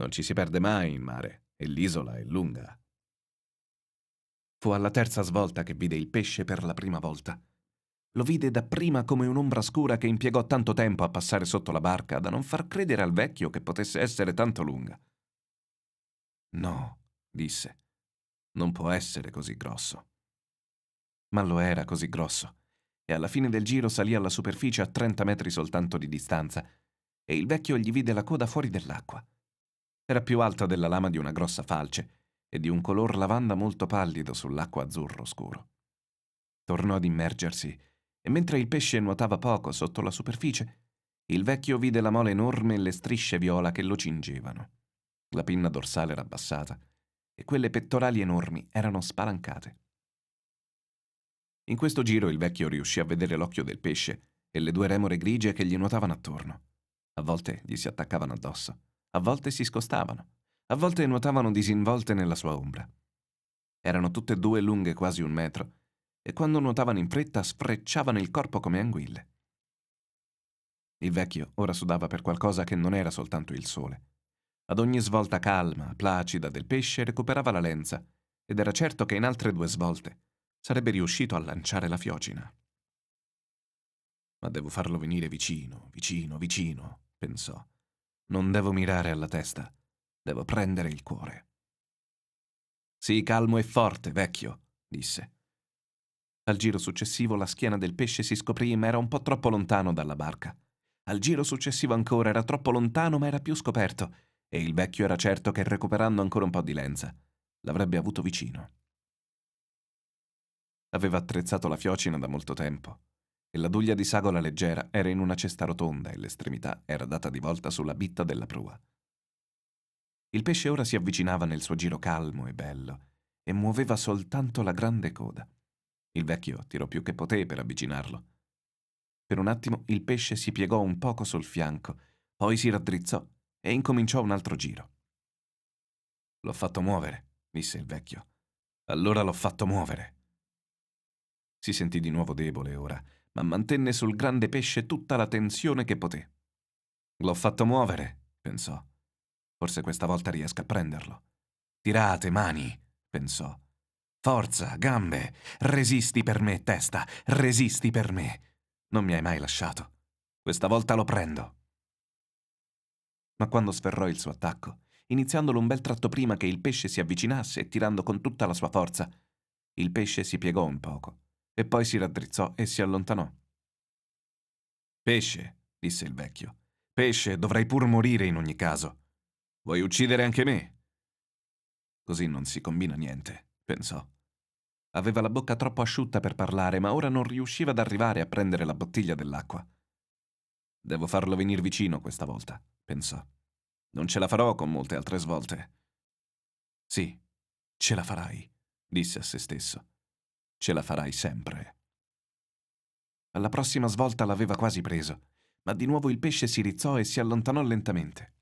Non ci si perde mai in mare e l'isola è lunga. Fu alla terza svolta che vide il pesce per la prima volta. Lo vide dapprima come un'ombra scura che impiegò tanto tempo a passare sotto la barca da non far credere al vecchio che potesse essere tanto lunga. No, disse, non può essere così grosso. Ma lo era così grosso, e alla fine del giro salì alla superficie a 30 metri soltanto di distanza, e il vecchio gli vide la coda fuori dell'acqua. Era più alta della lama di una grossa falce e di un color lavanda molto pallido sull'acqua azzurro scuro. Tornò ad immergersi e mentre il pesce nuotava poco sotto la superficie, il vecchio vide la mole enorme e le strisce viola che lo cingevano. La pinna dorsale era abbassata e quelle pettorali enormi erano spalancate. In questo giro il vecchio riuscì a vedere l'occhio del pesce e le due remore grigie che gli nuotavano attorno. A volte gli si attaccavano addosso a volte si scostavano, a volte nuotavano disinvolte nella sua ombra. Erano tutte e due lunghe quasi un metro, e quando nuotavano in fretta sfrecciavano il corpo come anguille. Il vecchio ora sudava per qualcosa che non era soltanto il sole. Ad ogni svolta calma, placida del pesce recuperava la lenza, ed era certo che in altre due svolte sarebbe riuscito a lanciare la fiocina. Ma devo farlo venire vicino, vicino, vicino, pensò. Non devo mirare alla testa, devo prendere il cuore. Sii calmo e forte, vecchio, disse. Al giro successivo la schiena del pesce si scoprì ma era un po' troppo lontano dalla barca. Al giro successivo ancora era troppo lontano ma era più scoperto e il vecchio era certo che recuperando ancora un po' di lenza l'avrebbe avuto vicino. Aveva attrezzato la fiocina da molto tempo e La duglia di sagola leggera era in una cesta rotonda e l'estremità era data di volta sulla bitta della prua. Il pesce ora si avvicinava nel suo giro calmo e bello e muoveva soltanto la grande coda. Il vecchio tirò più che poté per avvicinarlo. Per un attimo il pesce si piegò un poco sul fianco, poi si raddrizzò e incominciò un altro giro. L'ho fatto muovere, disse il vecchio. Allora l'ho fatto muovere. Si sentì di nuovo debole ora ma mantenne sul grande pesce tutta la tensione che poté. L'ho fatto muovere, pensò. Forse questa volta riesco a prenderlo. Tirate, mani, pensò. Forza, gambe, resisti per me, testa, resisti per me. Non mi hai mai lasciato. Questa volta lo prendo. Ma quando sferrò il suo attacco, iniziandolo un bel tratto prima che il pesce si avvicinasse e tirando con tutta la sua forza, il pesce si piegò un poco e poi si raddrizzò e si allontanò. Pesce, disse il vecchio. Pesce, dovrei pur morire in ogni caso. Vuoi uccidere anche me? Così non si combina niente, pensò. Aveva la bocca troppo asciutta per parlare, ma ora non riusciva ad arrivare a prendere la bottiglia dell'acqua. Devo farlo venire vicino questa volta, pensò. Non ce la farò con molte altre svolte. Sì, ce la farai, disse a se stesso. Ce la farai sempre. Alla prossima svolta l'aveva quasi preso, ma di nuovo il pesce si rizzò e si allontanò lentamente.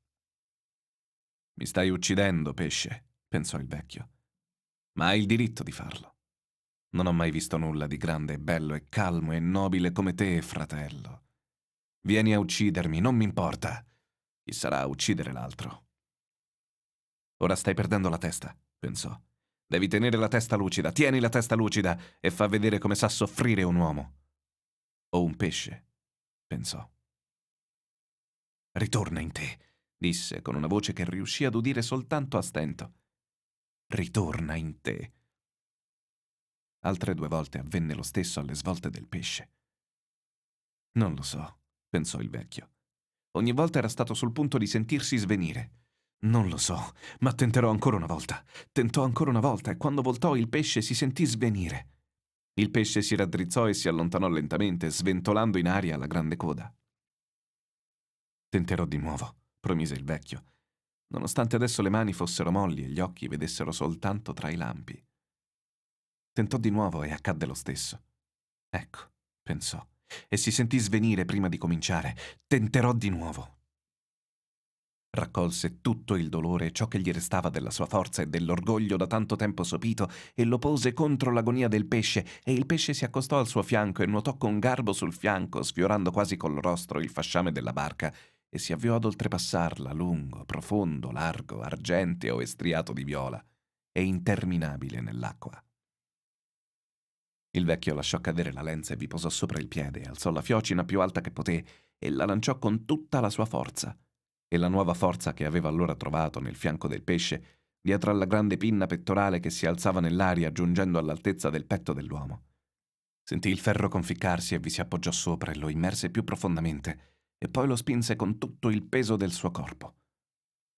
Mi stai uccidendo, pesce, pensò il vecchio. Ma hai il diritto di farlo. Non ho mai visto nulla di grande bello e calmo e nobile come te, fratello. Vieni a uccidermi, non mi importa. Chi sarà a uccidere l'altro? Ora stai perdendo la testa, pensò. Devi tenere la testa lucida, tieni la testa lucida e fa vedere come sa soffrire un uomo. O un pesce, pensò. Ritorna in te, disse con una voce che riuscì ad udire soltanto a stento. Ritorna in te. Altre due volte avvenne lo stesso alle svolte del pesce. Non lo so, pensò il vecchio. Ogni volta era stato sul punto di sentirsi svenire. Non lo so, ma tenterò ancora una volta. Tentò ancora una volta e quando voltò il pesce si sentì svenire. Il pesce si raddrizzò e si allontanò lentamente, sventolando in aria la grande coda. Tenterò di nuovo, promise il vecchio, nonostante adesso le mani fossero molli e gli occhi vedessero soltanto tra i lampi. Tentò di nuovo e accadde lo stesso. Ecco, pensò, e si sentì svenire prima di cominciare. Tenterò di nuovo, Raccolse tutto il dolore e ciò che gli restava della sua forza e dell'orgoglio da tanto tempo sopito e lo pose contro l'agonia del pesce, e il pesce si accostò al suo fianco e nuotò con garbo sul fianco, sfiorando quasi col rostro il fasciame della barca, e si avviò ad oltrepassarla, lungo, profondo, largo, argenteo e striato di viola, e interminabile nell'acqua. Il vecchio lasciò cadere la lenza e vi posò sopra il piede, alzò la fiocina più alta che poté e la lanciò con tutta la sua forza e la nuova forza che aveva allora trovato nel fianco del pesce, dietro alla grande pinna pettorale che si alzava nell'aria giungendo all'altezza del petto dell'uomo. Sentì il ferro conficcarsi e vi si appoggiò sopra e lo immerse più profondamente, e poi lo spinse con tutto il peso del suo corpo.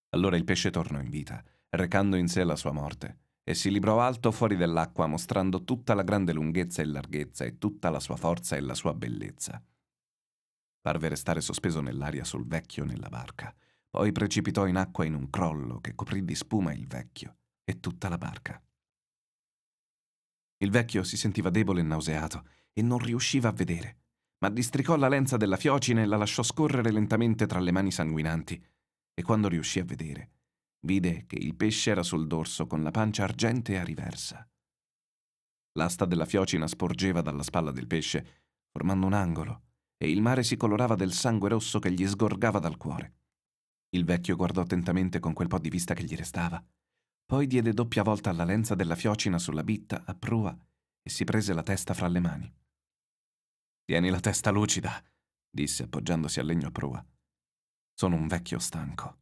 Allora il pesce tornò in vita, recando in sé la sua morte, e si librò alto fuori dell'acqua mostrando tutta la grande lunghezza e larghezza e tutta la sua forza e la sua bellezza. Parve restare sospeso nell'aria sul vecchio nella barca. Poi precipitò in acqua in un crollo che coprì di spuma il vecchio e tutta la barca. Il vecchio si sentiva debole e nauseato e non riusciva a vedere, ma districò la lenza della fiocina e la lasciò scorrere lentamente tra le mani sanguinanti. E quando riuscì a vedere, vide che il pesce era sul dorso con la pancia argentea riversa. L'asta della fiocina sporgeva dalla spalla del pesce, formando un angolo, e il mare si colorava del sangue rosso che gli sgorgava dal cuore. Il vecchio guardò attentamente con quel po' di vista che gli restava, poi diede doppia volta alla lenza della fiocina sulla bitta a prua e si prese la testa fra le mani. Tieni la testa lucida, disse appoggiandosi al legno a prua. Sono un vecchio stanco.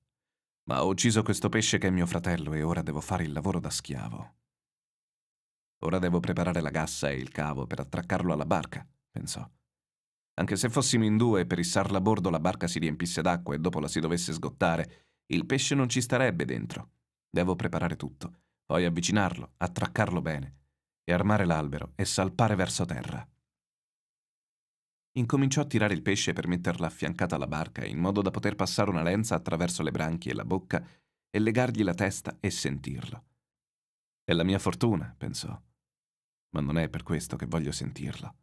Ma ho ucciso questo pesce che è mio fratello e ora devo fare il lavoro da schiavo. Ora devo preparare la gassa e il cavo per attraccarlo alla barca, pensò. Anche se fossimo in due per issarla a bordo la barca si riempisse d'acqua e dopo la si dovesse sgottare, il pesce non ci starebbe dentro. Devo preparare tutto, poi avvicinarlo, attraccarlo bene, e armare l'albero e salpare verso terra. Incominciò a tirare il pesce per metterla affiancata alla barca, in modo da poter passare una lenza attraverso le branchie e la bocca e legargli la testa e sentirlo. È la mia fortuna, pensò, ma non è per questo che voglio sentirlo.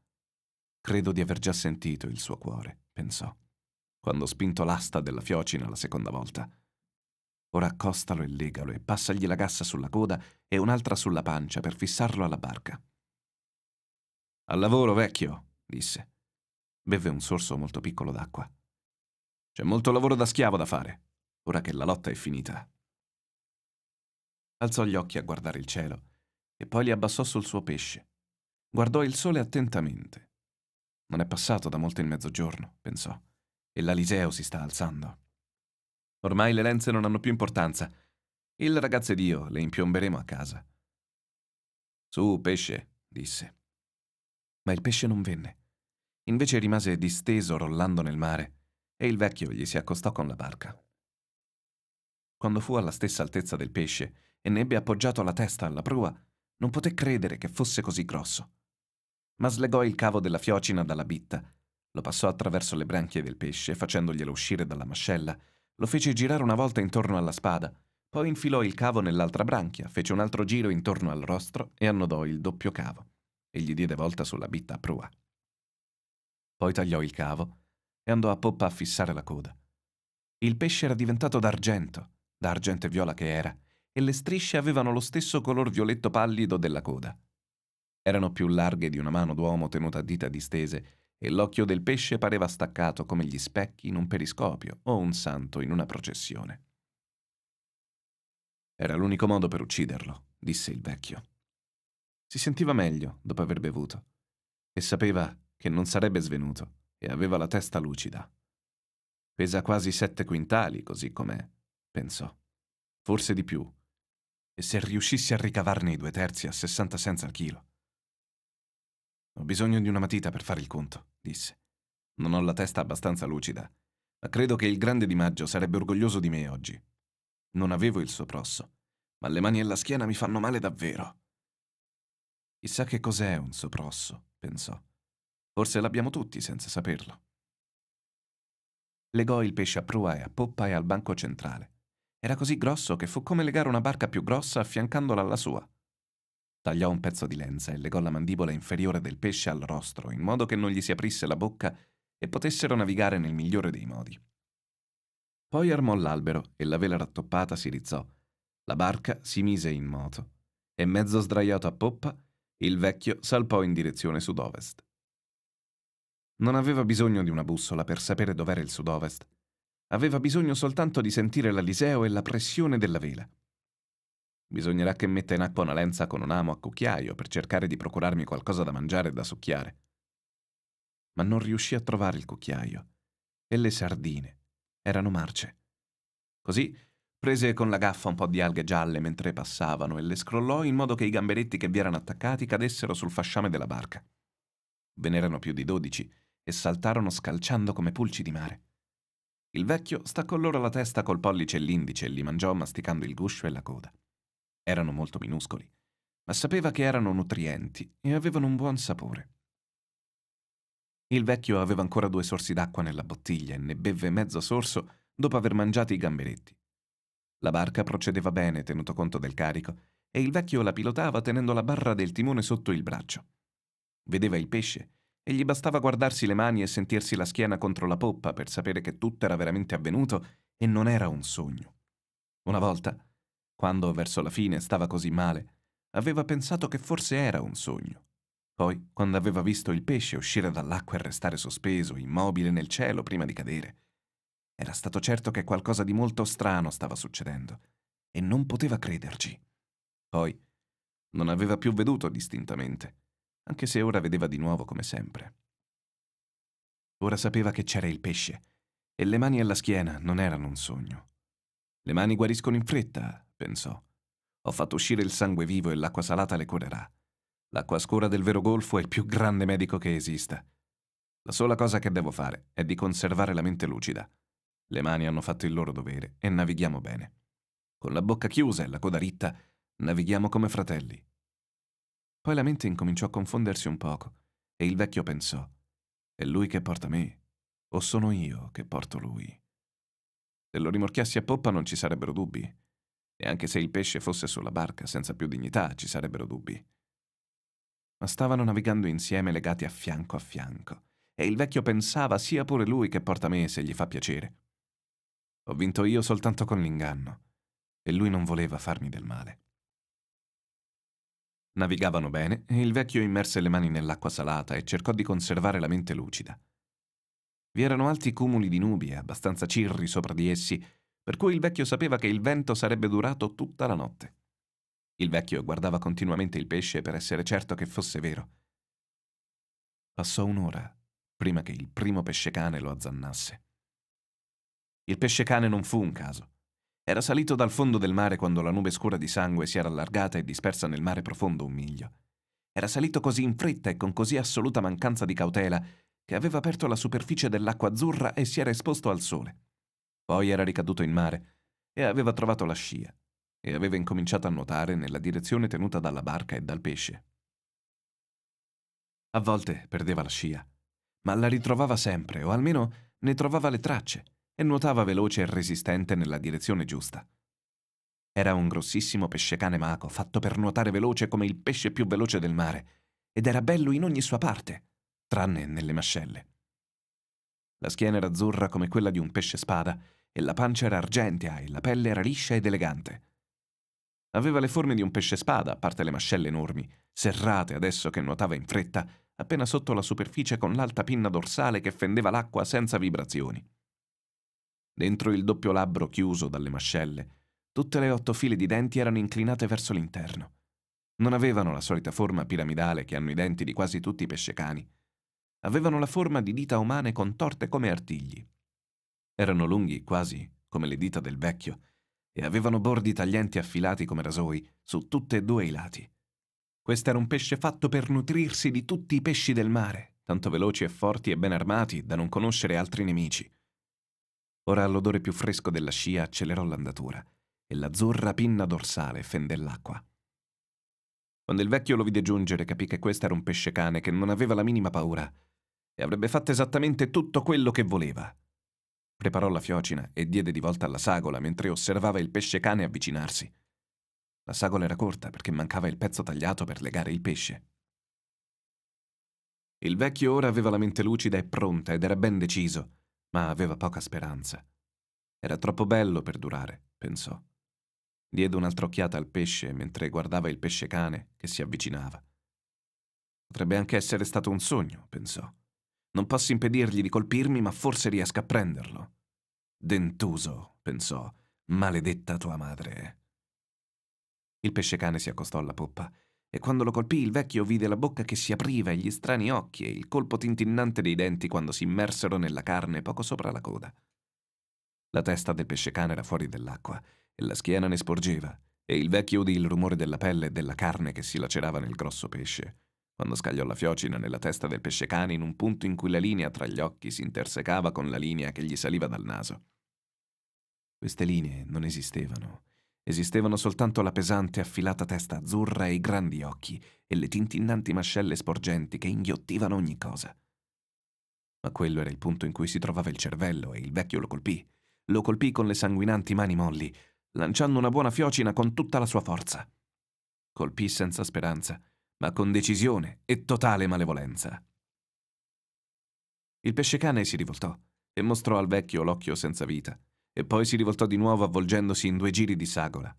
Credo di aver già sentito il suo cuore, pensò, quando ho spinto l'asta della fiocina la seconda volta. Ora accostalo e legalo e passagli la gassa sulla coda e un'altra sulla pancia per fissarlo alla barca. Al lavoro, vecchio, disse. Beve un sorso molto piccolo d'acqua. C'è molto lavoro da schiavo da fare, ora che la lotta è finita. Alzò gli occhi a guardare il cielo e poi li abbassò sul suo pesce. Guardò il sole attentamente. Non è passato da molto il mezzogiorno, pensò, e l'Aliseo si sta alzando. Ormai le lenze non hanno più importanza. Il ragazzo ed io le impiomberemo a casa. Su, pesce, disse. Ma il pesce non venne. Invece rimase disteso rollando nel mare e il vecchio gli si accostò con la barca. Quando fu alla stessa altezza del pesce e ne ebbe appoggiato la testa alla prua, non poté credere che fosse così grosso ma slegò il cavo della fiocina dalla bitta, lo passò attraverso le branchie del pesce, facendoglielo uscire dalla mascella, lo fece girare una volta intorno alla spada, poi infilò il cavo nell'altra branchia, fece un altro giro intorno al rostro e annodò il doppio cavo, e gli diede volta sulla bitta a prua. Poi tagliò il cavo e andò a poppa a fissare la coda. Il pesce era diventato d'argento, da argente viola che era, e le strisce avevano lo stesso color violetto pallido della coda. Erano più larghe di una mano d'uomo tenuta a dita distese e l'occhio del pesce pareva staccato come gli specchi in un periscopio o un santo in una processione. Era l'unico modo per ucciderlo, disse il vecchio. Si sentiva meglio dopo aver bevuto e sapeva che non sarebbe svenuto e aveva la testa lucida. Pesa quasi sette quintali, così com'è, pensò. Forse di più. E se riuscissi a ricavarne i due terzi a 60 senza al chilo? Ho bisogno di una matita per fare il conto, disse. Non ho la testa abbastanza lucida, ma credo che il grande Di Maggio sarebbe orgoglioso di me oggi. Non avevo il suo prosso, ma le mani e la schiena mi fanno male davvero. Chissà che cos'è un soprosso, pensò. Forse l'abbiamo tutti senza saperlo. Legò il pesce a prua e a poppa e al banco centrale. Era così grosso che fu come legare una barca più grossa affiancandola alla sua. Tagliò un pezzo di lenza e legò la mandibola inferiore del pesce al rostro, in modo che non gli si aprisse la bocca e potessero navigare nel migliore dei modi. Poi armò l'albero e la vela rattoppata si rizzò. La barca si mise in moto e mezzo sdraiato a poppa, il vecchio salpò in direzione sud-ovest. Non aveva bisogno di una bussola per sapere dov'era il sud-ovest. Aveva bisogno soltanto di sentire l'Aliseo e la pressione della vela. Bisognerà che metta in acqua una lenza con un amo a cucchiaio per cercare di procurarmi qualcosa da mangiare e da succhiare. Ma non riuscì a trovare il cucchiaio. E le sardine erano marce. Così prese con la gaffa un po' di alghe gialle mentre passavano e le scrollò in modo che i gamberetti che vi erano attaccati cadessero sul fasciame della barca. Ve n'erano più di dodici e saltarono scalciando come pulci di mare. Il vecchio staccò loro la testa col pollice e l'indice e li mangiò masticando il guscio e la coda. Erano molto minuscoli, ma sapeva che erano nutrienti e avevano un buon sapore. Il vecchio aveva ancora due sorsi d'acqua nella bottiglia e ne bevve mezzo sorso dopo aver mangiato i gamberetti. La barca procedeva bene, tenuto conto del carico, e il vecchio la pilotava tenendo la barra del timone sotto il braccio. Vedeva il pesce e gli bastava guardarsi le mani e sentirsi la schiena contro la poppa per sapere che tutto era veramente avvenuto e non era un sogno. Una volta quando verso la fine stava così male, aveva pensato che forse era un sogno. Poi, quando aveva visto il pesce uscire dall'acqua e restare sospeso, immobile nel cielo prima di cadere, era stato certo che qualcosa di molto strano stava succedendo e non poteva crederci. Poi, non aveva più veduto distintamente, anche se ora vedeva di nuovo come sempre. Ora sapeva che c'era il pesce, e le mani alla schiena non erano un sogno. Le mani guariscono in fretta, pensò. Ho fatto uscire il sangue vivo e l'acqua salata le curerà. L'acqua scura del vero golfo è il più grande medico che esista. La sola cosa che devo fare è di conservare la mente lucida. Le mani hanno fatto il loro dovere e navighiamo bene. Con la bocca chiusa e la coda ritta, navighiamo come fratelli. Poi la mente incominciò a confondersi un poco e il vecchio pensò, è lui che porta me o sono io che porto lui? Se lo rimorchiassi a poppa non ci sarebbero dubbi. E anche se il pesce fosse sulla barca, senza più dignità, ci sarebbero dubbi. Ma stavano navigando insieme legati a fianco a fianco, e il vecchio pensava sia pure lui che porta me se gli fa piacere. Ho vinto io soltanto con l'inganno, e lui non voleva farmi del male. Navigavano bene e il vecchio immerse le mani nell'acqua salata e cercò di conservare la mente lucida. Vi erano alti cumuli di nubi, abbastanza cirri sopra di essi, per cui il vecchio sapeva che il vento sarebbe durato tutta la notte. Il vecchio guardava continuamente il pesce per essere certo che fosse vero. Passò un'ora prima che il primo pesce-cane lo azzannasse. Il pesce-cane non fu un caso. Era salito dal fondo del mare quando la nube scura di sangue si era allargata e dispersa nel mare profondo un miglio. Era salito così in fretta e con così assoluta mancanza di cautela che aveva aperto la superficie dell'acqua azzurra e si era esposto al sole. Poi era ricaduto in mare e aveva trovato la scia e aveva incominciato a nuotare nella direzione tenuta dalla barca e dal pesce. A volte perdeva la scia, ma la ritrovava sempre, o almeno ne trovava le tracce, e nuotava veloce e resistente nella direzione giusta. Era un grossissimo pesce cane maco, fatto per nuotare veloce come il pesce più veloce del mare, ed era bello in ogni sua parte, tranne nelle mascelle. La schiena era azzurra come quella di un pesce spada, e la pancia era argentea e la pelle era liscia ed elegante. Aveva le forme di un pesce spada, a parte le mascelle enormi, serrate adesso che nuotava in fretta, appena sotto la superficie con l'alta pinna dorsale che fendeva l'acqua senza vibrazioni. Dentro il doppio labbro chiuso dalle mascelle, tutte le otto file di denti erano inclinate verso l'interno. Non avevano la solita forma piramidale che hanno i denti di quasi tutti i pescecani. Avevano la forma di dita umane contorte come artigli. Erano lunghi, quasi come le dita del vecchio, e avevano bordi taglienti affilati come rasoi su tutti e due i lati. Questo era un pesce fatto per nutrirsi di tutti i pesci del mare, tanto veloci e forti e ben armati da non conoscere altri nemici. Ora all'odore più fresco della scia accelerò l'andatura e l'azzurra pinna dorsale fende l'acqua. Quando il vecchio lo vide giungere capì che questo era un pesce cane che non aveva la minima paura e avrebbe fatto esattamente tutto quello che voleva. Preparò la fiocina e diede di volta alla sagola mentre osservava il pesce cane avvicinarsi. La sagola era corta perché mancava il pezzo tagliato per legare il pesce. Il vecchio ora aveva la mente lucida e pronta ed era ben deciso, ma aveva poca speranza. Era troppo bello per durare, pensò. Diede un'altra occhiata al pesce mentre guardava il pesce cane che si avvicinava. Potrebbe anche essere stato un sogno, pensò. Non posso impedirgli di colpirmi, ma forse riesco a prenderlo. Dentuso, pensò, maledetta tua madre. Il pesce-cane si accostò alla poppa e quando lo colpì il vecchio vide la bocca che si apriva e gli strani occhi e il colpo tintinnante dei denti quando si immersero nella carne poco sopra la coda. La testa del pesce-cane era fuori dell'acqua e la schiena ne sporgeva e il vecchio udì il rumore della pelle e della carne che si lacerava nel grosso pesce quando scagliò la fiocina nella testa del pesce cane in un punto in cui la linea tra gli occhi si intersecava con la linea che gli saliva dal naso. Queste linee non esistevano. Esistevano soltanto la pesante affilata testa azzurra e i grandi occhi e le tintinnanti mascelle sporgenti che inghiottivano ogni cosa. Ma quello era il punto in cui si trovava il cervello e il vecchio lo colpì. Lo colpì con le sanguinanti mani molli, lanciando una buona fiocina con tutta la sua forza. Colpì senza speranza ma con decisione e totale malevolenza. Il pesce-cane si rivoltò e mostrò al vecchio l'occhio senza vita, e poi si rivoltò di nuovo avvolgendosi in due giri di sagola.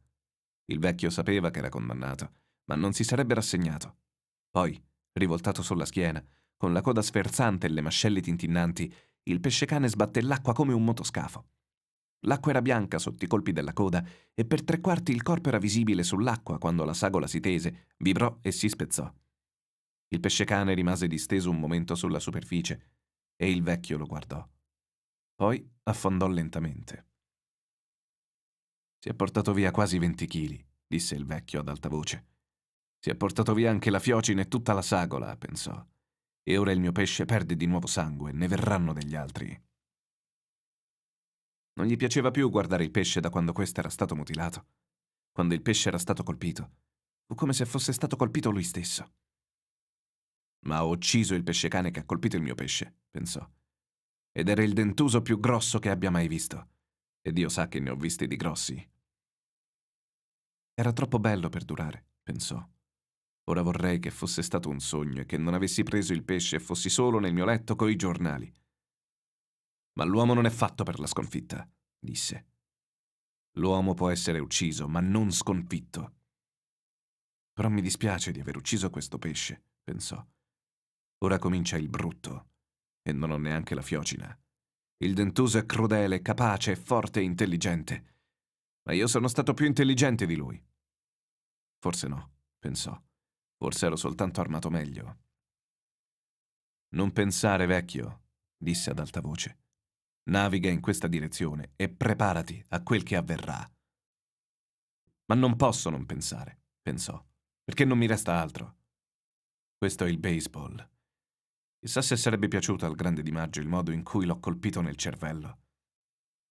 Il vecchio sapeva che era condannato, ma non si sarebbe rassegnato. Poi, rivoltato sulla schiena, con la coda sferzante e le mascelle tintinnanti, il pesce-cane sbatté l'acqua come un motoscafo. L'acqua era bianca sotto i colpi della coda e per tre quarti il corpo era visibile sull'acqua quando la sagola si tese, vibrò e si spezzò. Il pesce cane rimase disteso un momento sulla superficie e il vecchio lo guardò. Poi affondò lentamente. Si è portato via quasi venti chili, disse il vecchio ad alta voce. Si è portato via anche la fiocina e tutta la sagola, pensò. E ora il mio pesce perde di nuovo sangue, ne verranno degli altri. Non gli piaceva più guardare il pesce da quando questo era stato mutilato. Quando il pesce era stato colpito, fu come se fosse stato colpito lui stesso. Ma ho ucciso il pesce cane che ha colpito il mio pesce, pensò. Ed era il dentuso più grosso che abbia mai visto. E Dio sa che ne ho visti di grossi. Era troppo bello per durare, pensò. Ora vorrei che fosse stato un sogno e che non avessi preso il pesce e fossi solo nel mio letto coi giornali ma l'uomo non è fatto per la sconfitta, disse. L'uomo può essere ucciso, ma non sconfitto. Però mi dispiace di aver ucciso questo pesce, pensò. Ora comincia il brutto, e non ho neanche la fiocina. Il dentuso è crudele, capace, forte e intelligente. Ma io sono stato più intelligente di lui. Forse no, pensò. Forse ero soltanto armato meglio. Non pensare, vecchio, disse ad alta voce. Naviga in questa direzione e preparati a quel che avverrà. Ma non posso non pensare, pensò, perché non mi resta altro. Questo è il baseball. Chissà se sarebbe piaciuto al grande Di Maggio il modo in cui l'ho colpito nel cervello.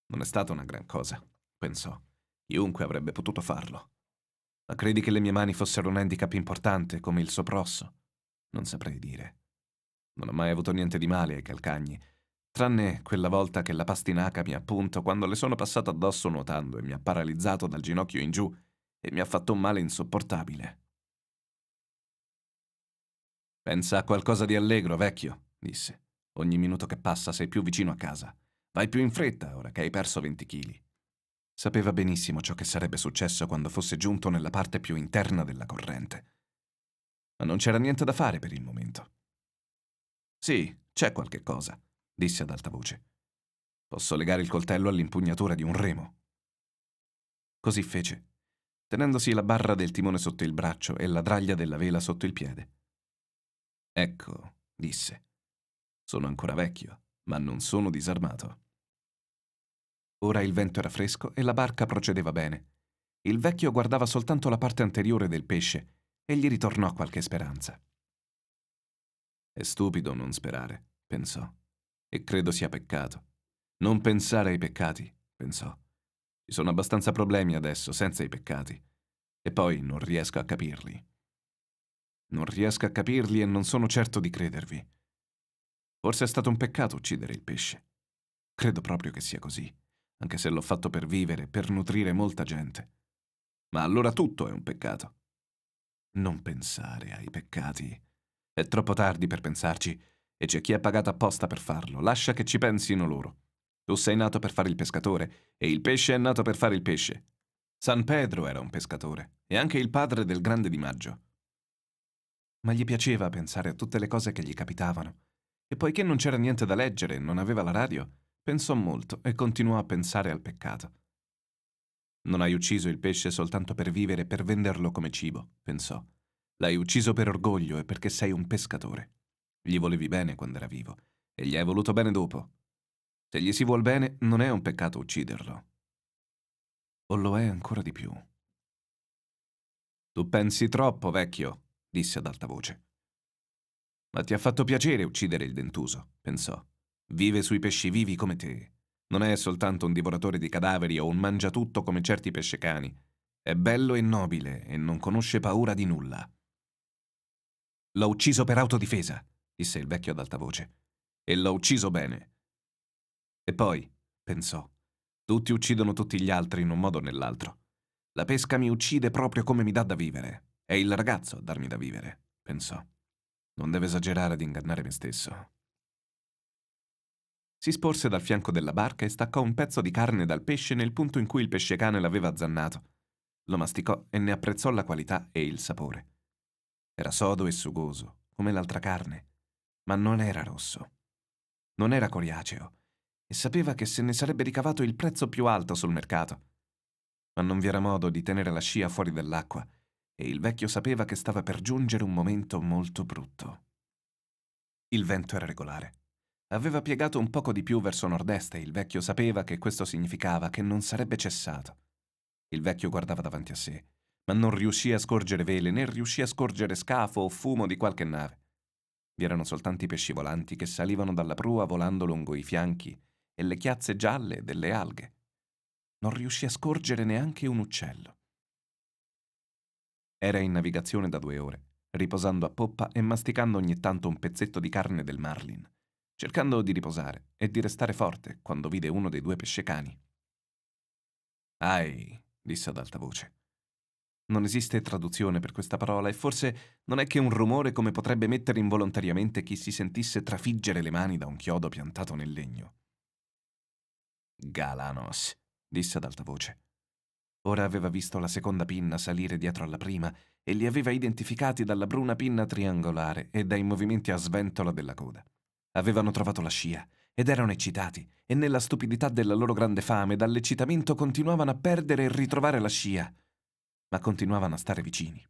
Non è stata una gran cosa, pensò. Chiunque avrebbe potuto farlo. Ma credi che le mie mani fossero un handicap importante come il soprosso? Non saprei dire. Non ho mai avuto niente di male ai calcagni, tranne quella volta che la pastinaca mi ha appunto quando le sono passato addosso nuotando e mi ha paralizzato dal ginocchio in giù e mi ha fatto un male insopportabile. Pensa a qualcosa di allegro, vecchio, disse. Ogni minuto che passa sei più vicino a casa. Vai più in fretta ora che hai perso 20 kg. Sapeva benissimo ciò che sarebbe successo quando fosse giunto nella parte più interna della corrente. Ma non c'era niente da fare per il momento. Sì, c'è qualche cosa disse ad alta voce. Posso legare il coltello all'impugnatura di un remo. Così fece, tenendosi la barra del timone sotto il braccio e la draglia della vela sotto il piede. Ecco, disse, sono ancora vecchio, ma non sono disarmato. Ora il vento era fresco e la barca procedeva bene. Il vecchio guardava soltanto la parte anteriore del pesce e gli ritornò qualche speranza. È stupido non sperare, pensò. E credo sia peccato. Non pensare ai peccati, pensò. Ci sono abbastanza problemi adesso senza i peccati. E poi non riesco a capirli. Non riesco a capirli e non sono certo di credervi. Forse è stato un peccato uccidere il pesce. Credo proprio che sia così, anche se l'ho fatto per vivere, per nutrire molta gente. Ma allora tutto è un peccato. Non pensare ai peccati. È troppo tardi per pensarci e c'è chi è pagato apposta per farlo, lascia che ci pensino loro. Tu sei nato per fare il pescatore, e il pesce è nato per fare il pesce. San Pedro era un pescatore, e anche il padre del grande Di Maggio. Ma gli piaceva pensare a tutte le cose che gli capitavano, e poiché non c'era niente da leggere e non aveva la radio, pensò molto e continuò a pensare al peccato. Non hai ucciso il pesce soltanto per vivere e per venderlo come cibo, pensò. L'hai ucciso per orgoglio e perché sei un pescatore. Gli volevi bene quando era vivo e gli hai voluto bene dopo. Se gli si vuol bene, non è un peccato ucciderlo. O lo è ancora di più. Tu pensi troppo, vecchio, disse ad alta voce. Ma ti ha fatto piacere uccidere il dentuso, pensò. Vive sui pesci vivi come te. Non è soltanto un divoratore di cadaveri o un mangiatutto come certi pescecani. È bello e nobile e non conosce paura di nulla. L'ho ucciso per autodifesa, disse il vecchio ad alta voce. E l'ho ucciso bene. E poi, pensò, tutti uccidono tutti gli altri in un modo o nell'altro. La pesca mi uccide proprio come mi dà da vivere. È il ragazzo a darmi da vivere, pensò. Non deve esagerare ad ingannare me stesso. Si sporse dal fianco della barca e staccò un pezzo di carne dal pesce nel punto in cui il pesce cane l'aveva azzannato. Lo masticò e ne apprezzò la qualità e il sapore. Era sodo e sugoso, come l'altra carne, ma non era rosso. Non era coriaceo e sapeva che se ne sarebbe ricavato il prezzo più alto sul mercato. Ma non vi era modo di tenere la scia fuori dell'acqua e il vecchio sapeva che stava per giungere un momento molto brutto. Il vento era regolare. Aveva piegato un poco di più verso nord-est e il vecchio sapeva che questo significava che non sarebbe cessato. Il vecchio guardava davanti a sé, ma non riuscì a scorgere vele né riuscì a scorgere scafo o fumo di qualche nave. Vi erano soltanto i pesci volanti che salivano dalla prua volando lungo i fianchi e le chiazze gialle delle alghe. Non riuscì a scorgere neanche un uccello. Era in navigazione da due ore, riposando a poppa e masticando ogni tanto un pezzetto di carne del marlin, cercando di riposare e di restare forte quando vide uno dei due pescecani. Ai, disse ad alta voce. Non esiste traduzione per questa parola e forse non è che un rumore come potrebbe mettere involontariamente chi si sentisse trafiggere le mani da un chiodo piantato nel legno. Galanos, disse ad alta voce. Ora aveva visto la seconda pinna salire dietro alla prima e li aveva identificati dalla bruna pinna triangolare e dai movimenti a sventola della coda. Avevano trovato la scia ed erano eccitati e nella stupidità della loro grande fame dall'eccitamento continuavano a perdere e ritrovare la scia ma continuavano a stare vicini.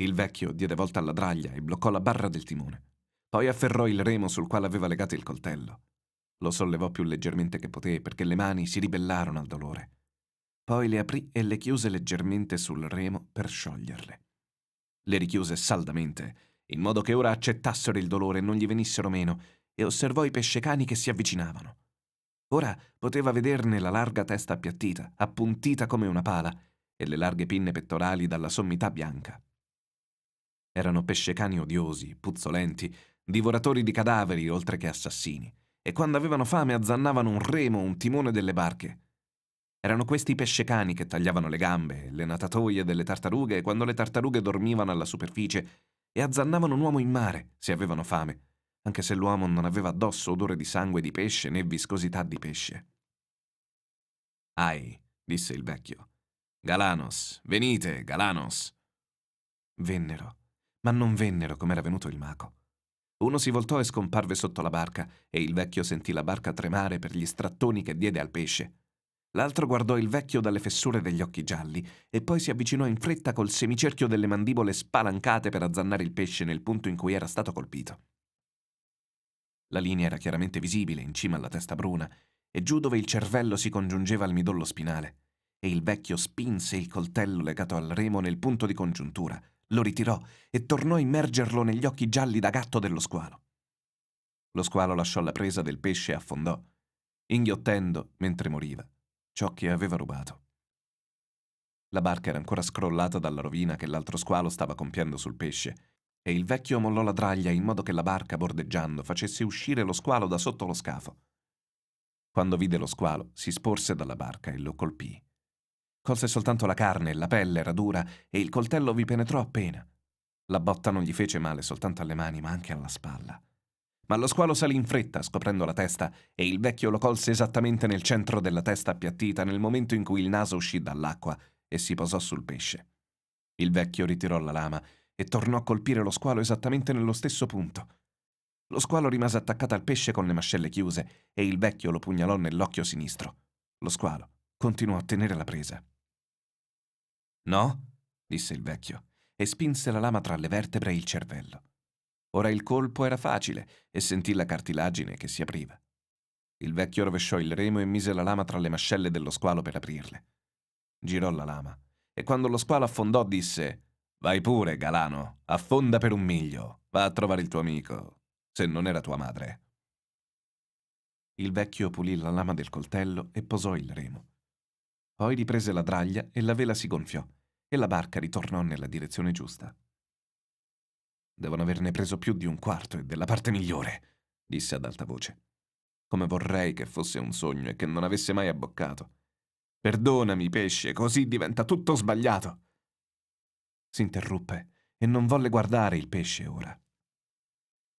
Il vecchio diede volta alla draglia e bloccò la barra del timone. Poi afferrò il remo sul quale aveva legato il coltello. Lo sollevò più leggermente che poté perché le mani si ribellarono al dolore. Poi le aprì e le chiuse leggermente sul remo per scioglierle. Le richiuse saldamente, in modo che ora accettassero il dolore e non gli venissero meno, e osservò i pescecani che si avvicinavano. Ora poteva vederne la larga testa appiattita, appuntita come una pala, e le larghe pinne pettorali dalla sommità bianca. Erano pescecani odiosi, puzzolenti, divoratori di cadaveri oltre che assassini, e quando avevano fame azzannavano un remo o un timone delle barche. Erano questi pescecani che tagliavano le gambe, le natatoie delle tartarughe quando le tartarughe dormivano alla superficie e azzannavano un uomo in mare se avevano fame, anche se l'uomo non aveva addosso odore di sangue di pesce né viscosità di pesce. Ai, disse il vecchio. Galanos, venite, Galanos. Vennero, ma non vennero come era venuto il maco. Uno si voltò e scomparve sotto la barca, e il vecchio sentì la barca tremare per gli strattoni che diede al pesce. L'altro guardò il vecchio dalle fessure degli occhi gialli e poi si avvicinò in fretta col semicerchio delle mandibole spalancate per azzannare il pesce nel punto in cui era stato colpito. La linea era chiaramente visibile in cima alla testa bruna e giù dove il cervello si congiungeva al midollo spinale, e il vecchio spinse il coltello legato al remo nel punto di congiuntura, lo ritirò e tornò a immergerlo negli occhi gialli da gatto dello squalo. Lo squalo lasciò la presa del pesce e affondò, inghiottendo, mentre moriva, ciò che aveva rubato. La barca era ancora scrollata dalla rovina che l'altro squalo stava compiendo sul pesce e il vecchio mollò la draglia in modo che la barca bordeggiando facesse uscire lo squalo da sotto lo scafo. Quando vide lo squalo, si sporse dalla barca e lo colpì. Colse soltanto la carne, la pelle era dura e il coltello vi penetrò appena. La botta non gli fece male soltanto alle mani, ma anche alla spalla. Ma lo squalo salì in fretta, scoprendo la testa, e il vecchio lo colse esattamente nel centro della testa appiattita nel momento in cui il naso uscì dall'acqua e si posò sul pesce. Il vecchio ritirò la lama e tornò a colpire lo squalo esattamente nello stesso punto. Lo squalo rimase attaccato al pesce con le mascelle chiuse e il vecchio lo pugnalò nell'occhio sinistro. Lo squalo continuò a tenere la presa. No, disse il vecchio, e spinse la lama tra le vertebre e il cervello. Ora il colpo era facile e sentì la cartilagine che si apriva. Il vecchio rovesciò il remo e mise la lama tra le mascelle dello squalo per aprirle. Girò la lama e quando lo squalo affondò disse Vai pure, Galano, affonda per un miglio, va a trovare il tuo amico, se non era tua madre. Il vecchio pulì la lama del coltello e posò il remo. Poi riprese la draglia e la vela si gonfiò, e la barca ritornò nella direzione giusta. Devono averne preso più di un quarto e della parte migliore, disse ad alta voce. Come vorrei che fosse un sogno e che non avesse mai abboccato. Perdonami, pesce, così diventa tutto sbagliato s'interruppe e non volle guardare il pesce ora.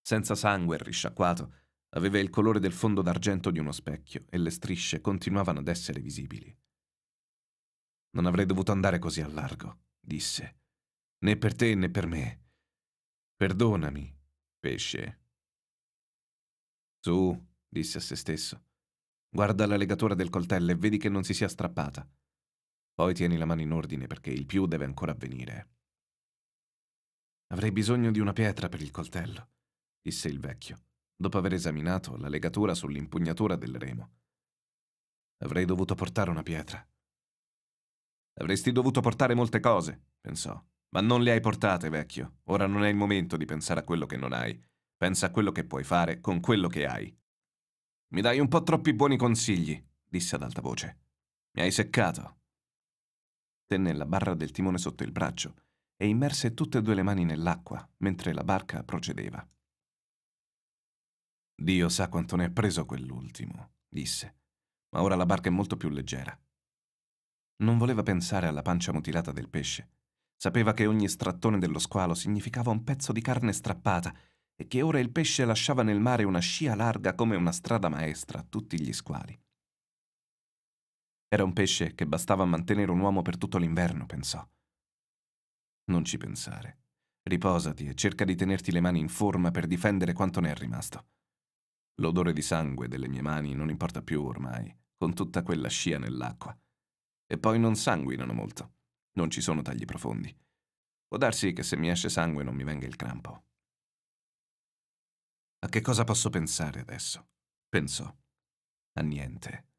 Senza sangue e risciacquato, aveva il colore del fondo d'argento di uno specchio e le strisce continuavano ad essere visibili. Non avrei dovuto andare così al largo, disse. Né per te né per me. Perdonami, pesce. Su, disse a se stesso. Guarda la legatura del coltello e vedi che non si sia strappata. Poi tieni la mano in ordine perché il più deve ancora avvenire. Avrei bisogno di una pietra per il coltello, disse il vecchio, dopo aver esaminato la legatura sull'impugnatura del remo. Avrei dovuto portare una pietra. Avresti dovuto portare molte cose, pensò. Ma non le hai portate, vecchio. Ora non è il momento di pensare a quello che non hai. Pensa a quello che puoi fare con quello che hai. Mi dai un po' troppi buoni consigli, disse ad alta voce. Mi hai seccato. Tenne la barra del timone sotto il braccio e immerse tutte e due le mani nell'acqua mentre la barca procedeva. Dio sa quanto ne ha preso quell'ultimo, disse, ma ora la barca è molto più leggera. Non voleva pensare alla pancia mutilata del pesce. Sapeva che ogni strattone dello squalo significava un pezzo di carne strappata e che ora il pesce lasciava nel mare una scia larga come una strada maestra a tutti gli squali. Era un pesce che bastava a mantenere un uomo per tutto l'inverno, pensò. Non ci pensare. Riposati e cerca di tenerti le mani in forma per difendere quanto ne è rimasto. L'odore di sangue delle mie mani non importa più ormai, con tutta quella scia nell'acqua. E poi non sanguinano molto. Non ci sono tagli profondi. Può darsi che se mi esce sangue non mi venga il crampo. A che cosa posso pensare adesso? Pensò. A niente.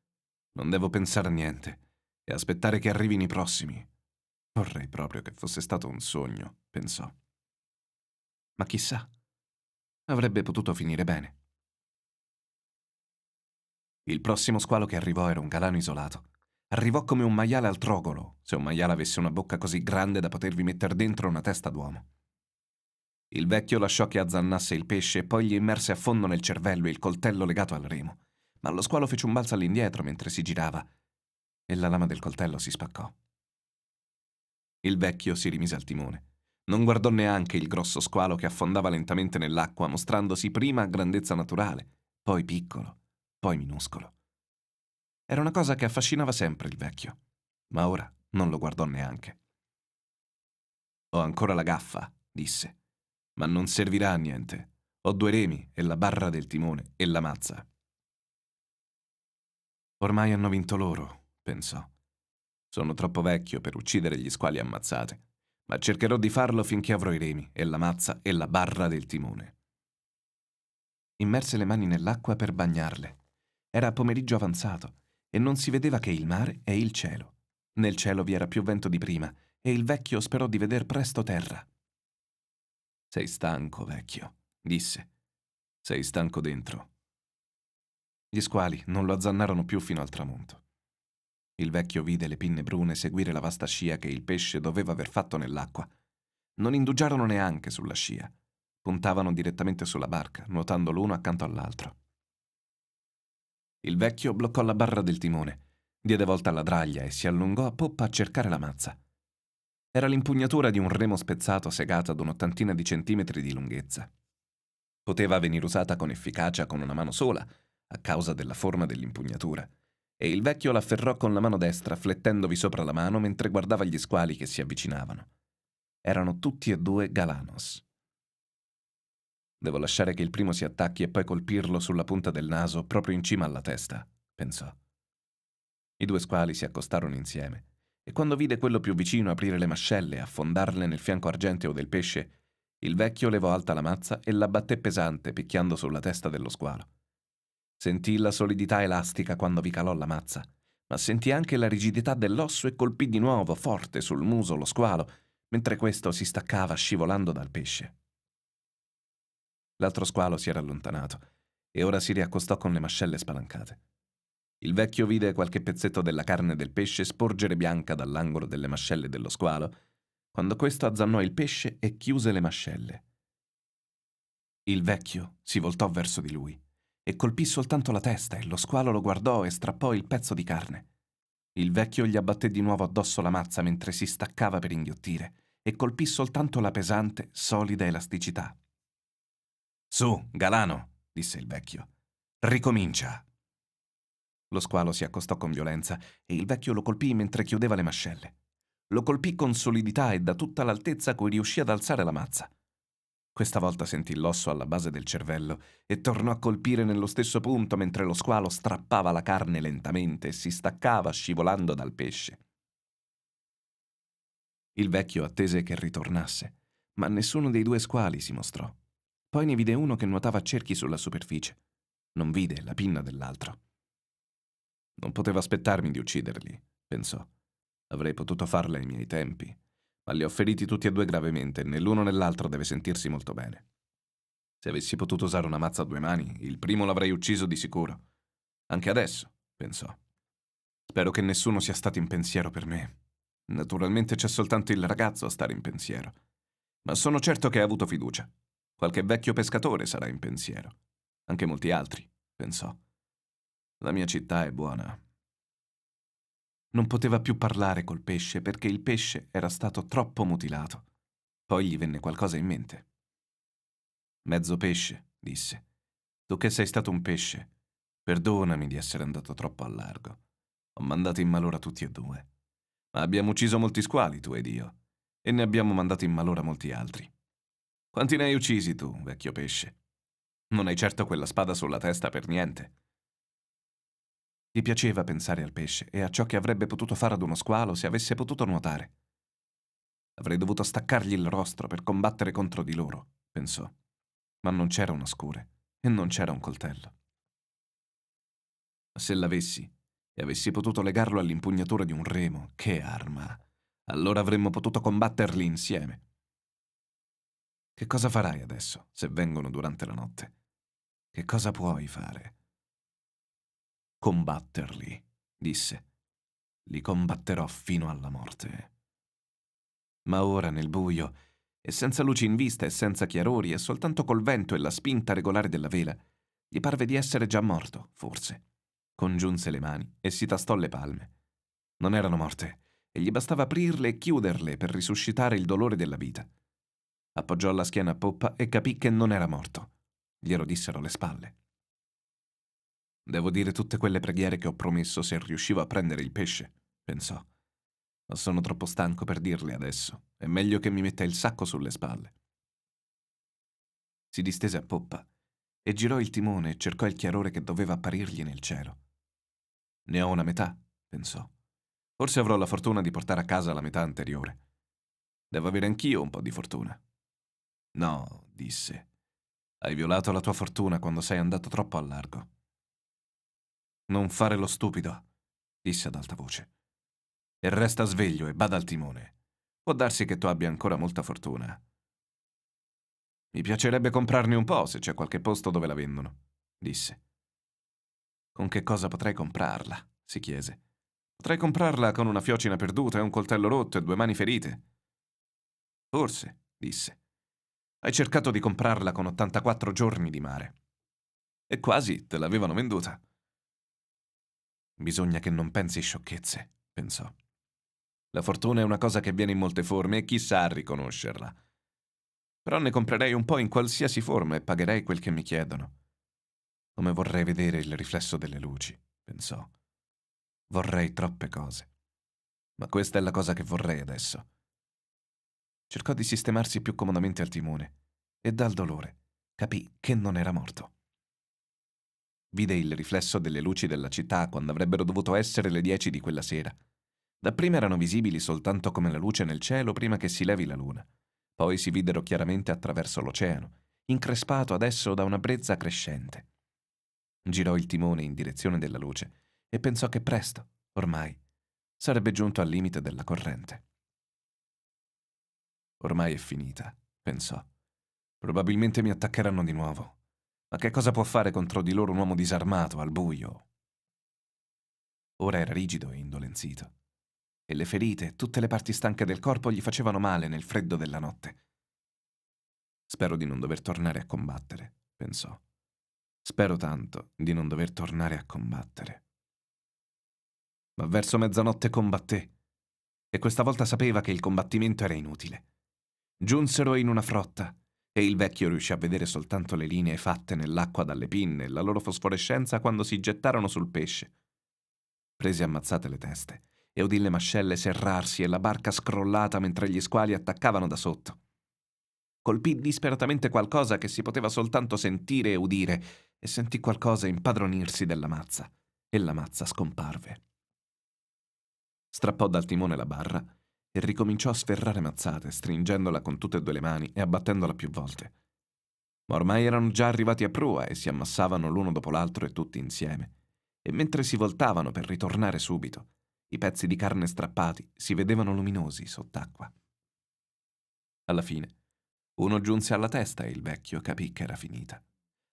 Non devo pensare a niente e aspettare che arrivino i prossimi, Vorrei proprio che fosse stato un sogno, pensò. Ma chissà, avrebbe potuto finire bene. Il prossimo squalo che arrivò era un galano isolato. Arrivò come un maiale al trogolo, se un maiale avesse una bocca così grande da potervi mettere dentro una testa d'uomo. Il vecchio lasciò che azzannasse il pesce e poi gli immerse a fondo nel cervello il coltello legato al remo, ma lo squalo fece un balzo all'indietro mentre si girava e la lama del coltello si spaccò. Il vecchio si rimise al timone. Non guardò neanche il grosso squalo che affondava lentamente nell'acqua, mostrandosi prima a grandezza naturale, poi piccolo, poi minuscolo. Era una cosa che affascinava sempre il vecchio, ma ora non lo guardò neanche. Ho ancora la gaffa, disse, ma non servirà a niente. Ho due remi e la barra del timone e la mazza. Ormai hanno vinto loro, pensò. Sono troppo vecchio per uccidere gli squali ammazzati, ma cercherò di farlo finché avrò i remi e la mazza e la barra del timone. Immerse le mani nell'acqua per bagnarle. Era pomeriggio avanzato e non si vedeva che il mare e il cielo. Nel cielo vi era più vento di prima e il vecchio sperò di veder presto terra. Sei stanco, vecchio, disse. Sei stanco dentro. Gli squali non lo azzannarono più fino al tramonto. Il vecchio vide le pinne brune seguire la vasta scia che il pesce doveva aver fatto nell'acqua. Non indugiarono neanche sulla scia. Puntavano direttamente sulla barca, nuotando l'uno accanto all'altro. Il vecchio bloccò la barra del timone, diede volta alla draglia e si allungò a poppa a cercare la mazza. Era l'impugnatura di un remo spezzato segato ad un'ottantina di centimetri di lunghezza. Poteva venire usata con efficacia con una mano sola, a causa della forma dell'impugnatura, e il vecchio l'afferrò con la mano destra, flettendovi sopra la mano mentre guardava gli squali che si avvicinavano. Erano tutti e due Galanos. Devo lasciare che il primo si attacchi e poi colpirlo sulla punta del naso, proprio in cima alla testa, pensò. I due squali si accostarono insieme, e quando vide quello più vicino aprire le mascelle e affondarle nel fianco argenteo del pesce, il vecchio levò alta la mazza e la batté pesante, picchiando sulla testa dello squalo. Sentì la solidità elastica quando vi calò la mazza, ma sentì anche la rigidità dell'osso e colpì di nuovo forte sul muso lo squalo, mentre questo si staccava scivolando dal pesce. L'altro squalo si era allontanato e ora si riaccostò con le mascelle spalancate. Il vecchio vide qualche pezzetto della carne del pesce sporgere bianca dall'angolo delle mascelle dello squalo, quando questo azzannò il pesce e chiuse le mascelle. Il vecchio si voltò verso di lui e colpì soltanto la testa e lo squalo lo guardò e strappò il pezzo di carne. Il vecchio gli abbatté di nuovo addosso la mazza mentre si staccava per inghiottire e colpì soltanto la pesante, solida elasticità. Su, Galano, disse il vecchio. Ricomincia. Lo squalo si accostò con violenza e il vecchio lo colpì mentre chiudeva le mascelle. Lo colpì con solidità e da tutta l'altezza cui riuscì ad alzare la mazza. Questa volta sentì l'osso alla base del cervello e tornò a colpire nello stesso punto mentre lo squalo strappava la carne lentamente e si staccava scivolando dal pesce. Il vecchio attese che ritornasse, ma nessuno dei due squali si mostrò. Poi ne vide uno che nuotava a cerchi sulla superficie. Non vide la pinna dell'altro. Non potevo aspettarmi di ucciderli, pensò. Avrei potuto farla ai miei tempi ma li ho feriti tutti e due gravemente, né l'uno né l'altro deve sentirsi molto bene. Se avessi potuto usare una mazza a due mani, il primo l'avrei ucciso di sicuro. Anche adesso, pensò. Spero che nessuno sia stato in pensiero per me. Naturalmente c'è soltanto il ragazzo a stare in pensiero. Ma sono certo che ha avuto fiducia. Qualche vecchio pescatore sarà in pensiero. Anche molti altri, pensò. La mia città è buona, non poteva più parlare col pesce perché il pesce era stato troppo mutilato. Poi gli venne qualcosa in mente. Mezzo pesce, disse. Tu che sei stato un pesce, perdonami di essere andato troppo al largo. Ho mandato in malora tutti e due. Ma abbiamo ucciso molti squali, tu ed io, e ne abbiamo mandati in malora molti altri. Quanti ne hai uccisi tu, vecchio pesce? Non hai certo quella spada sulla testa per niente. Gli piaceva pensare al pesce e a ciò che avrebbe potuto fare ad uno squalo se avesse potuto nuotare. Avrei dovuto staccargli il rostro per combattere contro di loro, pensò. Ma non c'era una scure e non c'era un coltello. Se l'avessi e avessi potuto legarlo all'impugnatura di un remo, che arma! Allora avremmo potuto combatterli insieme. Che cosa farai adesso, se vengono durante la notte? Che cosa puoi fare? combatterli, disse. Li combatterò fino alla morte. Ma ora nel buio, e senza luci in vista e senza chiarori, e soltanto col vento e la spinta regolare della vela, gli parve di essere già morto, forse. Congiunse le mani e si tastò le palme. Non erano morte, e gli bastava aprirle e chiuderle per risuscitare il dolore della vita. Appoggiò la schiena a poppa e capì che non era morto. Glielo dissero le spalle. Devo dire tutte quelle preghiere che ho promesso se riuscivo a prendere il pesce, pensò. Ma sono troppo stanco per dirle adesso. È meglio che mi metta il sacco sulle spalle. Si distese a poppa e girò il timone e cercò il chiarore che doveva apparirgli nel cielo. Ne ho una metà, pensò. Forse avrò la fortuna di portare a casa la metà anteriore. Devo avere anch'io un po' di fortuna. No, disse. Hai violato la tua fortuna quando sei andato troppo a largo. Non fare lo stupido, disse ad alta voce. E resta sveglio e bada al timone. Può darsi che tu abbia ancora molta fortuna. Mi piacerebbe comprarne un po' se c'è qualche posto dove la vendono, disse. Con che cosa potrei comprarla? si chiese. Potrei comprarla con una fiocina perduta e un coltello rotto e due mani ferite. Forse, disse. Hai cercato di comprarla con 84 giorni di mare. E quasi te l'avevano venduta. Bisogna che non pensi sciocchezze, pensò. La fortuna è una cosa che viene in molte forme e chissà sa riconoscerla. Però ne comprerei un po' in qualsiasi forma e pagherei quel che mi chiedono. Come vorrei vedere il riflesso delle luci, pensò. Vorrei troppe cose. Ma questa è la cosa che vorrei adesso. Cercò di sistemarsi più comodamente al timone e dal dolore capì che non era morto. Vide il riflesso delle luci della città quando avrebbero dovuto essere le dieci di quella sera. Dapprima erano visibili soltanto come la luce nel cielo prima che si levi la luna. Poi si videro chiaramente attraverso l'oceano, increspato adesso da una brezza crescente. Girò il timone in direzione della luce e pensò che presto, ormai, sarebbe giunto al limite della corrente. Ormai è finita, pensò. Probabilmente mi attaccheranno di nuovo. Ma che cosa può fare contro di loro un uomo disarmato, al buio? Ora era rigido e indolenzito, e le ferite e tutte le parti stanche del corpo gli facevano male nel freddo della notte. Spero di non dover tornare a combattere, pensò. Spero tanto di non dover tornare a combattere. Ma verso mezzanotte combatté, e questa volta sapeva che il combattimento era inutile. Giunsero in una frotta, e il vecchio riuscì a vedere soltanto le linee fatte nell'acqua dalle pinne e la loro fosforescenza quando si gettarono sul pesce. Prese ammazzate le teste e udì le mascelle serrarsi e la barca scrollata mentre gli squali attaccavano da sotto. Colpì disperatamente qualcosa che si poteva soltanto sentire e udire e sentì qualcosa impadronirsi della mazza e la mazza scomparve. Strappò dal timone la barra e ricominciò a sferrare mazzate, stringendola con tutte e due le mani e abbattendola più volte. Ma ormai erano già arrivati a prua e si ammassavano l'uno dopo l'altro e tutti insieme. E mentre si voltavano per ritornare subito, i pezzi di carne strappati si vedevano luminosi sott'acqua. Alla fine, uno giunse alla testa e il vecchio capì che era finita.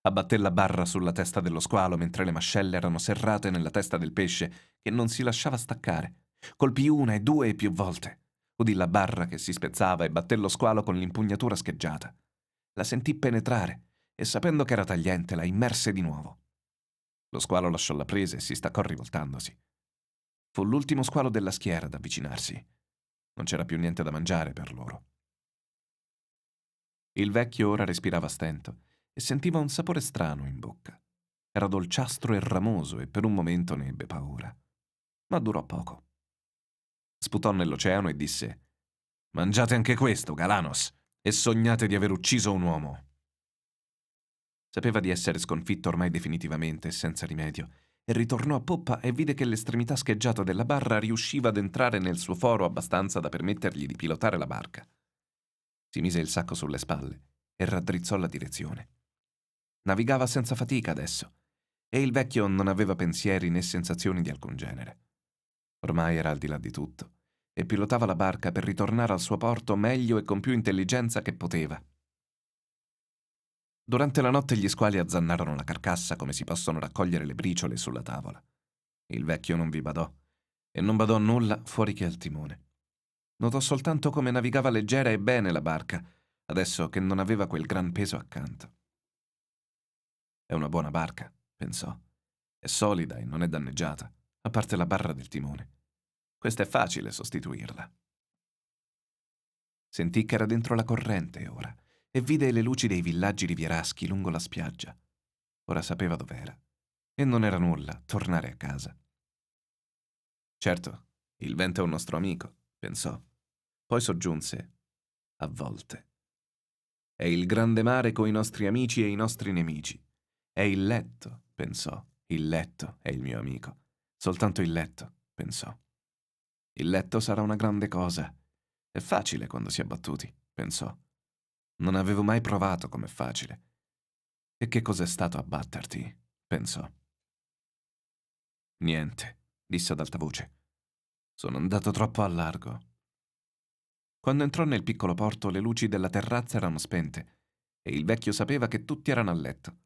Abbatté la barra sulla testa dello squalo mentre le mascelle erano serrate nella testa del pesce che non si lasciava staccare. Colpì una e due e più volte. Udì la barra che si spezzava e batté lo squalo con l'impugnatura scheggiata. La sentì penetrare e sapendo che era tagliente la immerse di nuovo. Lo squalo lasciò la presa e si staccò rivoltandosi. Fu l'ultimo squalo della schiera ad avvicinarsi. Non c'era più niente da mangiare per loro. Il vecchio ora respirava stento e sentiva un sapore strano in bocca. Era dolciastro e ramoso e per un momento ne ebbe paura. Ma durò poco sputò nell'oceano e disse Mangiate anche questo, Galanos, e sognate di aver ucciso un uomo. Sapeva di essere sconfitto ormai definitivamente e senza rimedio, e ritornò a poppa e vide che l'estremità scheggiata della barra riusciva ad entrare nel suo foro abbastanza da permettergli di pilotare la barca. Si mise il sacco sulle spalle e raddrizzò la direzione. Navigava senza fatica adesso, e il vecchio non aveva pensieri né sensazioni di alcun genere ormai era al di là di tutto, e pilotava la barca per ritornare al suo porto meglio e con più intelligenza che poteva. Durante la notte gli squali azzannarono la carcassa come si possono raccogliere le briciole sulla tavola. Il vecchio non vi badò, e non badò nulla fuori che al timone. Notò soltanto come navigava leggera e bene la barca, adesso che non aveva quel gran peso accanto. È una buona barca, pensò. È solida e non è danneggiata, a parte la barra del timone. Questa è facile sostituirla. Sentì che era dentro la corrente ora e vide le luci dei villaggi rivieraschi lungo la spiaggia. Ora sapeva dov'era e non era nulla tornare a casa. Certo, il vento è un nostro amico, pensò. Poi soggiunse, a volte. È il grande mare coi nostri amici e i nostri nemici. È il letto, pensò. Il letto è il mio amico. Soltanto il letto, pensò. Il letto sarà una grande cosa. È facile quando si è battuti, pensò. Non avevo mai provato com'è facile. E che cos'è stato abbatterti? pensò. Niente, disse ad alta voce. Sono andato troppo a largo. Quando entrò nel piccolo porto le luci della terrazza erano spente e il vecchio sapeva che tutti erano a letto.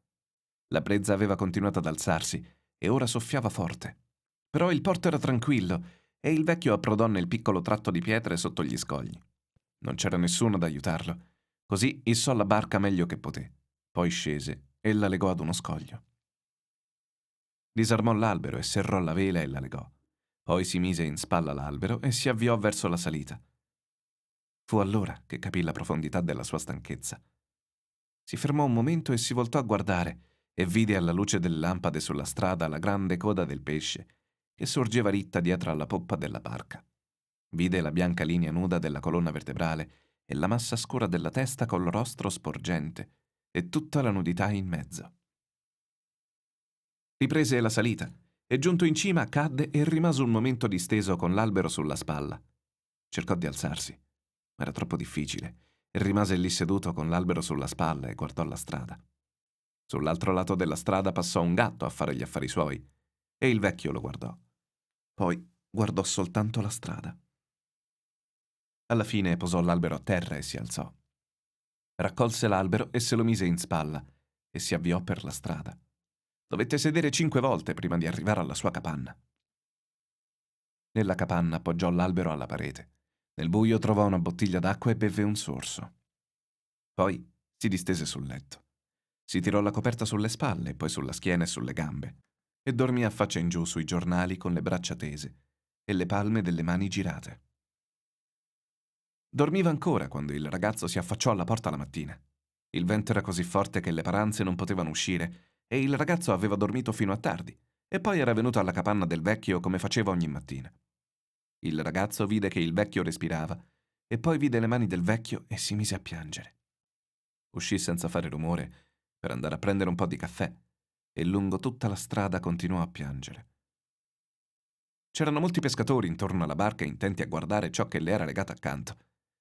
La brezza aveva continuato ad alzarsi e ora soffiava forte. Però il porto era tranquillo e il vecchio approdò nel piccolo tratto di pietre sotto gli scogli. Non c'era nessuno ad aiutarlo, così issò la barca meglio che poté, poi scese e la legò ad uno scoglio. Disarmò l'albero e serrò la vela e la legò. Poi si mise in spalla l'albero e si avviò verso la salita. Fu allora che capì la profondità della sua stanchezza. Si fermò un momento e si voltò a guardare e vide alla luce delle lampade sulla strada la grande coda del pesce che sorgeva ritta dietro alla poppa della barca. Vide la bianca linea nuda della colonna vertebrale e la massa scura della testa col rostro sporgente e tutta la nudità in mezzo. Riprese la salita e giunto in cima cadde e rimase un momento disteso con l'albero sulla spalla. Cercò di alzarsi, ma era troppo difficile, e rimase lì seduto con l'albero sulla spalla e guardò la strada. Sull'altro lato della strada passò un gatto a fare gli affari suoi e il vecchio lo guardò. Poi guardò soltanto la strada. Alla fine posò l'albero a terra e si alzò. Raccolse l'albero e se lo mise in spalla e si avviò per la strada. Dovette sedere cinque volte prima di arrivare alla sua capanna. Nella capanna appoggiò l'albero alla parete. Nel buio trovò una bottiglia d'acqua e bevve un sorso. Poi si distese sul letto. Si tirò la coperta sulle spalle, poi sulla schiena e sulle gambe e dormì a faccia in giù sui giornali con le braccia tese e le palme delle mani girate. Dormiva ancora quando il ragazzo si affacciò alla porta la mattina. Il vento era così forte che le paranze non potevano uscire e il ragazzo aveva dormito fino a tardi e poi era venuto alla capanna del vecchio come faceva ogni mattina. Il ragazzo vide che il vecchio respirava e poi vide le mani del vecchio e si mise a piangere. Uscì senza fare rumore per andare a prendere un po' di caffè e lungo tutta la strada continuò a piangere. C'erano molti pescatori intorno alla barca intenti a guardare ciò che le era legato accanto,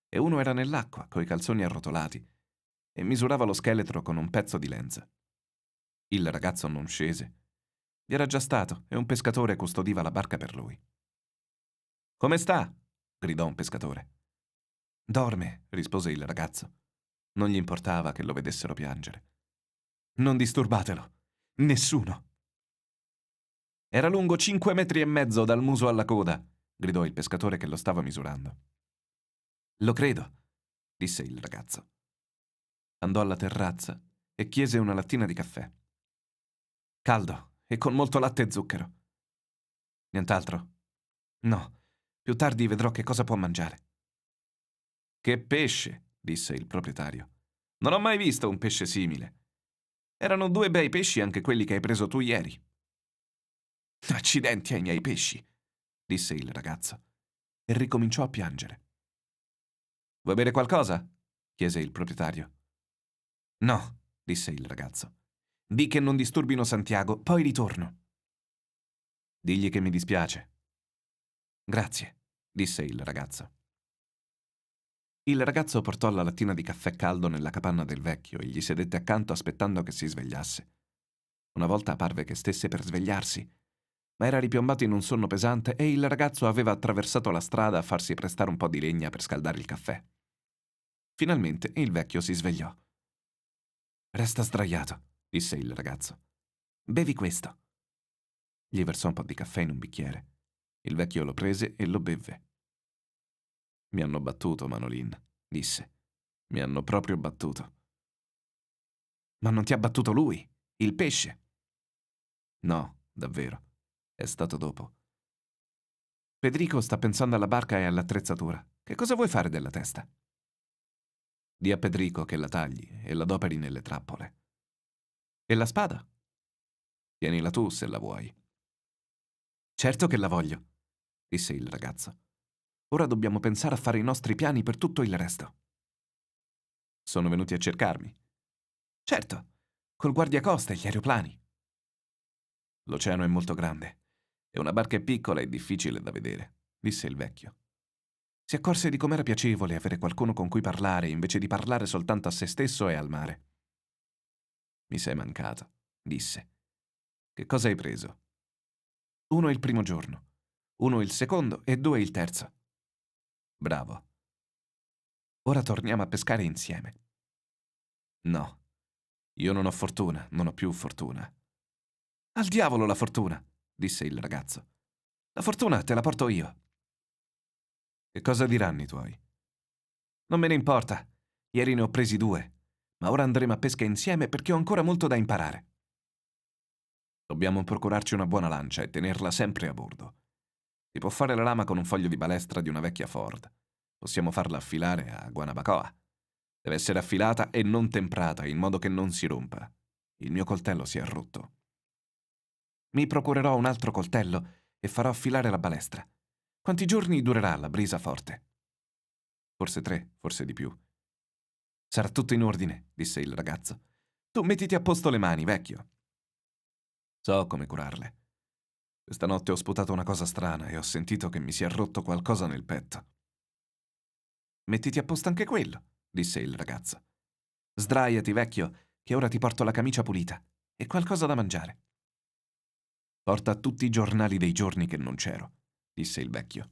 e uno era nell'acqua, coi calzoni arrotolati, e misurava lo scheletro con un pezzo di lenza. Il ragazzo non scese. Vi era già stato e un pescatore custodiva la barca per lui. Come sta? gridò un pescatore. Dorme, rispose il ragazzo. Non gli importava che lo vedessero piangere. Non disturbatelo. Nessuno. Era lungo cinque metri e mezzo dal muso alla coda, gridò il pescatore che lo stava misurando. Lo credo, disse il ragazzo. Andò alla terrazza e chiese una lattina di caffè. Caldo e con molto latte e zucchero. Nient'altro? No, più tardi vedrò che cosa può mangiare. Che pesce, disse il proprietario. Non ho mai visto un pesce simile. Erano due bei pesci anche quelli che hai preso tu ieri. Accidenti ai miei pesci, disse il ragazzo e ricominciò a piangere. Vuoi bere qualcosa? chiese il proprietario. No, disse il ragazzo. Di che non disturbino Santiago, poi ritorno. Digli che mi dispiace. Grazie, disse il ragazzo. Il ragazzo portò la lattina di caffè caldo nella capanna del vecchio e gli sedette accanto aspettando che si svegliasse. Una volta parve che stesse per svegliarsi, ma era ripiombato in un sonno pesante e il ragazzo aveva attraversato la strada a farsi prestare un po' di legna per scaldare il caffè. Finalmente il vecchio si svegliò. Resta sdraiato, disse il ragazzo. Bevi questo. Gli versò un po' di caffè in un bicchiere. Il vecchio lo prese e lo bevve. Mi hanno battuto, Manolin, disse. Mi hanno proprio battuto. Ma non ti ha battuto lui, il pesce? No, davvero. È stato dopo. Pedrico sta pensando alla barca e all'attrezzatura. Che cosa vuoi fare della testa? Di a Pedrico che la tagli e la adoperi nelle trappole. E la spada? Tienila tu se la vuoi. Certo che la voglio, disse il ragazzo. Ora dobbiamo pensare a fare i nostri piani per tutto il resto. Sono venuti a cercarmi. Certo, col guardiacosta e gli aeroplani. L'oceano è molto grande e una barca è piccola e difficile da vedere, disse il vecchio. Si accorse di com'era piacevole avere qualcuno con cui parlare invece di parlare soltanto a se stesso e al mare. Mi sei mancato, disse. Che cosa hai preso? Uno il primo giorno, uno il secondo e due il terzo. Bravo. Ora torniamo a pescare insieme. No. Io non ho fortuna, non ho più fortuna. Al diavolo la fortuna, disse il ragazzo. La fortuna te la porto io. Che cosa diranno i tuoi? Non me ne importa. Ieri ne ho presi due, ma ora andremo a pesca insieme perché ho ancora molto da imparare. Dobbiamo procurarci una buona lancia e tenerla sempre a bordo. Si può fare la lama con un foglio di balestra di una vecchia Ford. Possiamo farla affilare a Guanabacoa. Deve essere affilata e non temprata in modo che non si rompa. Il mio coltello si è rotto. Mi procurerò un altro coltello e farò affilare la balestra. Quanti giorni durerà la brisa forte? Forse tre, forse di più. Sarà tutto in ordine, disse il ragazzo. Tu mettiti a posto le mani, vecchio. So come curarle. Stanotte ho sputato una cosa strana e ho sentito che mi si è rotto qualcosa nel petto. Mettiti a posto anche quello, disse il ragazzo. Sdraiati, vecchio, che ora ti porto la camicia pulita e qualcosa da mangiare. Porta tutti i giornali dei giorni che non c'ero, disse il vecchio.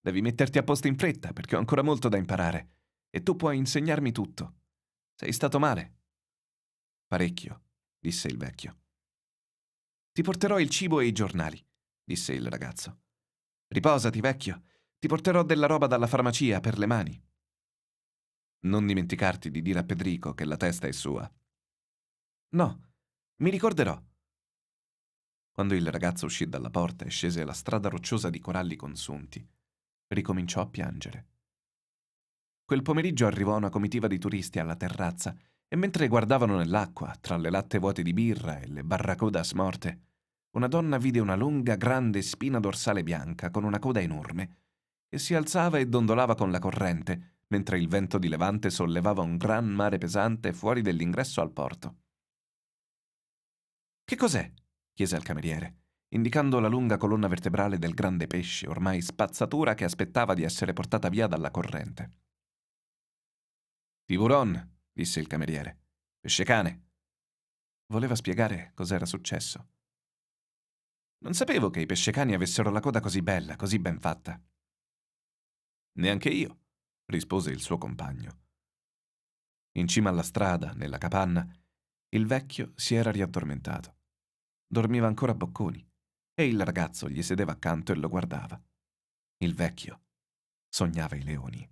Devi metterti a posto in fretta, perché ho ancora molto da imparare, e tu puoi insegnarmi tutto. Sei stato male. Parecchio, disse il vecchio. Ti porterò il cibo e i giornali, disse il ragazzo. Riposati, vecchio. Ti porterò della roba dalla farmacia per le mani. Non dimenticarti di dire a Pedrico che la testa è sua. No, mi ricorderò. Quando il ragazzo uscì dalla porta e scese la strada rocciosa di coralli consunti, ricominciò a piangere. Quel pomeriggio arrivò una comitiva di turisti alla terrazza e mentre guardavano nell'acqua, tra le latte vuote di birra e le barracoda smorte, una donna vide una lunga, grande spina dorsale bianca con una coda enorme, che si alzava e dondolava con la corrente, mentre il vento di levante sollevava un gran mare pesante fuori dell'ingresso al porto. Che cos'è? chiese al cameriere, indicando la lunga colonna vertebrale del grande pesce, ormai spazzatura che aspettava di essere portata via dalla corrente. Tiburon, disse il cameriere. Pesce cane. Voleva spiegare cos'era successo. Non sapevo che i pescecani avessero la coda così bella, così ben fatta. Neanche io, rispose il suo compagno. In cima alla strada, nella capanna, il vecchio si era riaddormentato. Dormiva ancora a bocconi e il ragazzo gli sedeva accanto e lo guardava. Il vecchio sognava i leoni.